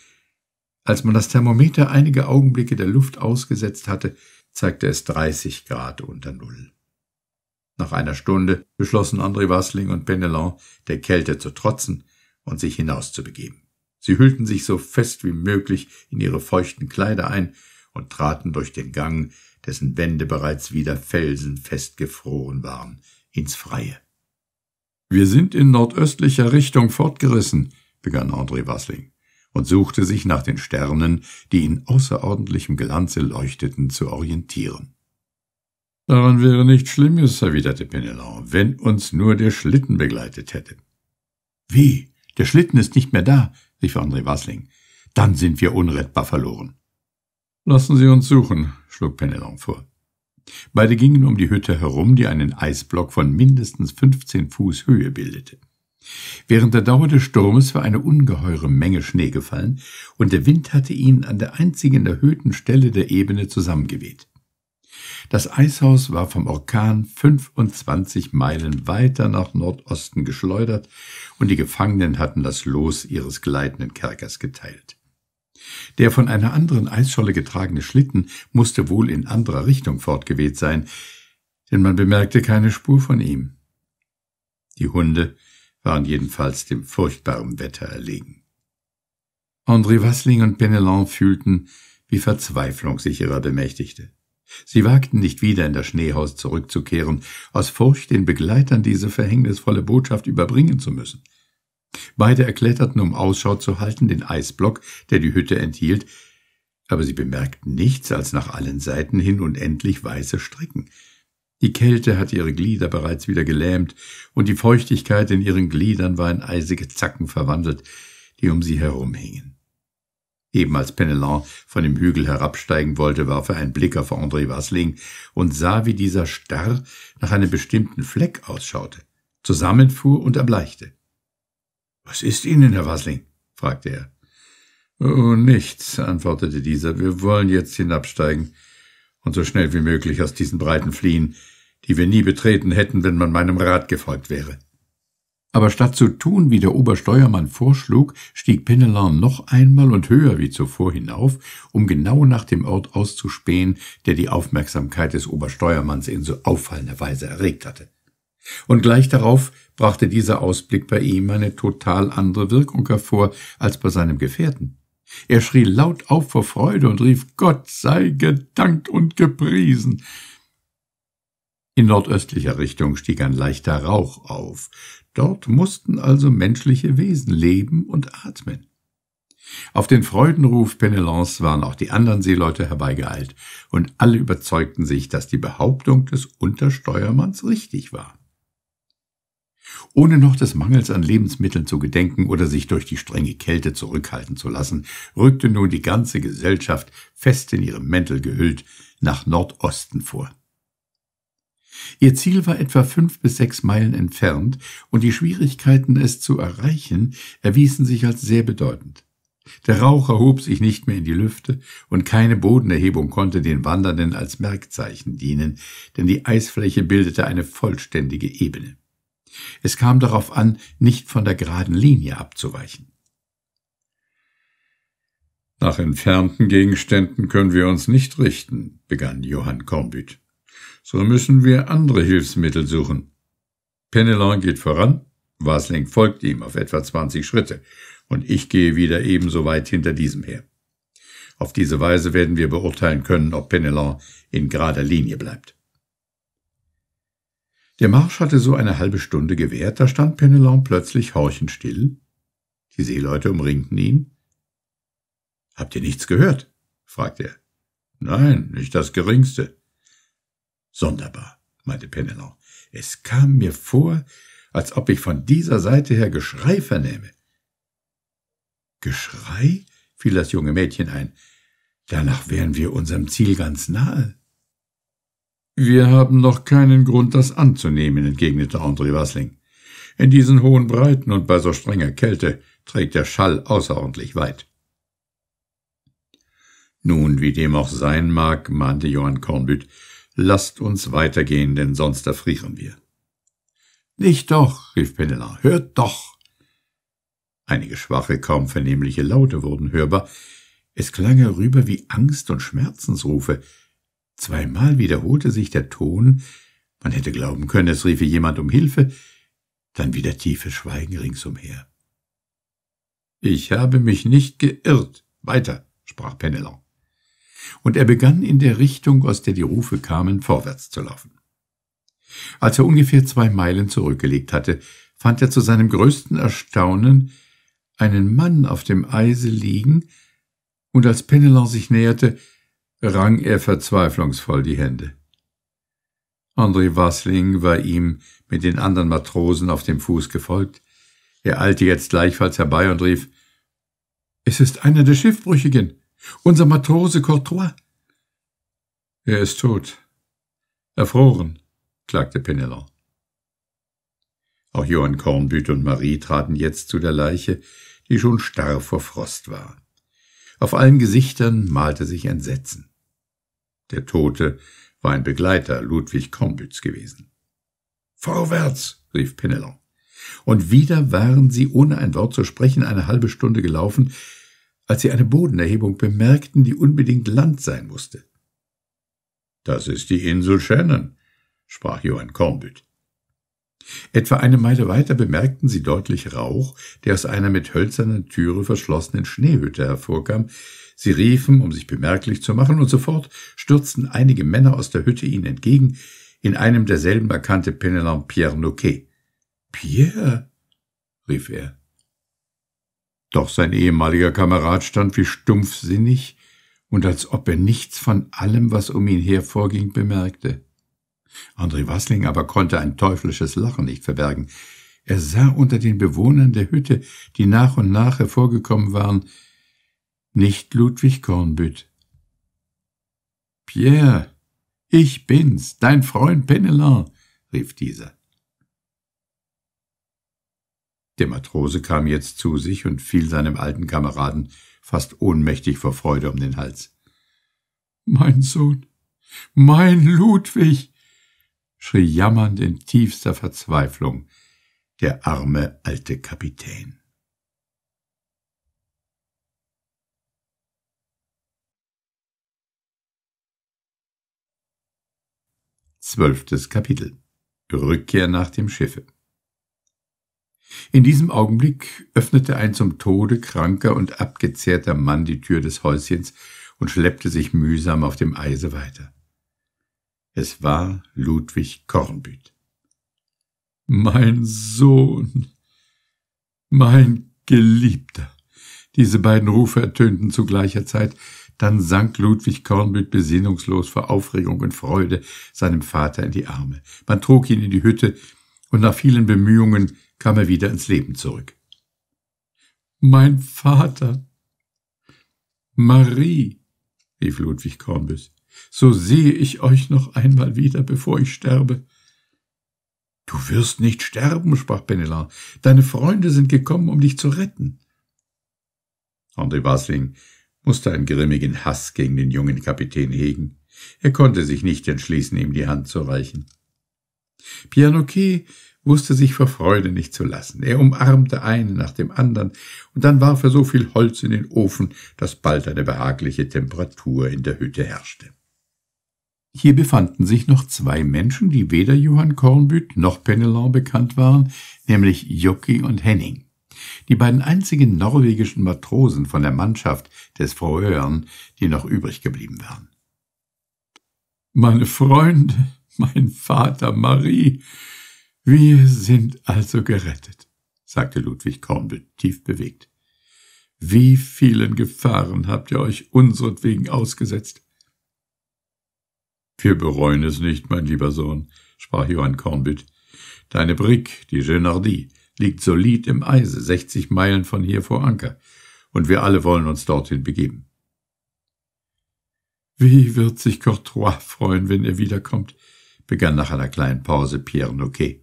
Als man das Thermometer einige Augenblicke der Luft ausgesetzt hatte, zeigte es 30 Grad unter Null. Nach einer Stunde beschlossen André Wassling und Penelon, der Kälte zu trotzen und sich hinauszubegeben. Sie hüllten sich so fest wie möglich in ihre feuchten Kleider ein und traten durch den Gang, dessen Wände bereits wieder felsenfest gefroren waren, ins Freie. Wir sind in nordöstlicher Richtung fortgerissen, begann André Wassling und suchte sich nach den Sternen, die in außerordentlichem Glanze leuchteten, zu orientieren. Daran wäre nichts Schlimmes, erwiderte Penelon, wenn uns nur der Schlitten begleitet hätte. Wie? Der Schlitten ist nicht mehr da, rief André Wasling. Dann sind wir unrettbar verloren. Lassen Sie uns suchen, schlug Penelon vor. Beide gingen um die Hütte herum, die einen Eisblock von mindestens 15 Fuß Höhe bildete. Während der Dauer des Sturmes war eine ungeheure Menge Schnee gefallen und der Wind hatte ihn an der einzigen erhöhten Stelle der Ebene zusammengeweht. Das Eishaus war vom Orkan 25 Meilen weiter nach Nordosten geschleudert und die Gefangenen hatten das Los ihres gleitenden Kerkers geteilt. Der von einer anderen Eisscholle getragene Schlitten musste wohl in anderer Richtung fortgeweht sein, denn man bemerkte keine Spur von ihm. Die Hunde waren jedenfalls dem furchtbaren Wetter erlegen. André Wassling und Penelon fühlten, wie Verzweiflung sich ihrer bemächtigte. Sie wagten nicht wieder in das Schneehaus zurückzukehren, aus Furcht, den Begleitern diese verhängnisvolle Botschaft überbringen zu müssen. Beide erkletterten, um Ausschau zu halten, den Eisblock, der die Hütte enthielt, aber sie bemerkten nichts als nach allen Seiten hin unendlich weiße Strecken. Die Kälte hatte ihre Glieder bereits wieder gelähmt, und die Feuchtigkeit in ihren Gliedern war in eisige Zacken verwandelt, die um sie herumhingen. Eben als Penelon von dem Hügel herabsteigen wollte, warf er einen Blick auf André Wassling und sah, wie dieser starr nach einem bestimmten Fleck ausschaute, zusammenfuhr und erbleichte. Was ist Ihnen, Herr Wassling? fragte er. Oh, nichts, antwortete dieser, wir wollen jetzt hinabsteigen und so schnell wie möglich aus diesen Breiten fliehen, die wir nie betreten hätten, wenn man meinem Rat gefolgt wäre. Aber statt zu tun, wie der Obersteuermann vorschlug, stieg Penelon noch einmal und höher wie zuvor hinauf, um genau nach dem Ort auszuspähen, der die Aufmerksamkeit des Obersteuermanns in so auffallender Weise erregt hatte. Und gleich darauf brachte dieser Ausblick bei ihm eine total andere Wirkung hervor als bei seinem Gefährten. Er schrie laut auf vor Freude und rief Gott sei gedankt und gepriesen. In nordöstlicher Richtung stieg ein leichter Rauch auf, Dort mussten also menschliche Wesen leben und atmen. Auf den Freudenruf Penelons waren auch die anderen Seeleute herbeigeeilt, und alle überzeugten sich, dass die Behauptung des Untersteuermanns richtig war. Ohne noch des Mangels an Lebensmitteln zu gedenken oder sich durch die strenge Kälte zurückhalten zu lassen, rückte nun die ganze Gesellschaft, fest in ihre Mäntel gehüllt, nach Nordosten vor. Ihr Ziel war etwa fünf bis sechs Meilen entfernt und die Schwierigkeiten, es zu erreichen, erwiesen sich als sehr bedeutend. Der Rauch erhob sich nicht mehr in die Lüfte und keine Bodenerhebung konnte den Wandernden als Merkzeichen dienen, denn die Eisfläche bildete eine vollständige Ebene. Es kam darauf an, nicht von der geraden Linie abzuweichen. Nach entfernten Gegenständen können wir uns nicht richten, begann Johann Kombüt so müssen wir andere Hilfsmittel suchen. Penelon geht voran, Wasling folgt ihm auf etwa 20 Schritte, und ich gehe wieder ebenso weit hinter diesem her. Auf diese Weise werden wir beurteilen können, ob Penelon in gerader Linie bleibt. Der Marsch hatte so eine halbe Stunde gewährt, da stand Penelon plötzlich horchend still. Die Seeleute umringten ihn. Habt ihr nichts gehört? fragte er. Nein, nicht das geringste. Sonderbar, meinte Penelon. Es kam mir vor, als ob ich von dieser Seite her Geschrei vernähme. Geschrei? fiel das junge Mädchen ein. Danach wären wir unserem Ziel ganz nahe. Wir haben noch keinen Grund, das anzunehmen, entgegnete André Wassling. In diesen hohen Breiten und bei so strenger Kälte trägt der Schall außerordentlich weit. Nun, wie dem auch sein mag, mahnte Johann Kornbüt, Lasst uns weitergehen, denn sonst erfrieren wir. Nicht doch, rief Penelon, hört doch! Einige schwache, kaum vernehmliche Laute wurden hörbar. Es klang herüber wie Angst- und Schmerzensrufe. Zweimal wiederholte sich der Ton. Man hätte glauben können, es riefe jemand um Hilfe. Dann wieder tiefes Schweigen ringsumher. Ich habe mich nicht geirrt. Weiter, sprach Penelon und er begann in der Richtung, aus der die Rufe kamen, vorwärts zu laufen. Als er ungefähr zwei Meilen zurückgelegt hatte, fand er zu seinem größten Erstaunen einen Mann auf dem Eise liegen, und als Penelon sich näherte, rang er verzweiflungsvoll die Hände. André Wassling war ihm mit den anderen Matrosen auf dem Fuß gefolgt. Er eilte jetzt gleichfalls herbei und rief, »Es ist einer der Schiffbrüchigen!« unser Matrose Courtois. Er ist tot. Erfroren, klagte Penelon. Auch Johann Kornbüt und Marie traten jetzt zu der Leiche, die schon starr vor Frost war. Auf allen Gesichtern malte sich Entsetzen. Der Tote war ein Begleiter Ludwig Kornbüths gewesen. Vorwärts, rief Penelon. Und wieder waren sie, ohne ein Wort zu sprechen, eine halbe Stunde gelaufen, als sie eine Bodenerhebung bemerkten, die unbedingt Land sein musste. Das ist die Insel Shannon, sprach Johann Kornbüt. Etwa eine Meile weiter bemerkten sie deutlich Rauch, der aus einer mit hölzernen Türe verschlossenen Schneehütte hervorkam. Sie riefen, um sich bemerklich zu machen, und sofort stürzten einige Männer aus der Hütte ihnen entgegen. In einem derselben erkannte Penelon Pierre Noquet. Pierre, rief er. Doch sein ehemaliger Kamerad stand wie stumpfsinnig und als ob er nichts von allem, was um ihn her vorging, bemerkte. André Wassling aber konnte ein teuflisches Lachen nicht verbergen. Er sah unter den Bewohnern der Hütte, die nach und nach hervorgekommen waren, nicht Ludwig Kornbüt. Pierre, ich bin's, dein Freund Penelin, rief dieser. Der Matrose kam jetzt zu sich und fiel seinem alten Kameraden fast ohnmächtig vor Freude um den Hals. Mein Sohn, mein Ludwig, schrie jammernd in tiefster Verzweiflung der arme alte Kapitän. Zwölftes Kapitel Rückkehr nach dem Schiffe in diesem Augenblick öffnete ein zum Tode kranker und abgezehrter Mann die Tür des Häuschens und schleppte sich mühsam auf dem Eise weiter. Es war Ludwig Kornbüt. Mein Sohn, mein Geliebter. Diese beiden Rufe ertönten zu gleicher Zeit, dann sank Ludwig Kornbüt besinnungslos vor Aufregung und Freude seinem Vater in die Arme. Man trug ihn in die Hütte, und nach vielen Bemühungen kam er wieder ins Leben zurück. Mein Vater. Marie, rief Ludwig Korbis, so sehe ich euch noch einmal wieder, bevor ich sterbe. Du wirst nicht sterben, sprach Penelin. Deine Freunde sind gekommen, um dich zu retten. André Wasling musste einen grimmigen Hass gegen den jungen Kapitän hegen. Er konnte sich nicht entschließen, ihm die Hand zu reichen. Pianoquet wusste sich vor Freude nicht zu lassen. Er umarmte einen nach dem anderen, und dann warf er so viel Holz in den Ofen, dass bald eine behagliche Temperatur in der Hütte herrschte. Hier befanden sich noch zwei Menschen, die weder Johann Kornbüt noch Penelon bekannt waren, nämlich Jockey und Henning. Die beiden einzigen norwegischen Matrosen von der Mannschaft des Frohörn, die noch übrig geblieben waren. Meine Freunde, mein Vater Marie, wir sind also gerettet, sagte Ludwig Kornbild, tief bewegt. Wie vielen Gefahren habt ihr euch unseretwegen ausgesetzt? Wir bereuen es nicht, mein lieber Sohn, sprach Johann Kornbild. Deine Brig, die Genardie, liegt solid im Eise, sechzig Meilen von hier vor Anker, und wir alle wollen uns dorthin begeben. Wie wird sich Courtois freuen, wenn er wiederkommt? begann nach einer kleinen Pause Pierre Noquet.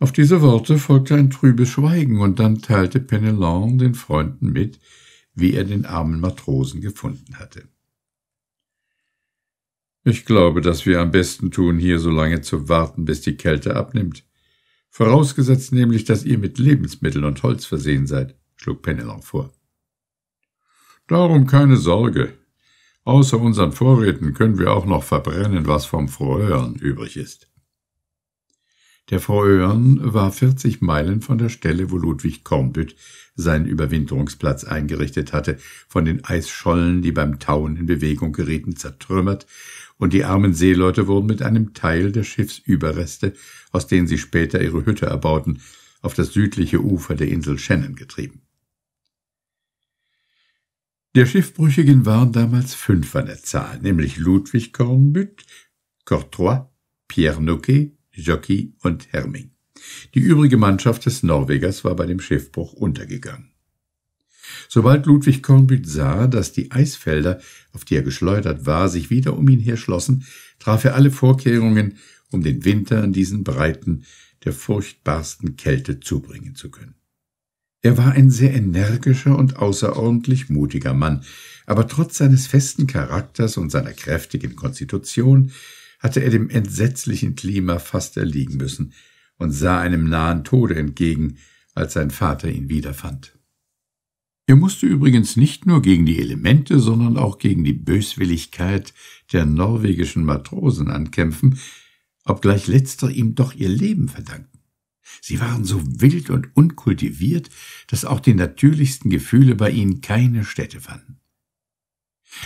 Auf diese Worte folgte ein trübes Schweigen, und dann teilte Penelon den Freunden mit, wie er den armen Matrosen gefunden hatte. Ich glaube, dass wir am besten tun, hier so lange zu warten, bis die Kälte abnimmt. Vorausgesetzt nämlich, dass ihr mit Lebensmitteln und Holz versehen seid, schlug Penelon vor. Darum keine Sorge. Außer unseren Vorräten können wir auch noch verbrennen, was vom Fröhern übrig ist. Der Feuern war 40 Meilen von der Stelle, wo Ludwig Kornbütt seinen Überwinterungsplatz eingerichtet hatte, von den Eisschollen, die beim Tauen in Bewegung gerieten, zertrümmert, und die armen Seeleute wurden mit einem Teil der Schiffsüberreste, aus denen sie später ihre Hütte erbauten, auf das südliche Ufer der Insel Shannon getrieben. Der Schiffbrüchigen waren damals fünf an der Zahl, nämlich Ludwig Kornbütt, Courtois, Pierre Noquet, Jockey und Herming. Die übrige Mannschaft des Norwegers war bei dem Schiffbruch untergegangen. Sobald Ludwig Kornbüt sah, dass die Eisfelder, auf die er geschleudert war, sich wieder um ihn her schlossen, traf er alle Vorkehrungen, um den Winter an diesen Breiten der furchtbarsten Kälte zubringen zu können. Er war ein sehr energischer und außerordentlich mutiger Mann, aber trotz seines festen Charakters und seiner kräftigen Konstitution hatte er dem entsetzlichen Klima fast erliegen müssen und sah einem nahen Tode entgegen, als sein Vater ihn wiederfand. Er musste übrigens nicht nur gegen die Elemente, sondern auch gegen die Böswilligkeit der norwegischen Matrosen ankämpfen, obgleich letzter ihm doch ihr Leben verdankten. Sie waren so wild und unkultiviert, dass auch die natürlichsten Gefühle bei ihnen keine Stätte fanden.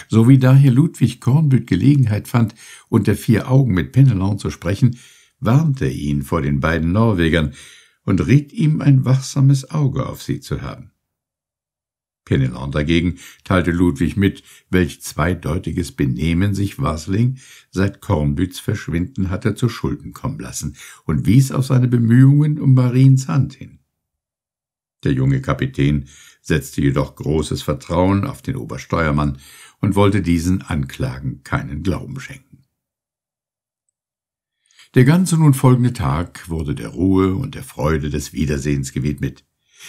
So wie daher Ludwig Kornbütt Gelegenheit fand, unter vier Augen mit Penelon zu sprechen, warnte er ihn vor den beiden Norwegern und riet ihm, ein wachsames Auge auf sie zu haben. Penelon dagegen teilte Ludwig mit, welch zweideutiges Benehmen sich Wasling seit Kornbüts Verschwinden hatte zu Schulden kommen lassen und wies auf seine Bemühungen um Mariens Hand hin. Der junge Kapitän setzte jedoch großes Vertrauen auf den Obersteuermann und wollte diesen Anklagen keinen Glauben schenken. Der ganze nun folgende Tag wurde der Ruhe und der Freude des Wiedersehens gewidmet.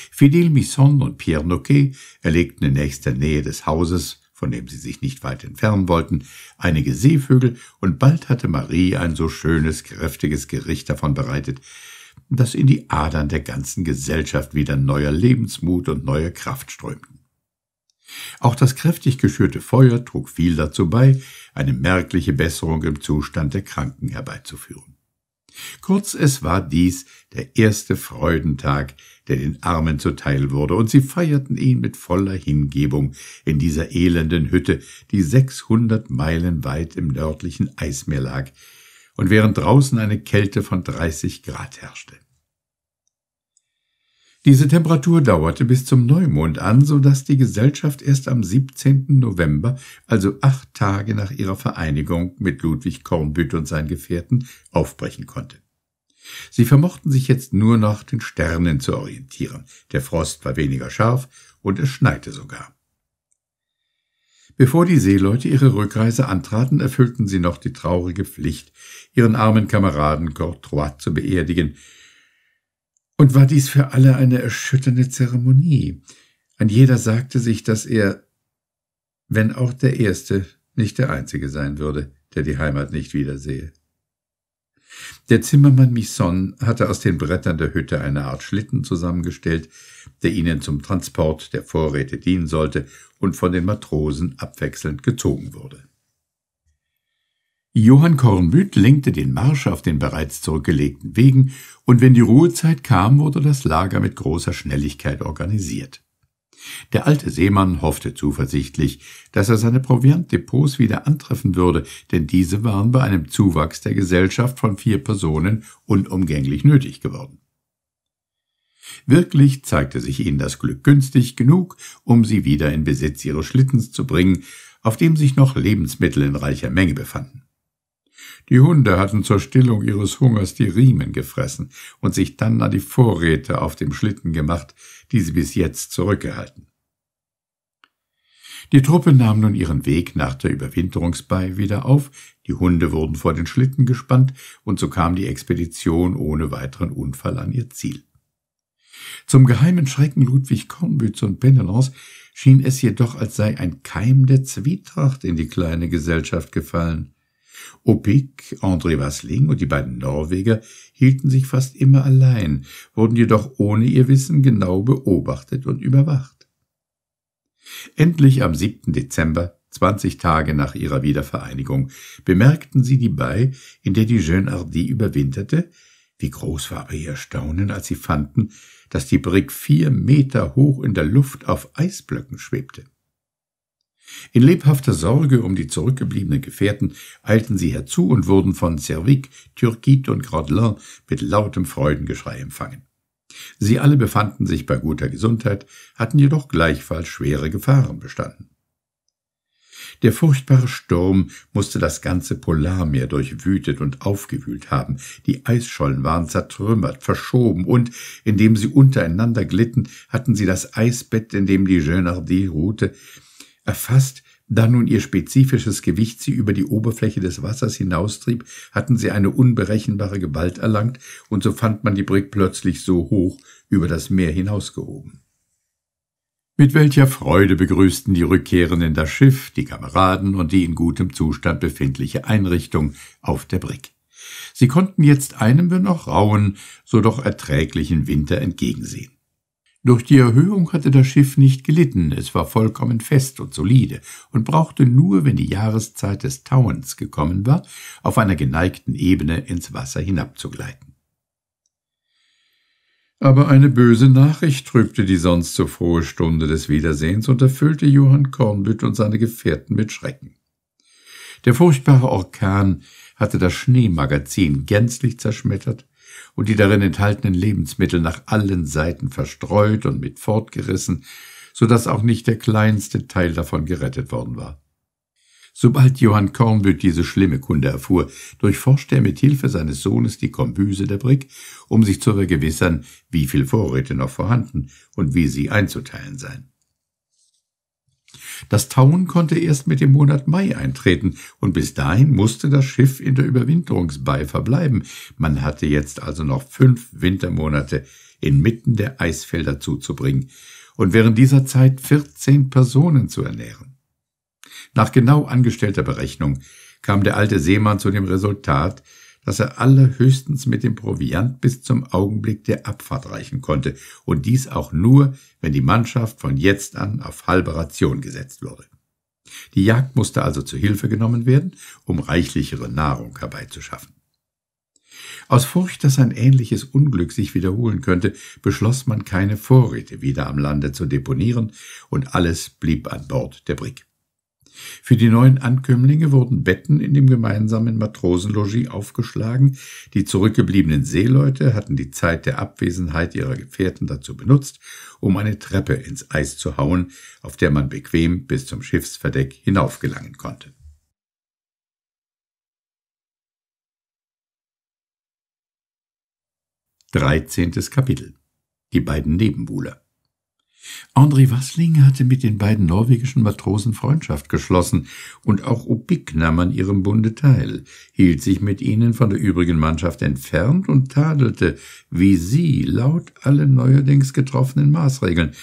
Fidel Misson und Pierre Noquet erlegten in nächster Nähe des Hauses, von dem sie sich nicht weit entfernen wollten, einige Seevögel, und bald hatte Marie ein so schönes, kräftiges Gericht davon bereitet, dass in die Adern der ganzen Gesellschaft wieder neuer Lebensmut und neue Kraft strömten. Auch das kräftig geschürte Feuer trug viel dazu bei, eine merkliche Besserung im Zustand der Kranken herbeizuführen. Kurz, es war dies der erste Freudentag, der den Armen zuteil wurde, und sie feierten ihn mit voller Hingebung in dieser elenden Hütte, die sechshundert Meilen weit im nördlichen Eismeer lag, und während draußen eine Kälte von 30 Grad herrschte. Diese Temperatur dauerte bis zum Neumond an, so dass die Gesellschaft erst am 17. November, also acht Tage nach ihrer Vereinigung mit Ludwig Kornbüt und seinen Gefährten, aufbrechen konnte. Sie vermochten sich jetzt nur noch den Sternen zu orientieren. Der Frost war weniger scharf und es schneite sogar. Bevor die Seeleute ihre Rückreise antraten, erfüllten sie noch die traurige Pflicht, ihren armen Kameraden Gortrois zu beerdigen. Und war dies für alle eine erschütternde Zeremonie. Ein jeder sagte sich, dass er, wenn auch der Erste, nicht der Einzige sein würde, der die Heimat nicht wiedersehe. Der Zimmermann Misson hatte aus den Brettern der Hütte eine Art Schlitten zusammengestellt, der ihnen zum Transport der Vorräte dienen sollte und von den Matrosen abwechselnd gezogen wurde. Johann Kornbüth lenkte den Marsch auf den bereits zurückgelegten Wegen, und wenn die Ruhezeit kam, wurde das Lager mit großer Schnelligkeit organisiert. Der alte Seemann hoffte zuversichtlich, dass er seine Proviantdepots wieder antreffen würde, denn diese waren bei einem Zuwachs der Gesellschaft von vier Personen unumgänglich nötig geworden. Wirklich zeigte sich ihnen das Glück günstig genug, um sie wieder in Besitz ihres Schlittens zu bringen, auf dem sich noch Lebensmittel in reicher Menge befanden. Die Hunde hatten zur Stillung ihres Hungers die Riemen gefressen und sich dann an die Vorräte auf dem Schlitten gemacht, die sie bis jetzt zurückgehalten. Die Truppe nahm nun ihren Weg nach der Überwinterungsbei wieder auf, die Hunde wurden vor den Schlitten gespannt, und so kam die Expedition ohne weiteren Unfall an ihr Ziel. Zum geheimen Schrecken Ludwig Kornbüts und Penelons schien es jedoch, als sei ein Keim der Zwietracht in die kleine Gesellschaft gefallen. Opik, André Wassling und die beiden Norweger hielten sich fast immer allein, wurden jedoch ohne ihr Wissen genau beobachtet und überwacht. Endlich am 7. Dezember, 20 Tage nach ihrer Wiedervereinigung, bemerkten sie die Bay, in der die Jeune Hardy überwinterte. Wie groß war aber ihr Erstaunen, als sie fanden, dass die Brig vier Meter hoch in der Luft auf Eisblöcken schwebte. In lebhafter Sorge um die zurückgebliebenen Gefährten eilten sie herzu und wurden von Cervic, Türkit und Grodelin mit lautem Freudengeschrei empfangen. Sie alle befanden sich bei guter Gesundheit, hatten jedoch gleichfalls schwere Gefahren bestanden. Der furchtbare Sturm musste das ganze Polarmeer durchwütet und aufgewühlt haben. Die Eisschollen waren zertrümmert, verschoben und, indem sie untereinander glitten, hatten sie das Eisbett, in dem die Genardie ruhte, erfasst, da nun ihr spezifisches Gewicht sie über die Oberfläche des Wassers hinaustrieb, hatten sie eine unberechenbare Gewalt erlangt, und so fand man die Brick plötzlich so hoch über das Meer hinausgehoben. Mit welcher Freude begrüßten die Rückkehrenden das Schiff, die Kameraden und die in gutem Zustand befindliche Einrichtung auf der Brigg. Sie konnten jetzt einem wenn auch rauen, so doch erträglichen Winter entgegensehen. Durch die Erhöhung hatte das Schiff nicht gelitten, es war vollkommen fest und solide und brauchte nur, wenn die Jahreszeit des Tauens gekommen war, auf einer geneigten Ebene ins Wasser hinabzugleiten. Aber eine böse Nachricht trübte die sonst so frohe Stunde des Wiedersehens und erfüllte Johann Kornbüt und seine Gefährten mit Schrecken. Der furchtbare Orkan hatte das Schneemagazin gänzlich zerschmettert und die darin enthaltenen Lebensmittel nach allen Seiten verstreut und mit fortgerissen, so dass auch nicht der kleinste Teil davon gerettet worden war. Sobald Johann Kornbütt diese schlimme Kunde erfuhr, durchforschte er mit Hilfe seines Sohnes die Kombüse der Brick, um sich zu vergewissern, wie viel Vorräte noch vorhanden und wie sie einzuteilen seien. Das Tauen konnte erst mit dem Monat Mai eintreten, und bis dahin musste das Schiff in der Überwinterungsbei verbleiben. Man hatte jetzt also noch fünf Wintermonate inmitten der Eisfelder zuzubringen und während dieser Zeit 14 Personen zu ernähren. Nach genau angestellter Berechnung kam der alte Seemann zu dem Resultat, dass er alle höchstens mit dem Proviant bis zum Augenblick der Abfahrt reichen konnte, und dies auch nur, wenn die Mannschaft von jetzt an auf halbe Ration gesetzt wurde. Die Jagd musste also zu Hilfe genommen werden, um reichlichere Nahrung herbeizuschaffen. Aus Furcht, dass ein ähnliches Unglück sich wiederholen könnte, beschloss man keine Vorräte wieder am Lande zu deponieren, und alles blieb an Bord der Brig. Für die neuen Ankömmlinge wurden Betten in dem gemeinsamen Matrosenlogis aufgeschlagen, die zurückgebliebenen Seeleute hatten die Zeit der Abwesenheit ihrer Gefährten dazu benutzt, um eine Treppe ins Eis zu hauen, auf der man bequem bis zum Schiffsverdeck hinaufgelangen konnte. Dreizehntes Kapitel Die beiden Nebenbuhler André Wassling hatte mit den beiden norwegischen Matrosen Freundschaft geschlossen, und auch Ubik nahm an ihrem Bunde teil, hielt sich mit ihnen von der übrigen Mannschaft entfernt und tadelte, wie sie, laut allen neuerdings getroffenen Maßregeln.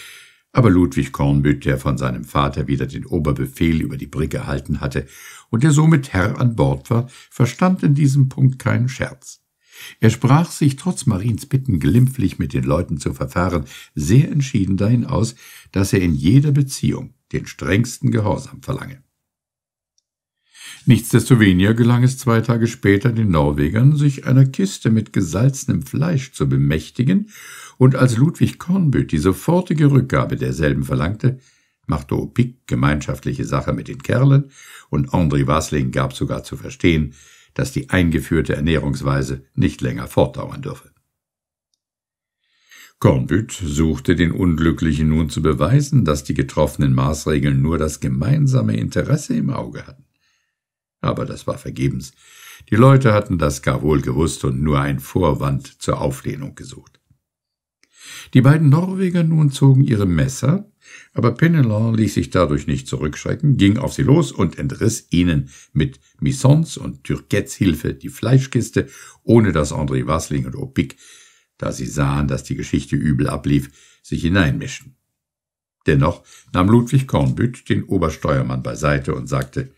Aber Ludwig Kornbütt, der von seinem Vater wieder den Oberbefehl über die Brigge erhalten hatte und der somit Herr an Bord war, verstand in diesem Punkt keinen Scherz. Er sprach sich trotz Mariens Bitten glimpflich mit den Leuten zu verfahren sehr entschieden dahin aus, dass er in jeder Beziehung den strengsten Gehorsam verlange. Nichtsdestoweniger gelang es zwei Tage später den Norwegern, sich einer Kiste mit gesalzenem Fleisch zu bemächtigen, und als Ludwig Kornbütt die sofortige Rückgabe derselben verlangte, machte Opik gemeinschaftliche Sache mit den Kerlen, und André Wasling gab sogar zu verstehen, dass die eingeführte Ernährungsweise nicht länger fortdauern dürfe. Kornbüt suchte den Unglücklichen nun zu beweisen, dass die getroffenen Maßregeln nur das gemeinsame Interesse im Auge hatten. Aber das war vergebens. Die Leute hatten das gar wohl gewusst und nur ein Vorwand zur Auflehnung gesucht. Die beiden Norweger nun zogen ihre Messer, aber Penelon ließ sich dadurch nicht zurückschrecken, ging auf sie los und entriss ihnen mit Missons und Türkets Hilfe die Fleischkiste, ohne dass André Wassling und Opik, da sie sahen, dass die Geschichte übel ablief, sich hineinmischen. Dennoch nahm Ludwig Kornbüt den Obersteuermann beiseite und sagte,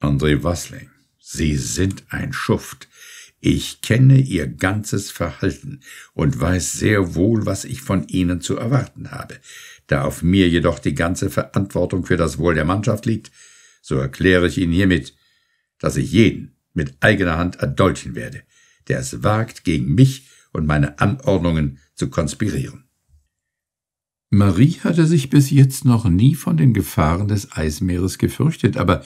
André Wassling, Sie sind ein Schuft. Ich kenne Ihr ganzes Verhalten und weiß sehr wohl, was ich von Ihnen zu erwarten habe. Da auf mir jedoch die ganze Verantwortung für das Wohl der Mannschaft liegt, so erkläre ich Ihnen hiermit, dass ich jeden mit eigener Hand erdolchen werde, der es wagt, gegen mich und meine Anordnungen zu konspirieren. Marie hatte sich bis jetzt noch nie von den Gefahren des Eismeeres gefürchtet, aber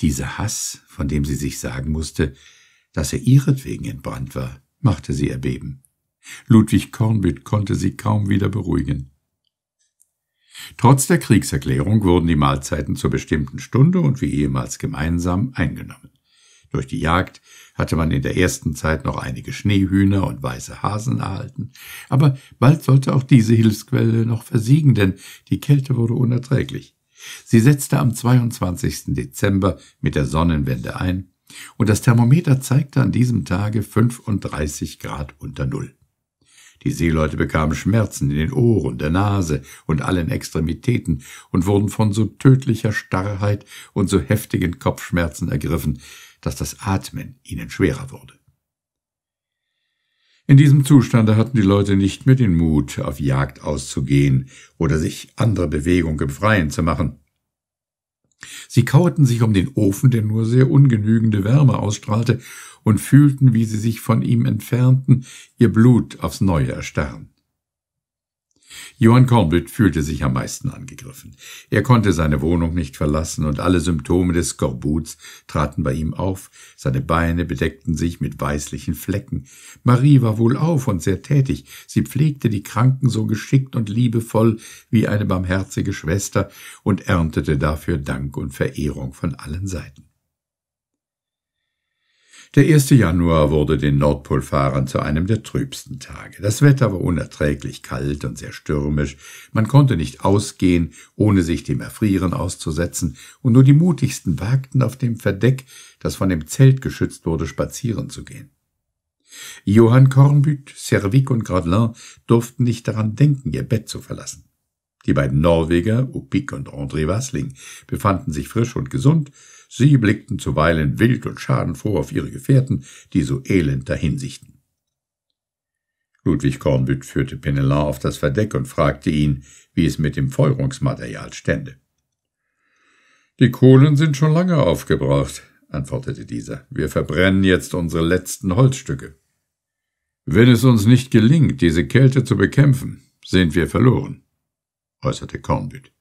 dieser Hass, von dem sie sich sagen musste, dass er ihretwegen entbrannt war, machte sie erbeben. Ludwig Kornbüt konnte sie kaum wieder beruhigen. Trotz der Kriegserklärung wurden die Mahlzeiten zur bestimmten Stunde und wie ehemals gemeinsam eingenommen. Durch die Jagd hatte man in der ersten Zeit noch einige Schneehühner und weiße Hasen erhalten, aber bald sollte auch diese Hilfsquelle noch versiegen, denn die Kälte wurde unerträglich. Sie setzte am 22. Dezember mit der Sonnenwende ein, und das Thermometer zeigte an diesem Tage 35 Grad unter Null. Die Seeleute bekamen Schmerzen in den Ohren, der Nase und allen Extremitäten und wurden von so tödlicher Starrheit und so heftigen Kopfschmerzen ergriffen, dass das Atmen ihnen schwerer wurde. In diesem Zustande hatten die Leute nicht mehr den Mut, auf Jagd auszugehen oder sich anderer Bewegung im Freien zu machen. Sie kauerten sich um den Ofen, der nur sehr ungenügende Wärme ausstrahlte, und fühlten, wie sie sich von ihm entfernten, ihr Blut aufs Neue erstarren. Johann Kornblut fühlte sich am meisten angegriffen. Er konnte seine Wohnung nicht verlassen und alle Symptome des Skorbuts traten bei ihm auf. Seine Beine bedeckten sich mit weißlichen Flecken. Marie war wohlauf und sehr tätig. Sie pflegte die Kranken so geschickt und liebevoll wie eine barmherzige Schwester und erntete dafür Dank und Verehrung von allen Seiten. Der 1. Januar wurde den Nordpolfahrern zu einem der trübsten Tage. Das Wetter war unerträglich kalt und sehr stürmisch. Man konnte nicht ausgehen, ohne sich dem Erfrieren auszusetzen, und nur die mutigsten wagten auf dem Verdeck, das von dem Zelt geschützt wurde, spazieren zu gehen. Johann Kornbüt, Servic und Gradelin durften nicht daran denken, ihr Bett zu verlassen. Die beiden Norweger, Upik und André Wasling, befanden sich frisch und gesund, Sie blickten zuweilen wild und schadenfroh auf ihre Gefährten, die so elend dahinsichten. Ludwig Kornbüt führte Penelin auf das Verdeck und fragte ihn, wie es mit dem Feuerungsmaterial stände. Die Kohlen sind schon lange aufgebraucht, antwortete dieser. Wir verbrennen jetzt unsere letzten Holzstücke. Wenn es uns nicht gelingt, diese Kälte zu bekämpfen, sind wir verloren, äußerte Kornbüt.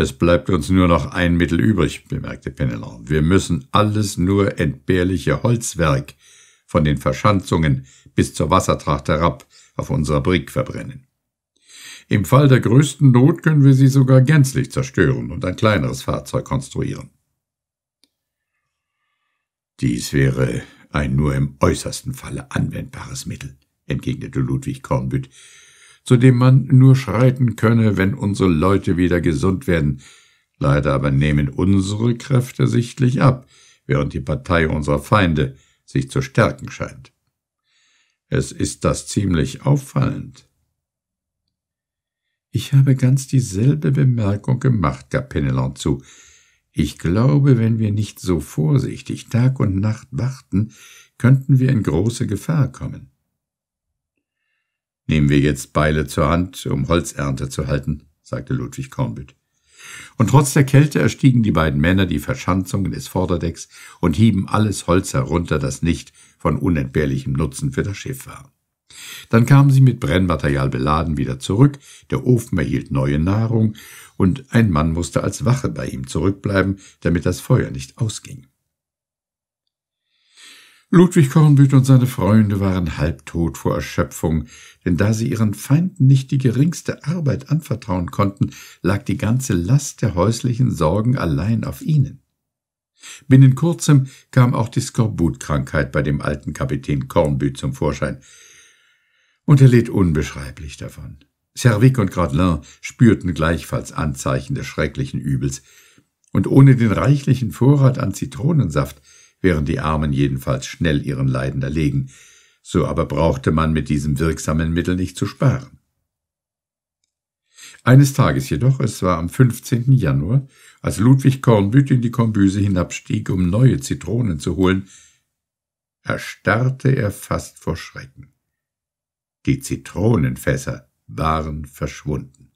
Es bleibt uns nur noch ein Mittel übrig, bemerkte Penelon. Wir müssen alles nur entbehrliche Holzwerk von den Verschanzungen bis zur Wassertracht herab auf unserer Brig verbrennen. Im Fall der größten Not können wir sie sogar gänzlich zerstören und ein kleineres Fahrzeug konstruieren. Dies wäre ein nur im äußersten Falle anwendbares Mittel, entgegnete Ludwig Kornbütt, zu dem man nur schreiten könne, wenn unsere Leute wieder gesund werden. Leider aber nehmen unsere Kräfte sichtlich ab, während die Partei unserer Feinde sich zu stärken scheint. Es ist das ziemlich auffallend. Ich habe ganz dieselbe Bemerkung gemacht, gab Penelon zu. Ich glaube, wenn wir nicht so vorsichtig Tag und Nacht wachten, könnten wir in große Gefahr kommen. Nehmen wir jetzt Beile zur Hand, um Holzernte zu halten, sagte Ludwig Kornbüt. Und trotz der Kälte erstiegen die beiden Männer die Verschanzungen des Vorderdecks und hieben alles Holz herunter, das nicht von unentbehrlichem Nutzen für das Schiff war. Dann kamen sie mit Brennmaterial beladen wieder zurück, der Ofen erhielt neue Nahrung, und ein Mann musste als Wache bei ihm zurückbleiben, damit das Feuer nicht ausging. Ludwig Kornbüt und seine Freunde waren halbtot vor Erschöpfung, denn da sie ihren Feinden nicht die geringste Arbeit anvertrauen konnten, lag die ganze Last der häuslichen Sorgen allein auf ihnen. Binnen kurzem kam auch die Skorbutkrankheit bei dem alten Kapitän Kornbüt zum Vorschein, und er litt unbeschreiblich davon. Servic und Gradelin spürten gleichfalls Anzeichen des schrecklichen Übels, und ohne den reichlichen Vorrat an Zitronensaft – während die Armen jedenfalls schnell ihren Leiden erlegen, so aber brauchte man mit diesem wirksamen Mittel nicht zu sparen. Eines Tages jedoch, es war am 15. Januar, als Ludwig Kornbüt in die Kombüse hinabstieg, um neue Zitronen zu holen, erstarrte er fast vor Schrecken. Die Zitronenfässer waren verschwunden.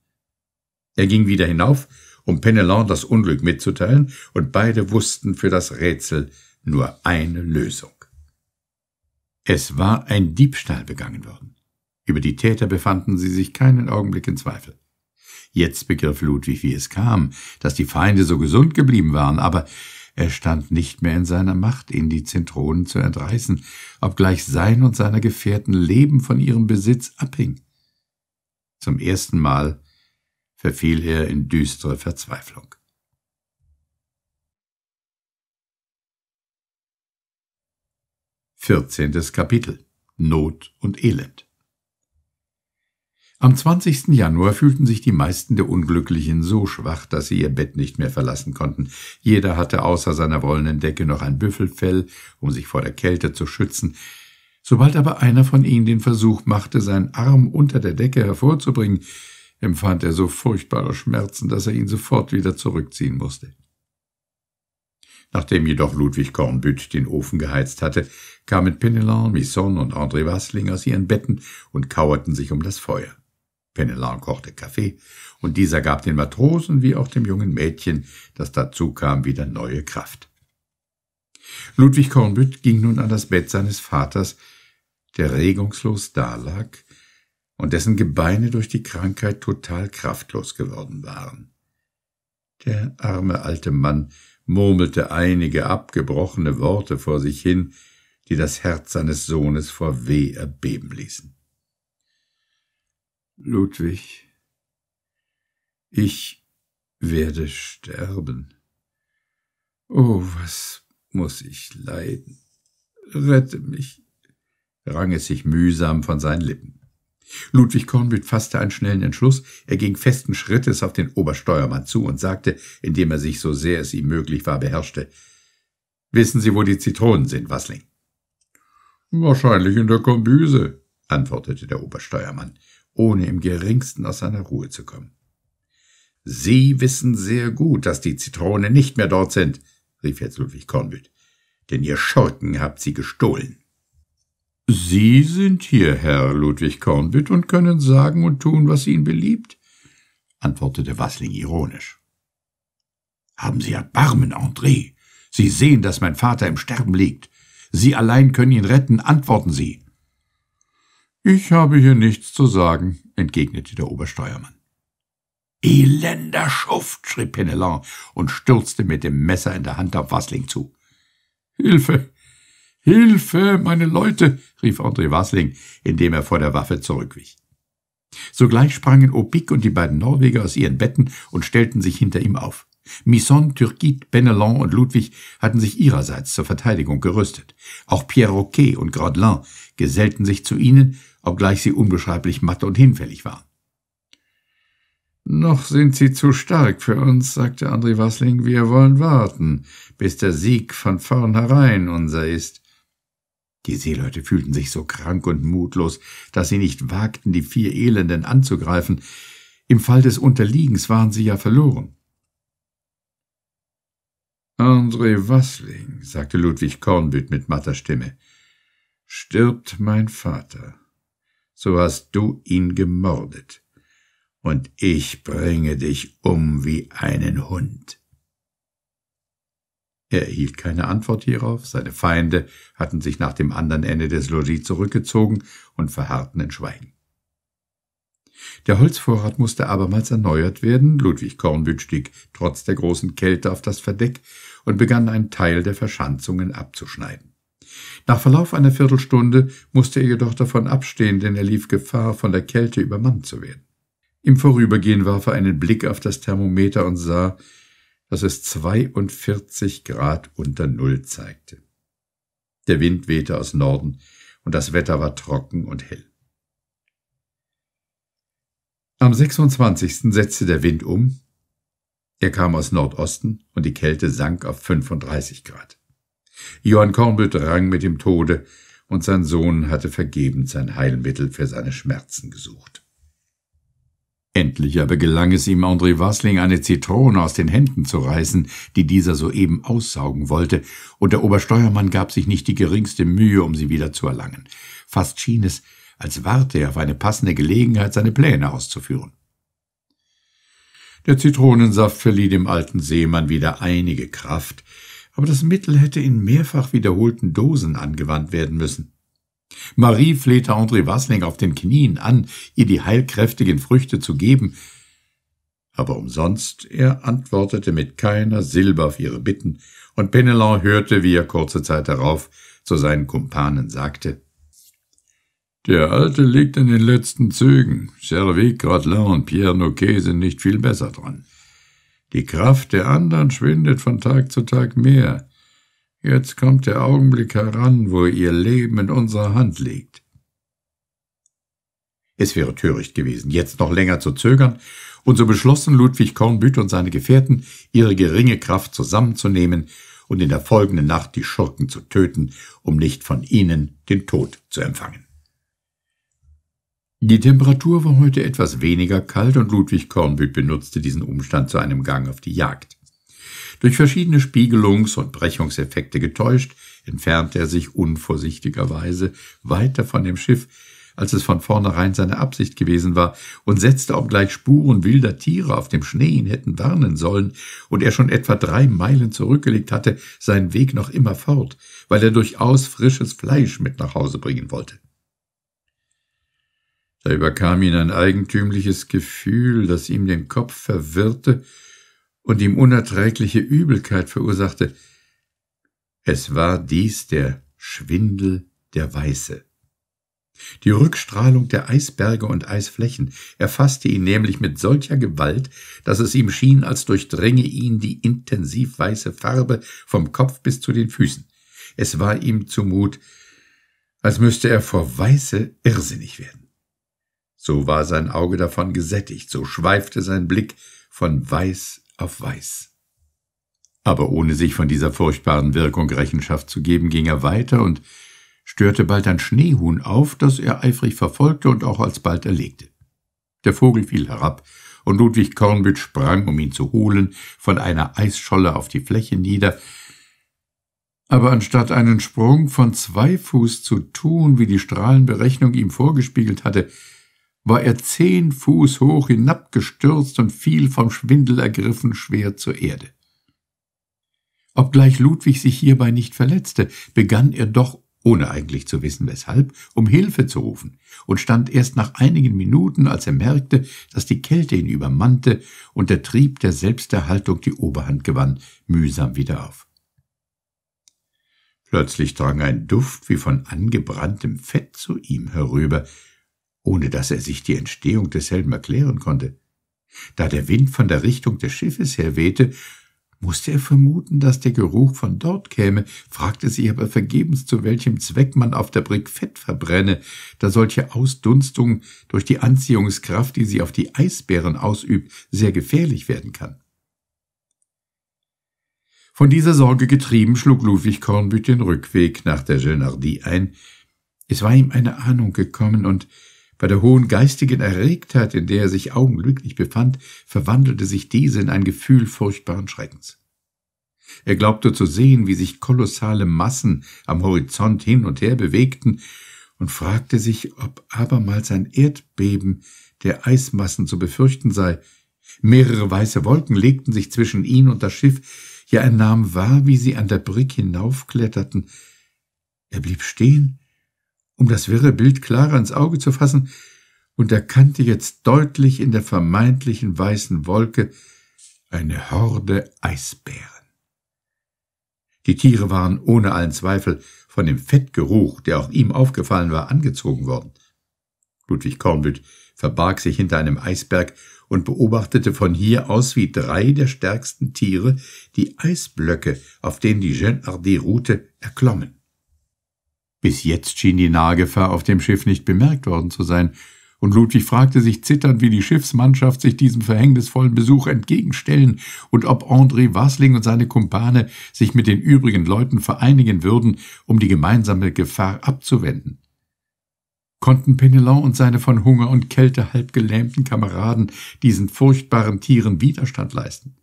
Er ging wieder hinauf, um Penelon das Unglück mitzuteilen, und beide wussten für das Rätsel nur eine Lösung. Es war ein Diebstahl begangen worden. Über die Täter befanden sie sich keinen Augenblick in Zweifel. Jetzt begriff Ludwig, wie es kam, dass die Feinde so gesund geblieben waren, aber er stand nicht mehr in seiner Macht, ihnen die Zentronen zu entreißen, obgleich sein und seiner Gefährten Leben von ihrem Besitz abhing. Zum ersten Mal verfiel er in düstere Verzweiflung. 14. Kapitel Not und Elend Am 20. Januar fühlten sich die meisten der Unglücklichen so schwach, dass sie ihr Bett nicht mehr verlassen konnten. Jeder hatte außer seiner wollenen Decke noch ein Büffelfell, um sich vor der Kälte zu schützen. Sobald aber einer von ihnen den Versuch machte, seinen Arm unter der Decke hervorzubringen, empfand er so furchtbare Schmerzen, dass er ihn sofort wieder zurückziehen musste. Nachdem jedoch Ludwig Kornbütt den Ofen geheizt hatte, kamen Penelon, Misson und André Wassling aus ihren Betten und kauerten sich um das Feuer. Penelon kochte Kaffee, und dieser gab den Matrosen wie auch dem jungen Mädchen, das dazu kam, wieder neue Kraft. Ludwig Kornbütt ging nun an das Bett seines Vaters, der regungslos dalag und dessen Gebeine durch die Krankheit total kraftlos geworden waren. Der arme alte Mann murmelte einige abgebrochene Worte vor sich hin, die das Herz seines Sohnes vor Weh erbeben ließen. Ludwig, ich werde sterben. Oh, was muss ich leiden? Rette mich, rang es sich mühsam von seinen Lippen. Ludwig Kornbild fasste einen schnellen Entschluss, er ging festen Schrittes auf den Obersteuermann zu und sagte, indem er sich so sehr es ihm möglich war beherrschte, »Wissen Sie, wo die Zitronen sind, Wassling?« »Wahrscheinlich in der Kombüse«, antwortete der Obersteuermann, ohne im geringsten aus seiner Ruhe zu kommen. »Sie wissen sehr gut, dass die Zitronen nicht mehr dort sind«, rief jetzt Ludwig Kornbild, »denn ihr Schurken habt sie gestohlen.« Sie sind hier, Herr Ludwig Kornwitt, und können sagen und tun, was Ihnen beliebt, antwortete Wassling ironisch. Haben Sie Erbarmen, André. Sie sehen, dass mein Vater im Sterben liegt. Sie allein können ihn retten, antworten Sie. Ich habe hier nichts zu sagen, entgegnete der Obersteuermann. Elender Schuft, schrie Penelon und stürzte mit dem Messer in der Hand auf Wassling zu. Hilfe, Hilfe, meine Leute, rief André Wasling, indem er vor der Waffe zurückwich. Sogleich sprangen Opik und die beiden Norweger aus ihren Betten und stellten sich hinter ihm auf. Misson, Türkit, Benelon und Ludwig hatten sich ihrerseits zur Verteidigung gerüstet. Auch Pierre Roquet und Grodelin gesellten sich zu ihnen, obgleich sie unbeschreiblich matt und hinfällig waren. Noch sind sie zu stark für uns, sagte André Wassling, wir wollen warten, bis der Sieg von vornherein unser ist. Die Seeleute fühlten sich so krank und mutlos, dass sie nicht wagten, die vier Elenden anzugreifen. Im Fall des Unterliegens waren sie ja verloren. André Wassling, sagte Ludwig Kornbütt mit matter Stimme, stirbt mein Vater. So hast du ihn gemordet. Und ich bringe dich um wie einen Hund. Er erhielt keine Antwort hierauf, seine Feinde hatten sich nach dem anderen Ende des Logis zurückgezogen und verharrten in Schweigen. Der Holzvorrat musste abermals erneuert werden, Ludwig Kornbütt stieg trotz der großen Kälte auf das Verdeck und begann einen Teil der Verschanzungen abzuschneiden. Nach Verlauf einer Viertelstunde musste er jedoch davon abstehen, denn er lief Gefahr, von der Kälte übermannt zu werden. Im Vorübergehen warf er einen Blick auf das Thermometer und sah, dass es 42 Grad unter Null zeigte. Der Wind wehte aus Norden und das Wetter war trocken und hell. Am 26. setzte der Wind um. Er kam aus Nordosten und die Kälte sank auf 35 Grad. Johann Kornbütt rang mit dem Tode und sein Sohn hatte vergebens sein Heilmittel für seine Schmerzen gesucht. Endlich aber gelang es ihm, André Wassling eine Zitrone aus den Händen zu reißen, die dieser soeben aussaugen wollte, und der Obersteuermann gab sich nicht die geringste Mühe, um sie wieder zu erlangen. Fast schien es, als warte er auf eine passende Gelegenheit, seine Pläne auszuführen. Der Zitronensaft verlieh dem alten Seemann wieder einige Kraft, aber das Mittel hätte in mehrfach wiederholten Dosen angewandt werden müssen. Marie flehte André Wassling auf den Knien an, ihr die heilkräftigen Früchte zu geben, aber umsonst, er antwortete mit keiner Silbe auf ihre Bitten, und Penelon hörte, wie er kurze Zeit darauf zu seinen Kumpanen sagte, »Der Alte liegt in den letzten Zügen, Gervais, Gratlin und Pierre Noquet sind nicht viel besser dran. Die Kraft der anderen schwindet von Tag zu Tag mehr. Jetzt kommt der Augenblick heran, wo ihr Leben in unserer Hand liegt. Es wäre töricht gewesen, jetzt noch länger zu zögern, und so beschlossen Ludwig Kornbüt und seine Gefährten, ihre geringe Kraft zusammenzunehmen und in der folgenden Nacht die Schurken zu töten, um nicht von ihnen den Tod zu empfangen. Die Temperatur war heute etwas weniger kalt und Ludwig Kornbüt benutzte diesen Umstand zu einem Gang auf die Jagd. Durch verschiedene Spiegelungs- und Brechungseffekte getäuscht, entfernte er sich unvorsichtigerweise weiter von dem Schiff, als es von vornherein seine Absicht gewesen war, und setzte obgleich Spuren wilder Tiere auf dem Schnee ihn hätten warnen sollen und er schon etwa drei Meilen zurückgelegt hatte, seinen Weg noch immer fort, weil er durchaus frisches Fleisch mit nach Hause bringen wollte. Da überkam ihn ein eigentümliches Gefühl, das ihm den Kopf verwirrte und ihm unerträgliche Übelkeit verursachte. Es war dies der Schwindel der Weiße. Die Rückstrahlung der Eisberge und Eisflächen erfasste ihn nämlich mit solcher Gewalt, dass es ihm schien, als durchdringe ihn die intensiv weiße Farbe vom Kopf bis zu den Füßen. Es war ihm zumut, als müsste er vor Weiße irrsinnig werden. So war sein Auge davon gesättigt, so schweifte sein Blick von Weiß auf Weiß. Aber ohne sich von dieser furchtbaren Wirkung Rechenschaft zu geben, ging er weiter und störte bald ein Schneehuhn auf, das er eifrig verfolgte und auch alsbald erlegte. Der Vogel fiel herab, und Ludwig Kornbütt sprang, um ihn zu holen, von einer Eisscholle auf die Fläche nieder, aber anstatt einen Sprung von zwei Fuß zu tun, wie die Strahlenberechnung ihm vorgespiegelt hatte, war er zehn Fuß hoch hinabgestürzt und fiel vom Schwindel ergriffen schwer zur Erde. Obgleich Ludwig sich hierbei nicht verletzte, begann er doch, ohne eigentlich zu wissen weshalb, um Hilfe zu rufen und stand erst nach einigen Minuten, als er merkte, dass die Kälte ihn übermannte und der Trieb der Selbsterhaltung die Oberhand gewann, mühsam wieder auf. Plötzlich drang ein Duft wie von angebranntem Fett zu ihm herüber, ohne dass er sich die Entstehung desselben erklären konnte. Da der Wind von der Richtung des Schiffes her wehte, musste er vermuten, dass der Geruch von dort käme, fragte sich aber vergebens, zu welchem Zweck man auf der Brigg Fett verbrenne, da solche Ausdunstung durch die Anziehungskraft, die sie auf die Eisbären ausübt, sehr gefährlich werden kann. Von dieser Sorge getrieben schlug Ludwig Kornbüt den Rückweg nach der Genardie ein. Es war ihm eine Ahnung gekommen und bei der hohen geistigen Erregtheit, in der er sich augenblicklich befand, verwandelte sich diese in ein Gefühl furchtbaren Schreckens. Er glaubte zu sehen, wie sich kolossale Massen am Horizont hin und her bewegten, und fragte sich, ob abermals ein Erdbeben der Eismassen zu befürchten sei. Mehrere weiße Wolken legten sich zwischen ihn und das Schiff, ja er nahm wahr, wie sie an der Brick hinaufkletterten. Er blieb stehen um das wirre Bild klarer ins Auge zu fassen, und erkannte jetzt deutlich in der vermeintlichen weißen Wolke eine Horde Eisbären. Die Tiere waren ohne allen Zweifel von dem Fettgeruch, der auch ihm aufgefallen war, angezogen worden. Ludwig Kornbütt verbarg sich hinter einem Eisberg und beobachtete von hier aus, wie drei der stärksten Tiere die Eisblöcke, auf denen die Jeanne Ardé ruhte, erklommen. Bis jetzt schien die Nahgefahr auf dem Schiff nicht bemerkt worden zu sein, und Ludwig fragte sich zitternd, wie die Schiffsmannschaft sich diesem verhängnisvollen Besuch entgegenstellen und ob André Wasling und seine Kumpane sich mit den übrigen Leuten vereinigen würden, um die gemeinsame Gefahr abzuwenden. Konnten Penelon und seine von Hunger und Kälte halb gelähmten Kameraden diesen furchtbaren Tieren Widerstand leisten?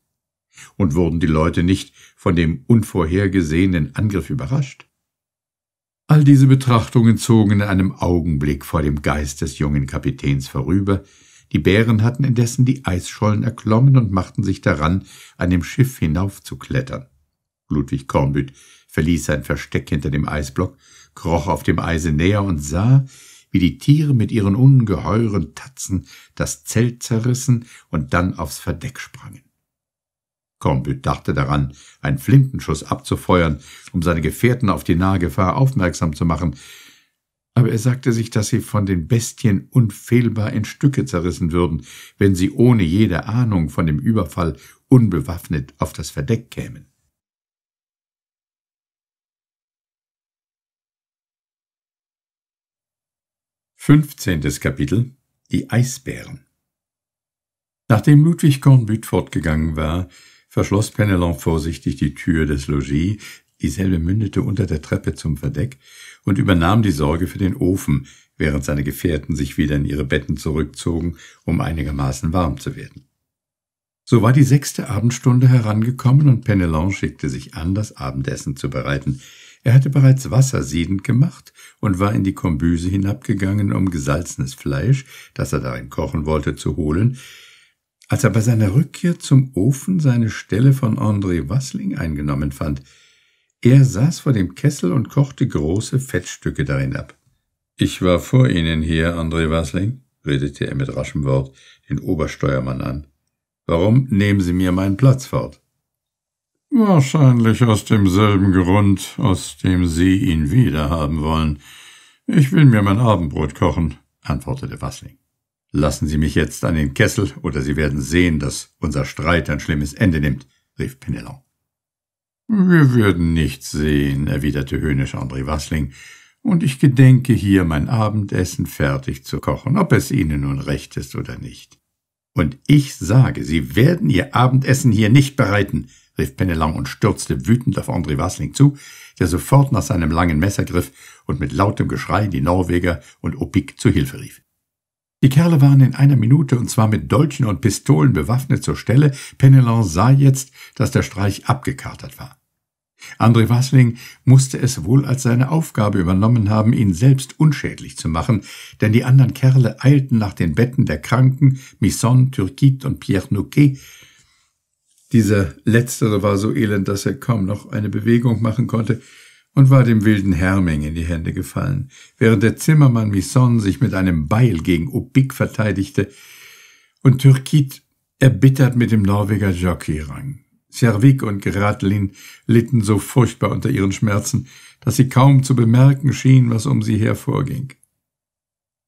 Und wurden die Leute nicht von dem unvorhergesehenen Angriff überrascht? All diese Betrachtungen zogen in einem Augenblick vor dem Geist des jungen Kapitäns vorüber, die Bären hatten indessen die Eisschollen erklommen und machten sich daran, an dem Schiff hinaufzuklettern. Ludwig Kornbüt verließ sein Versteck hinter dem Eisblock, kroch auf dem Eise näher und sah, wie die Tiere mit ihren ungeheuren Tatzen das Zelt zerrissen und dann aufs Verdeck sprangen. Cornbutte dachte daran, einen Flintenschuss abzufeuern, um seine Gefährten auf die nahe Gefahr aufmerksam zu machen, aber er sagte sich, dass sie von den Bestien unfehlbar in Stücke zerrissen würden, wenn sie ohne jede Ahnung von dem Überfall unbewaffnet auf das Verdeck kämen. Fünfzehntes Kapitel Die Eisbären Nachdem Ludwig Kornbüt fortgegangen war, verschloss Penelon vorsichtig die Tür des Logis, dieselbe mündete unter der Treppe zum Verdeck, und übernahm die Sorge für den Ofen, während seine Gefährten sich wieder in ihre Betten zurückzogen, um einigermaßen warm zu werden. So war die sechste Abendstunde herangekommen und Penelon schickte sich an, das Abendessen zu bereiten. Er hatte bereits Wasser siedend gemacht und war in die Kombüse hinabgegangen, um gesalzenes Fleisch, das er darin kochen wollte, zu holen, als er bei seiner Rückkehr zum Ofen seine Stelle von André Wassling eingenommen fand, er saß vor dem Kessel und kochte große Fettstücke darin ab. Ich war vor Ihnen hier, André Wassling, redete er mit raschem Wort den Obersteuermann an. Warum nehmen Sie mir meinen Platz fort? Wahrscheinlich aus demselben Grund, aus dem Sie ihn wiederhaben wollen. Ich will mir mein Abendbrot kochen, antwortete Wassling. Lassen Sie mich jetzt an den Kessel, oder Sie werden sehen, dass unser Streit ein schlimmes Ende nimmt, rief Penelon. Wir würden nichts sehen, erwiderte höhnisch André Wassling, und ich gedenke hier mein Abendessen fertig zu kochen, ob es Ihnen nun recht ist oder nicht. Und ich sage, Sie werden Ihr Abendessen hier nicht bereiten, rief Penelon und stürzte wütend auf André Wasling zu, der sofort nach seinem langen Messer griff und mit lautem Geschrei die Norweger und Opik zu Hilfe rief. Die Kerle waren in einer Minute und zwar mit Dolchen und Pistolen bewaffnet zur Stelle. Penelon sah jetzt, dass der Streich abgekartet war. André Wassling musste es wohl als seine Aufgabe übernommen haben, ihn selbst unschädlich zu machen, denn die anderen Kerle eilten nach den Betten der Kranken, Misson, Türkit und Pierre Nouquet. Dieser letztere war so elend, dass er kaum noch eine Bewegung machen konnte und war dem wilden Herming in die Hände gefallen, während der Zimmermann Misson sich mit einem Beil gegen Ubik verteidigte und Türkit erbittert mit dem Norweger Jockey rang. Servik und Gradlin litten so furchtbar unter ihren Schmerzen, dass sie kaum zu bemerken schienen, was um sie her hervorging.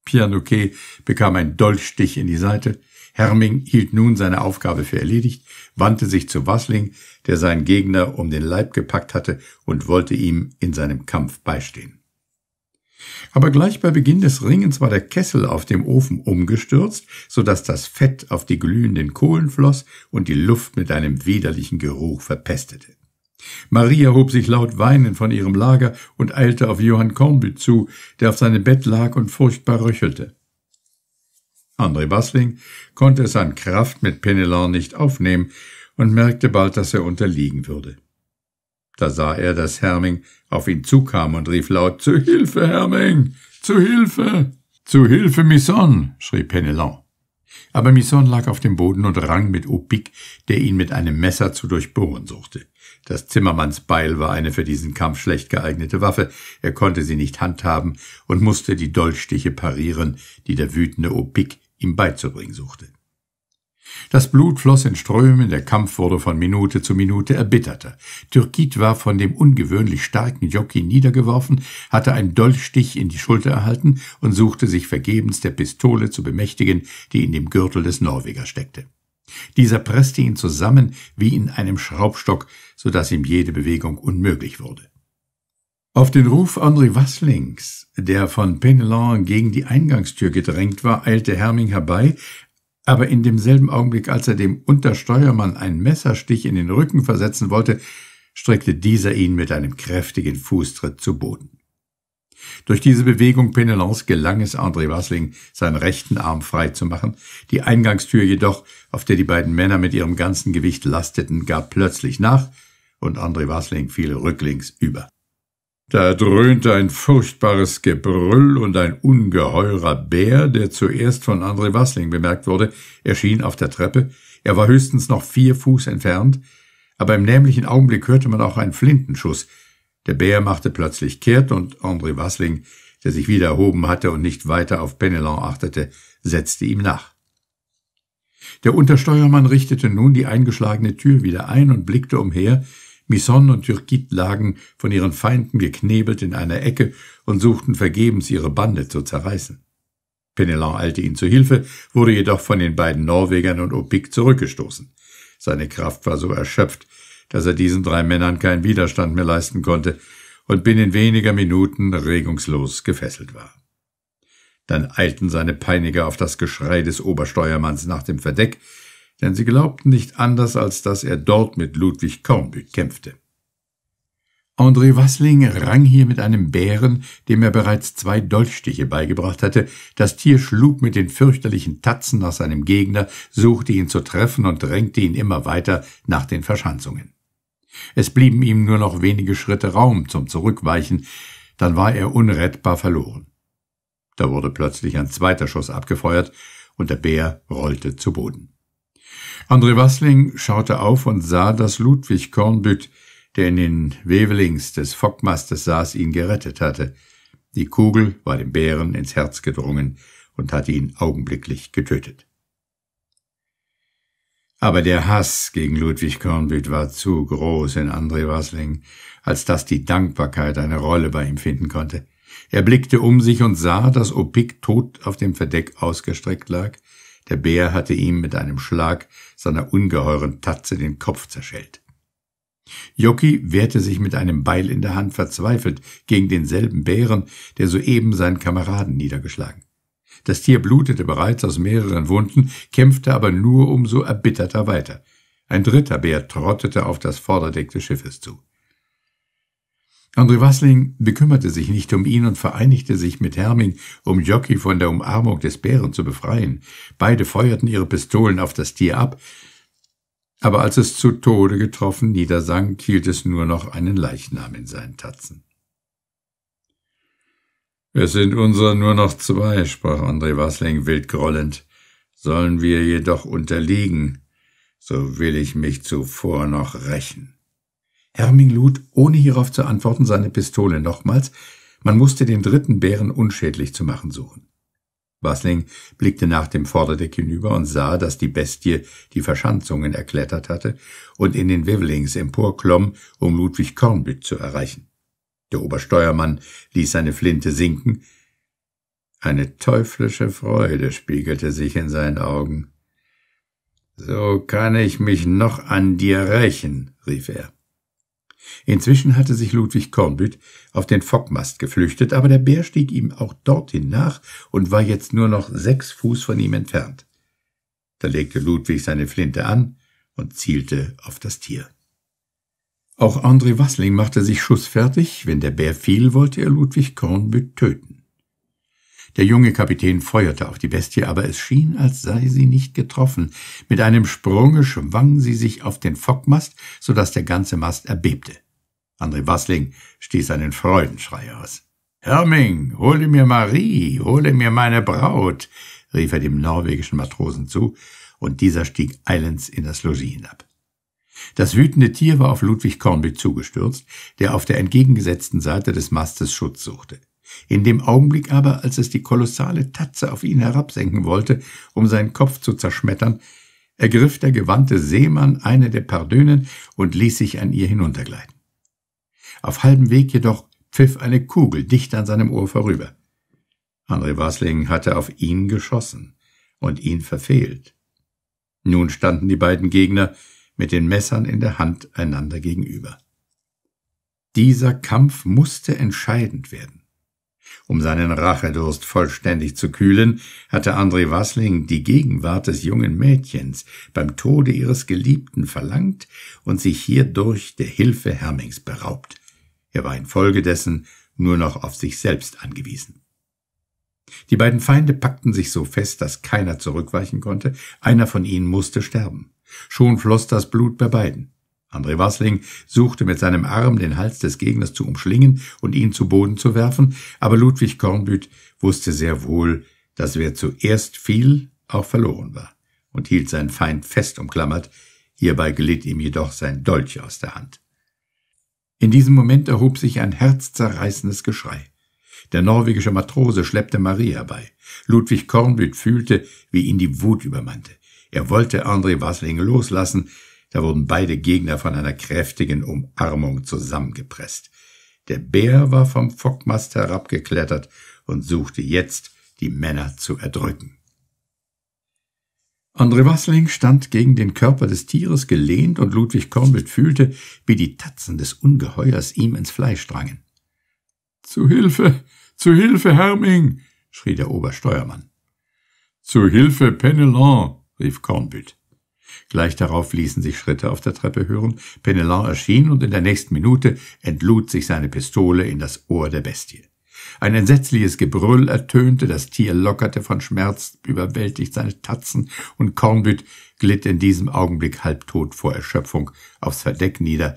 Pianoquet bekam einen Dolchstich in die Seite, Herming hielt nun seine Aufgabe für erledigt, wandte sich zu Wassling, der seinen Gegner um den Leib gepackt hatte und wollte ihm in seinem Kampf beistehen. Aber gleich bei Beginn des Ringens war der Kessel auf dem Ofen umgestürzt, so dass das Fett auf die glühenden Kohlen floss und die Luft mit einem widerlichen Geruch verpestete. Maria hob sich laut weinend von ihrem Lager und eilte auf Johann Cornbutte zu, der auf seinem Bett lag und furchtbar röchelte. André Bassling, konnte es an Kraft mit Penelon nicht aufnehmen und merkte bald, dass er unterliegen würde. Da sah er, dass Herming auf ihn zukam und rief laut Zu Hilfe, Herming. Zu Hilfe. Zu Hilfe, Misson. schrie Penelon. Aber Misson lag auf dem Boden und rang mit Opik, der ihn mit einem Messer zu durchbohren suchte. Das Zimmermannsbeil war eine für diesen Kampf schlecht geeignete Waffe, er konnte sie nicht handhaben und musste die Dolchstiche parieren, die der wütende Opik ihm beizubringen suchte. Das Blut floss in Strömen, der Kampf wurde von Minute zu Minute erbitterter. Türkit war von dem ungewöhnlich starken Jockey niedergeworfen, hatte einen Dolchstich in die Schulter erhalten und suchte sich vergebens der Pistole zu bemächtigen, die in dem Gürtel des Norweger steckte. Dieser presste ihn zusammen wie in einem Schraubstock, so dass ihm jede Bewegung unmöglich wurde. Auf den Ruf André Wasslings, der von Penelon gegen die Eingangstür gedrängt war, eilte Herming herbei, aber in demselben Augenblick, als er dem Untersteuermann einen Messerstich in den Rücken versetzen wollte, streckte dieser ihn mit einem kräftigen Fußtritt zu Boden. Durch diese Bewegung Penelons gelang es André Wassling, seinen rechten Arm frei zu machen. Die Eingangstür jedoch, auf der die beiden Männer mit ihrem ganzen Gewicht lasteten, gab plötzlich nach und André Wassling fiel rücklings über. Da dröhnte ein furchtbares Gebrüll und ein ungeheurer Bär, der zuerst von André Wassling bemerkt wurde, erschien auf der Treppe. Er war höchstens noch vier Fuß entfernt, aber im nämlichen Augenblick hörte man auch einen Flintenschuss. Der Bär machte plötzlich kehrt und André Wassling, der sich wieder erhoben hatte und nicht weiter auf Penelon achtete, setzte ihm nach. Der Untersteuermann richtete nun die eingeschlagene Tür wieder ein und blickte umher, Misson und Türkit lagen, von ihren Feinden geknebelt in einer Ecke und suchten vergebens, ihre Bande zu zerreißen. Penelon eilte ihnen zu Hilfe, wurde jedoch von den beiden Norwegern und Opik zurückgestoßen. Seine Kraft war so erschöpft, dass er diesen drei Männern keinen Widerstand mehr leisten konnte und binnen weniger Minuten regungslos gefesselt war. Dann eilten seine Peiniger auf das Geschrei des Obersteuermanns nach dem Verdeck, denn sie glaubten nicht anders, als dass er dort mit Ludwig Kornbütt kämpfte. André Wassling rang hier mit einem Bären, dem er bereits zwei Dolchstiche beigebracht hatte. Das Tier schlug mit den fürchterlichen Tatzen nach seinem Gegner, suchte ihn zu treffen und drängte ihn immer weiter nach den Verschanzungen. Es blieben ihm nur noch wenige Schritte Raum zum Zurückweichen, dann war er unrettbar verloren. Da wurde plötzlich ein zweiter Schuss abgefeuert und der Bär rollte zu Boden. André Wassling schaute auf und sah, dass Ludwig Kornbütt, der in den Wevelings des Fockmastes saß, ihn gerettet hatte. Die Kugel war dem Bären ins Herz gedrungen und hatte ihn augenblicklich getötet. Aber der Hass gegen Ludwig Kornbütt war zu groß in André Wassling, als dass die Dankbarkeit eine Rolle bei ihm finden konnte. Er blickte um sich und sah, dass Opik tot auf dem Verdeck ausgestreckt lag, der Bär hatte ihm mit einem Schlag seiner ungeheuren Tatze den Kopf zerschellt. Jockey wehrte sich mit einem Beil in der Hand verzweifelt gegen denselben Bären, der soeben seinen Kameraden niedergeschlagen. Das Tier blutete bereits aus mehreren Wunden, kämpfte aber nur umso erbitterter weiter. Ein dritter Bär trottete auf das Vorderdeck des Schiffes zu. André Wassling bekümmerte sich nicht um ihn und vereinigte sich mit Herming, um Jockey von der Umarmung des Bären zu befreien. Beide feuerten ihre Pistolen auf das Tier ab, aber als es zu Tode getroffen niedersank, hielt es nur noch einen Leichnam in seinen Tatzen. Es sind unser nur noch zwei, sprach André Wassling wild grollend. Sollen wir jedoch unterliegen, so will ich mich zuvor noch rächen. Herming lud, ohne hierauf zu antworten, seine Pistole nochmals. Man musste den dritten Bären unschädlich zu machen suchen. Wasling blickte nach dem Vorderdeck hinüber und sah, dass die Bestie die Verschanzungen erklettert hatte und in den Wivelings emporklomm, um Ludwig Kornbütt zu erreichen. Der Obersteuermann ließ seine Flinte sinken. Eine teuflische Freude spiegelte sich in seinen Augen. So kann ich mich noch an dir rächen, rief er. Inzwischen hatte sich Ludwig Kornbütt auf den Fockmast geflüchtet, aber der Bär stieg ihm auch dorthin nach und war jetzt nur noch sechs Fuß von ihm entfernt. Da legte Ludwig seine Flinte an und zielte auf das Tier. Auch André Wassling machte sich schussfertig, wenn der Bär fiel, wollte er Ludwig Kornbütt töten. Der junge Kapitän feuerte auf die Bestie, aber es schien, als sei sie nicht getroffen. Mit einem Sprunge schwang sie sich auf den Fockmast, so dass der ganze Mast erbebte. André Wassling stieß einen Freudenschrei aus. Herming, hole mir Marie, hole mir meine Braut, rief er dem norwegischen Matrosen zu, und dieser stieg eilends in das Logis hinab. Das wütende Tier war auf Ludwig Kornby zugestürzt, der auf der entgegengesetzten Seite des Mastes Schutz suchte. In dem Augenblick aber, als es die kolossale Tatze auf ihn herabsenken wollte, um seinen Kopf zu zerschmettern, ergriff der gewandte Seemann eine der Pardönen und ließ sich an ihr hinuntergleiten. Auf halbem Weg jedoch pfiff eine Kugel dicht an seinem Ohr vorüber. André Wasling hatte auf ihn geschossen und ihn verfehlt. Nun standen die beiden Gegner mit den Messern in der Hand einander gegenüber. Dieser Kampf musste entscheidend werden. Um seinen Rachedurst vollständig zu kühlen, hatte André Wassling die Gegenwart des jungen Mädchens beim Tode ihres Geliebten verlangt und sich hierdurch der Hilfe Hermings beraubt. Er war infolgedessen nur noch auf sich selbst angewiesen. Die beiden Feinde packten sich so fest, dass keiner zurückweichen konnte, einer von ihnen musste sterben. Schon floss das Blut bei beiden. André Wassling suchte mit seinem Arm den Hals des Gegners zu umschlingen und ihn zu Boden zu werfen, aber Ludwig Kornbüt wusste sehr wohl, dass wer zuerst fiel, auch verloren war, und hielt seinen Feind fest umklammert, hierbei glitt ihm jedoch sein Dolch aus der Hand. In diesem Moment erhob sich ein herzzerreißendes Geschrei. Der norwegische Matrose schleppte Marie herbei. Ludwig Kornbüt fühlte, wie ihn die Wut übermannte. Er wollte André Wasling loslassen, da wurden beide Gegner von einer kräftigen Umarmung zusammengepresst. Der Bär war vom Fockmast herabgeklettert und suchte jetzt, die Männer zu erdrücken. André Wassling stand gegen den Körper des Tieres gelehnt und Ludwig Kornbild fühlte, wie die Tatzen des Ungeheuers ihm ins Fleisch drangen. Zu Hilfe! Zu Hilfe, Herming! schrie der Obersteuermann. Zu Hilfe, Penelon! rief Kornbild. Gleich darauf ließen sich Schritte auf der Treppe hören. Penelon erschien und in der nächsten Minute entlud sich seine Pistole in das Ohr der Bestie. Ein entsetzliches Gebrüll ertönte, das Tier lockerte von Schmerz, überwältigt seine Tatzen, und Kornbüt glitt in diesem Augenblick halbtot vor Erschöpfung aufs Verdeck nieder.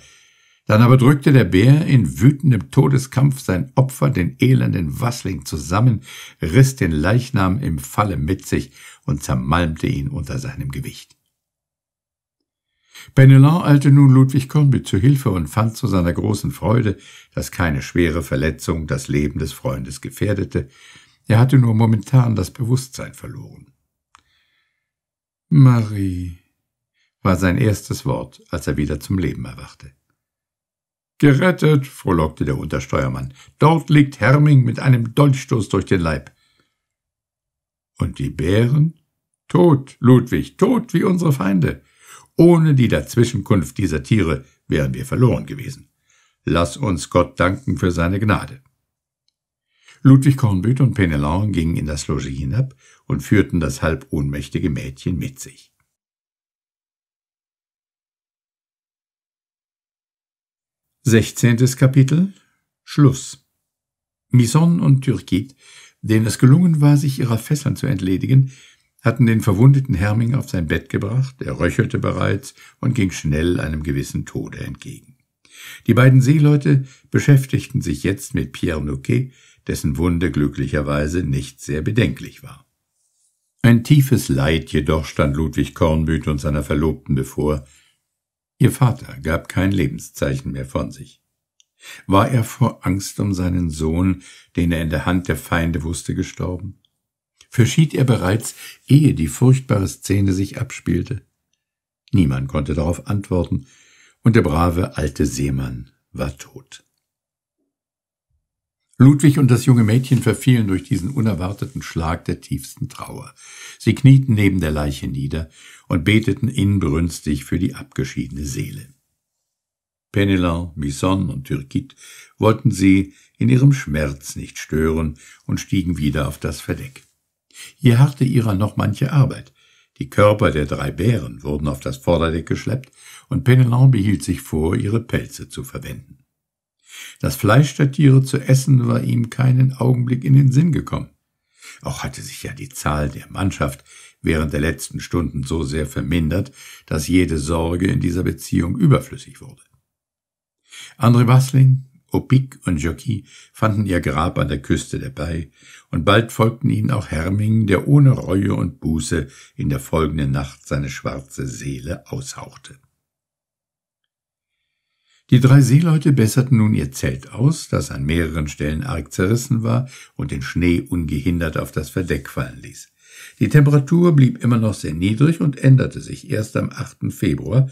Dann aber drückte der Bär in wütendem Todeskampf sein Opfer, den elenden Wassling, zusammen, riss den Leichnam im Falle mit sich und zermalmte ihn unter seinem Gewicht. Penelon eilte nun Ludwig Combe zu Hilfe und fand zu seiner großen Freude, dass keine schwere Verletzung das Leben des Freundes gefährdete, er hatte nur momentan das Bewusstsein verloren. Marie war sein erstes Wort, als er wieder zum Leben erwachte. Gerettet, frohlockte der Untersteuermann, dort liegt Herming mit einem Dolchstoß durch den Leib. Und die Bären? Tot, Ludwig, tot wie unsere Feinde. Ohne die Dazwischenkunft dieser Tiere wären wir verloren gewesen. Lass uns Gott danken für seine Gnade. Ludwig Kornbüt und Penelon gingen in das Logis hinab und führten das halb ohnmächtige Mädchen mit sich. Sechzehntes Kapitel Schluss Mison und Türkit, denen es gelungen war, sich ihrer Fesseln zu entledigen, hatten den verwundeten Herming auf sein Bett gebracht, er röchelte bereits und ging schnell einem gewissen Tode entgegen. Die beiden Seeleute beschäftigten sich jetzt mit Pierre Nouquet, dessen Wunde glücklicherweise nicht sehr bedenklich war. Ein tiefes Leid jedoch stand Ludwig Kornbüth und seiner Verlobten bevor. Ihr Vater gab kein Lebenszeichen mehr von sich. War er vor Angst um seinen Sohn, den er in der Hand der Feinde wusste, gestorben? verschied er bereits, ehe die furchtbare Szene sich abspielte. Niemand konnte darauf antworten, und der brave alte Seemann war tot. Ludwig und das junge Mädchen verfielen durch diesen unerwarteten Schlag der tiefsten Trauer. Sie knieten neben der Leiche nieder und beteten inbrünstig für die abgeschiedene Seele. Penelin, Misson und Türkit wollten sie in ihrem Schmerz nicht stören und stiegen wieder auf das Verdeck. Hier harrte ihrer noch manche Arbeit. Die Körper der drei Bären wurden auf das Vorderdeck geschleppt, und Penelon behielt sich vor, ihre Pelze zu verwenden. Das Fleisch der Tiere zu essen war ihm keinen Augenblick in den Sinn gekommen. Auch hatte sich ja die Zahl der Mannschaft während der letzten Stunden so sehr vermindert, dass jede Sorge in dieser Beziehung überflüssig wurde. André Bassling Opik und Jockey fanden ihr Grab an der Küste der Bay, und bald folgten ihnen auch Herming, der ohne Reue und Buße in der folgenden Nacht seine schwarze Seele aushauchte. Die drei Seeleute besserten nun ihr Zelt aus, das an mehreren Stellen arg zerrissen war und den Schnee ungehindert auf das Verdeck fallen ließ. Die Temperatur blieb immer noch sehr niedrig und änderte sich erst am 8. Februar,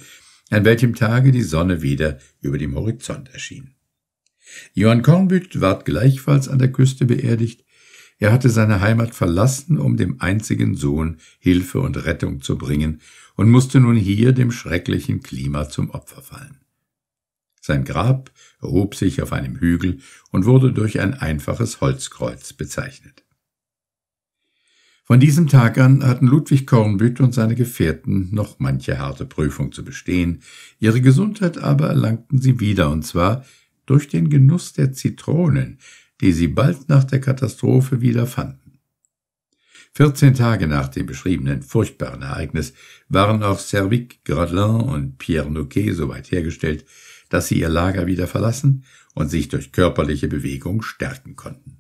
an welchem Tage die Sonne wieder über dem Horizont erschien. Johann Kornbütt ward gleichfalls an der Küste beerdigt. Er hatte seine Heimat verlassen, um dem einzigen Sohn Hilfe und Rettung zu bringen und musste nun hier dem schrecklichen Klima zum Opfer fallen. Sein Grab erhob sich auf einem Hügel und wurde durch ein einfaches Holzkreuz bezeichnet. Von diesem Tag an hatten Ludwig Kornbütt und seine Gefährten noch manche harte Prüfung zu bestehen, ihre Gesundheit aber erlangten sie wieder, und zwar durch den Genuss der Zitronen, die sie bald nach der Katastrophe wiederfanden. 14 Tage nach dem beschriebenen furchtbaren Ereignis waren auch Servic, Gradelin und Pierre Nouquet so weit hergestellt, dass sie ihr Lager wieder verlassen und sich durch körperliche Bewegung stärken konnten.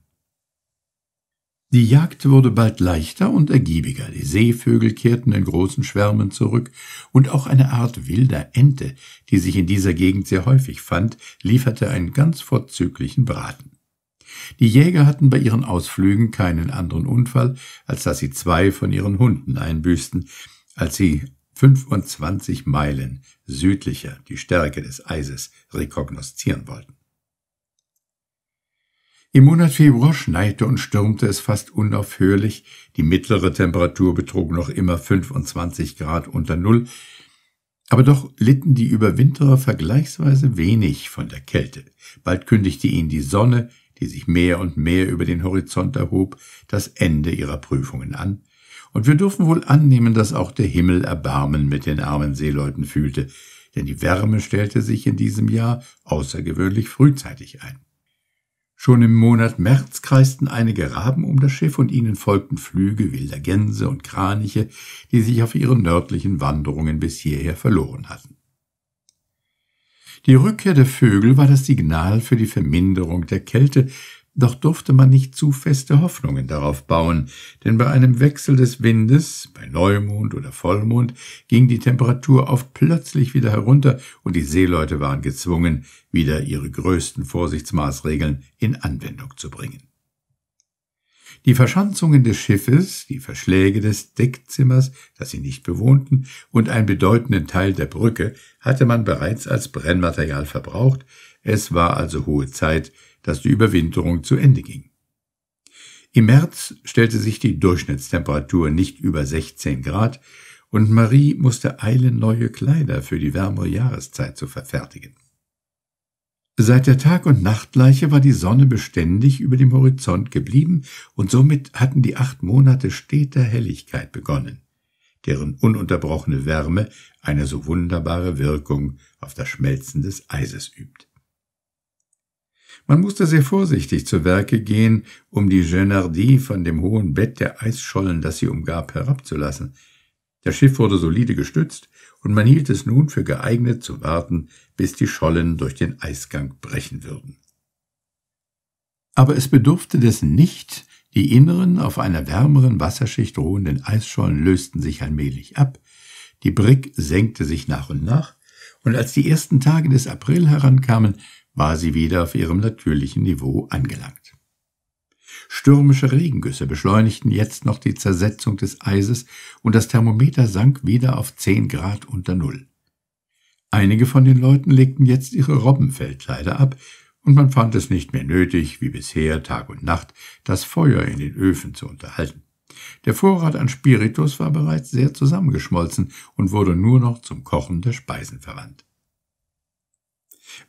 Die Jagd wurde bald leichter und ergiebiger, die Seevögel kehrten in großen Schwärmen zurück, und auch eine Art wilder Ente, die sich in dieser Gegend sehr häufig fand, lieferte einen ganz vorzüglichen Braten. Die Jäger hatten bei ihren Ausflügen keinen anderen Unfall, als dass sie zwei von ihren Hunden einbüßten, als sie 25 Meilen südlicher die Stärke des Eises rekognoszieren wollten. Im Monat Februar schneite und stürmte es fast unaufhörlich, die mittlere Temperatur betrug noch immer 25 Grad unter Null, aber doch litten die Überwinterer vergleichsweise wenig von der Kälte. Bald kündigte ihnen die Sonne, die sich mehr und mehr über den Horizont erhob, das Ende ihrer Prüfungen an, und wir dürfen wohl annehmen, dass auch der Himmel Erbarmen mit den armen Seeleuten fühlte, denn die Wärme stellte sich in diesem Jahr außergewöhnlich frühzeitig ein. Schon im Monat März kreisten einige Raben um das Schiff und ihnen folgten Flüge wilder Gänse und Kraniche, die sich auf ihren nördlichen Wanderungen bis hierher verloren hatten. Die Rückkehr der Vögel war das Signal für die Verminderung der Kälte, doch durfte man nicht zu feste Hoffnungen darauf bauen, denn bei einem Wechsel des Windes, bei Neumond oder Vollmond, ging die Temperatur oft plötzlich wieder herunter und die Seeleute waren gezwungen, wieder ihre größten Vorsichtsmaßregeln in Anwendung zu bringen. Die Verschanzungen des Schiffes, die Verschläge des Deckzimmers, das sie nicht bewohnten, und einen bedeutenden Teil der Brücke hatte man bereits als Brennmaterial verbraucht, es war also hohe Zeit, dass die Überwinterung zu Ende ging. Im März stellte sich die Durchschnittstemperatur nicht über 16 Grad und Marie musste eilen, neue Kleider für die wärmere Jahreszeit zu verfertigen. Seit der Tag- und Nachtleiche war die Sonne beständig über dem Horizont geblieben und somit hatten die acht Monate steter Helligkeit begonnen, deren ununterbrochene Wärme eine so wunderbare Wirkung auf das Schmelzen des Eises übt. Man musste sehr vorsichtig zu Werke gehen, um die Genardie von dem hohen Bett der Eisschollen, das sie umgab, herabzulassen. Das Schiff wurde solide gestützt, und man hielt es nun für geeignet zu warten, bis die Schollen durch den Eisgang brechen würden. Aber es bedurfte dessen nicht, die inneren, auf einer wärmeren Wasserschicht ruhenden Eisschollen lösten sich allmählich ab, die Brick senkte sich nach und nach, und als die ersten Tage des April herankamen, war sie wieder auf ihrem natürlichen Niveau angelangt. Stürmische Regengüsse beschleunigten jetzt noch die Zersetzung des Eises und das Thermometer sank wieder auf zehn Grad unter Null. Einige von den Leuten legten jetzt ihre Robbenfeldkleider ab, und man fand es nicht mehr nötig, wie bisher Tag und Nacht, das Feuer in den Öfen zu unterhalten. Der Vorrat an Spiritus war bereits sehr zusammengeschmolzen und wurde nur noch zum Kochen der Speisen verwandt.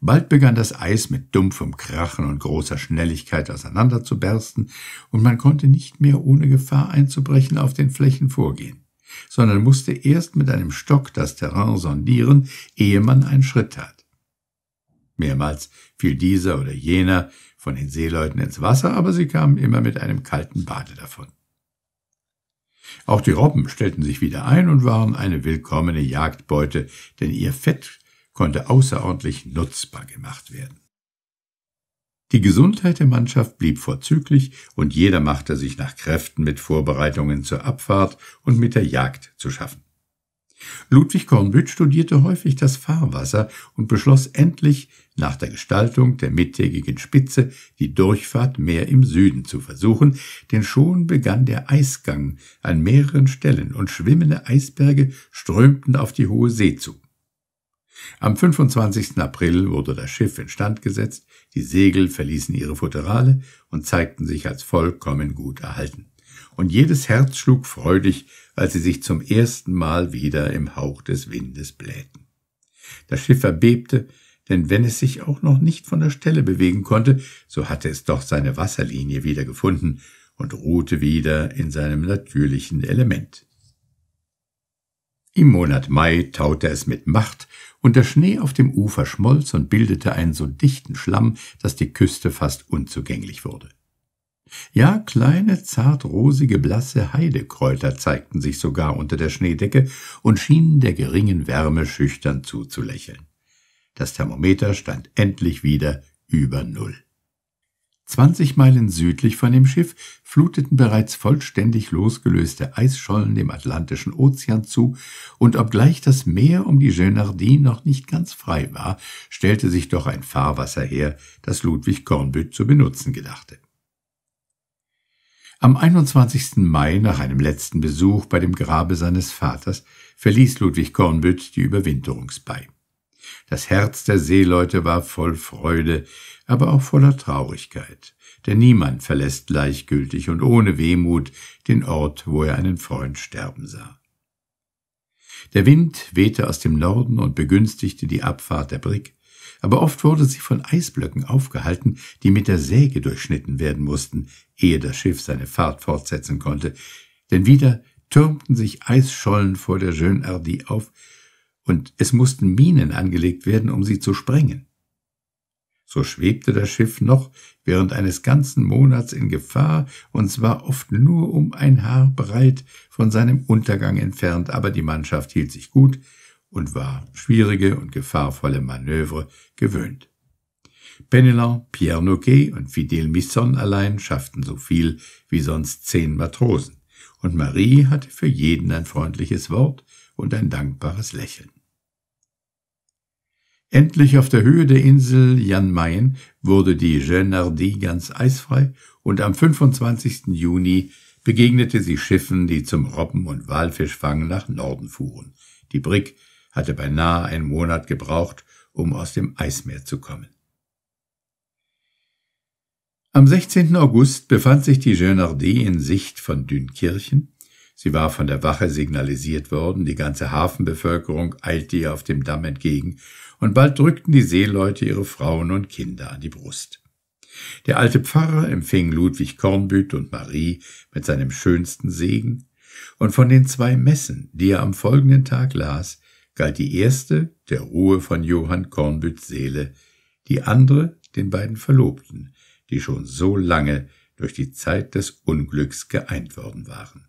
Bald begann das Eis mit dumpfem Krachen und großer Schnelligkeit auseinanderzubersten, und man konnte nicht mehr ohne Gefahr einzubrechen auf den Flächen vorgehen, sondern musste erst mit einem Stock das Terrain sondieren, ehe man einen Schritt tat. Mehrmals fiel dieser oder jener von den Seeleuten ins Wasser, aber sie kamen immer mit einem kalten Bade davon. auch die Robben stellten sich wieder ein und waren eine willkommene Jagdbeute, denn ihr Fett konnte außerordentlich nutzbar gemacht werden. Die Gesundheit der Mannschaft blieb vorzüglich und jeder machte sich nach Kräften mit Vorbereitungen zur Abfahrt und mit der Jagd zu schaffen. Ludwig Kornbüt studierte häufig das Fahrwasser und beschloss endlich, nach der Gestaltung der mittägigen Spitze die Durchfahrt mehr im Süden zu versuchen, denn schon begann der Eisgang an mehreren Stellen und schwimmende Eisberge strömten auf die hohe See zu. Am 25. April wurde das Schiff instand gesetzt, die Segel verließen ihre Futterale und zeigten sich als vollkommen gut erhalten. Und jedes Herz schlug freudig, als sie sich zum ersten Mal wieder im Hauch des Windes blähten. Das Schiff erbebte, denn wenn es sich auch noch nicht von der Stelle bewegen konnte, so hatte es doch seine Wasserlinie wieder gefunden und ruhte wieder in seinem natürlichen Element. Im Monat Mai taute es mit Macht, und der Schnee auf dem Ufer schmolz und bildete einen so dichten Schlamm, dass die Küste fast unzugänglich wurde. Ja, kleine, zart rosige, blasse Heidekräuter zeigten sich sogar unter der Schneedecke und schienen der geringen Wärme schüchtern zuzulächeln. Das Thermometer stand endlich wieder über Null. 20 Meilen südlich von dem Schiff fluteten bereits vollständig losgelöste Eisschollen dem Atlantischen Ozean zu, und obgleich das Meer um die Genardine noch nicht ganz frei war, stellte sich doch ein Fahrwasser her, das Ludwig Kornbütt zu benutzen gedachte. Am 21. Mai, nach einem letzten Besuch bei dem Grabe seines Vaters, verließ Ludwig Kornbütt die Überwinterungsbei. Das Herz der Seeleute war voll Freude, aber auch voller Traurigkeit, denn niemand verlässt gleichgültig und ohne Wehmut den Ort, wo er einen Freund sterben sah. Der Wind wehte aus dem Norden und begünstigte die Abfahrt der Brigg, aber oft wurde sie von Eisblöcken aufgehalten, die mit der Säge durchschnitten werden mussten, ehe das Schiff seine Fahrt fortsetzen konnte, denn wieder türmten sich Eisschollen vor der Jeune Ardie auf, und es mussten Minen angelegt werden, um sie zu sprengen. So schwebte das Schiff noch während eines ganzen Monats in Gefahr, und zwar oft nur um ein Haar breit von seinem Untergang entfernt, aber die Mannschaft hielt sich gut und war schwierige und gefahrvolle Manöver gewöhnt. Penelon, Pierre Noguet und Fidel Misson allein schafften so viel wie sonst zehn Matrosen, und Marie hatte für jeden ein freundliches Wort und ein dankbares Lächeln. Endlich auf der Höhe der Insel Jan Mayen wurde die Genardie ganz eisfrei und am 25. Juni begegnete sie Schiffen, die zum Robben- und Walfischfang nach Norden fuhren. Die Brig hatte beinahe einen Monat gebraucht, um aus dem Eismeer zu kommen. Am 16. August befand sich die Genardie in Sicht von Dünkirchen. Sie war von der Wache signalisiert worden, die ganze Hafenbevölkerung eilte ihr auf dem Damm entgegen und bald drückten die Seeleute ihre Frauen und Kinder an die Brust. Der alte Pfarrer empfing Ludwig Kornbüt und Marie mit seinem schönsten Segen, und von den zwei Messen, die er am folgenden Tag las, galt die erste der Ruhe von Johann Kornbüts Seele, die andere den beiden Verlobten, die schon so lange durch die Zeit des Unglücks geeint worden waren.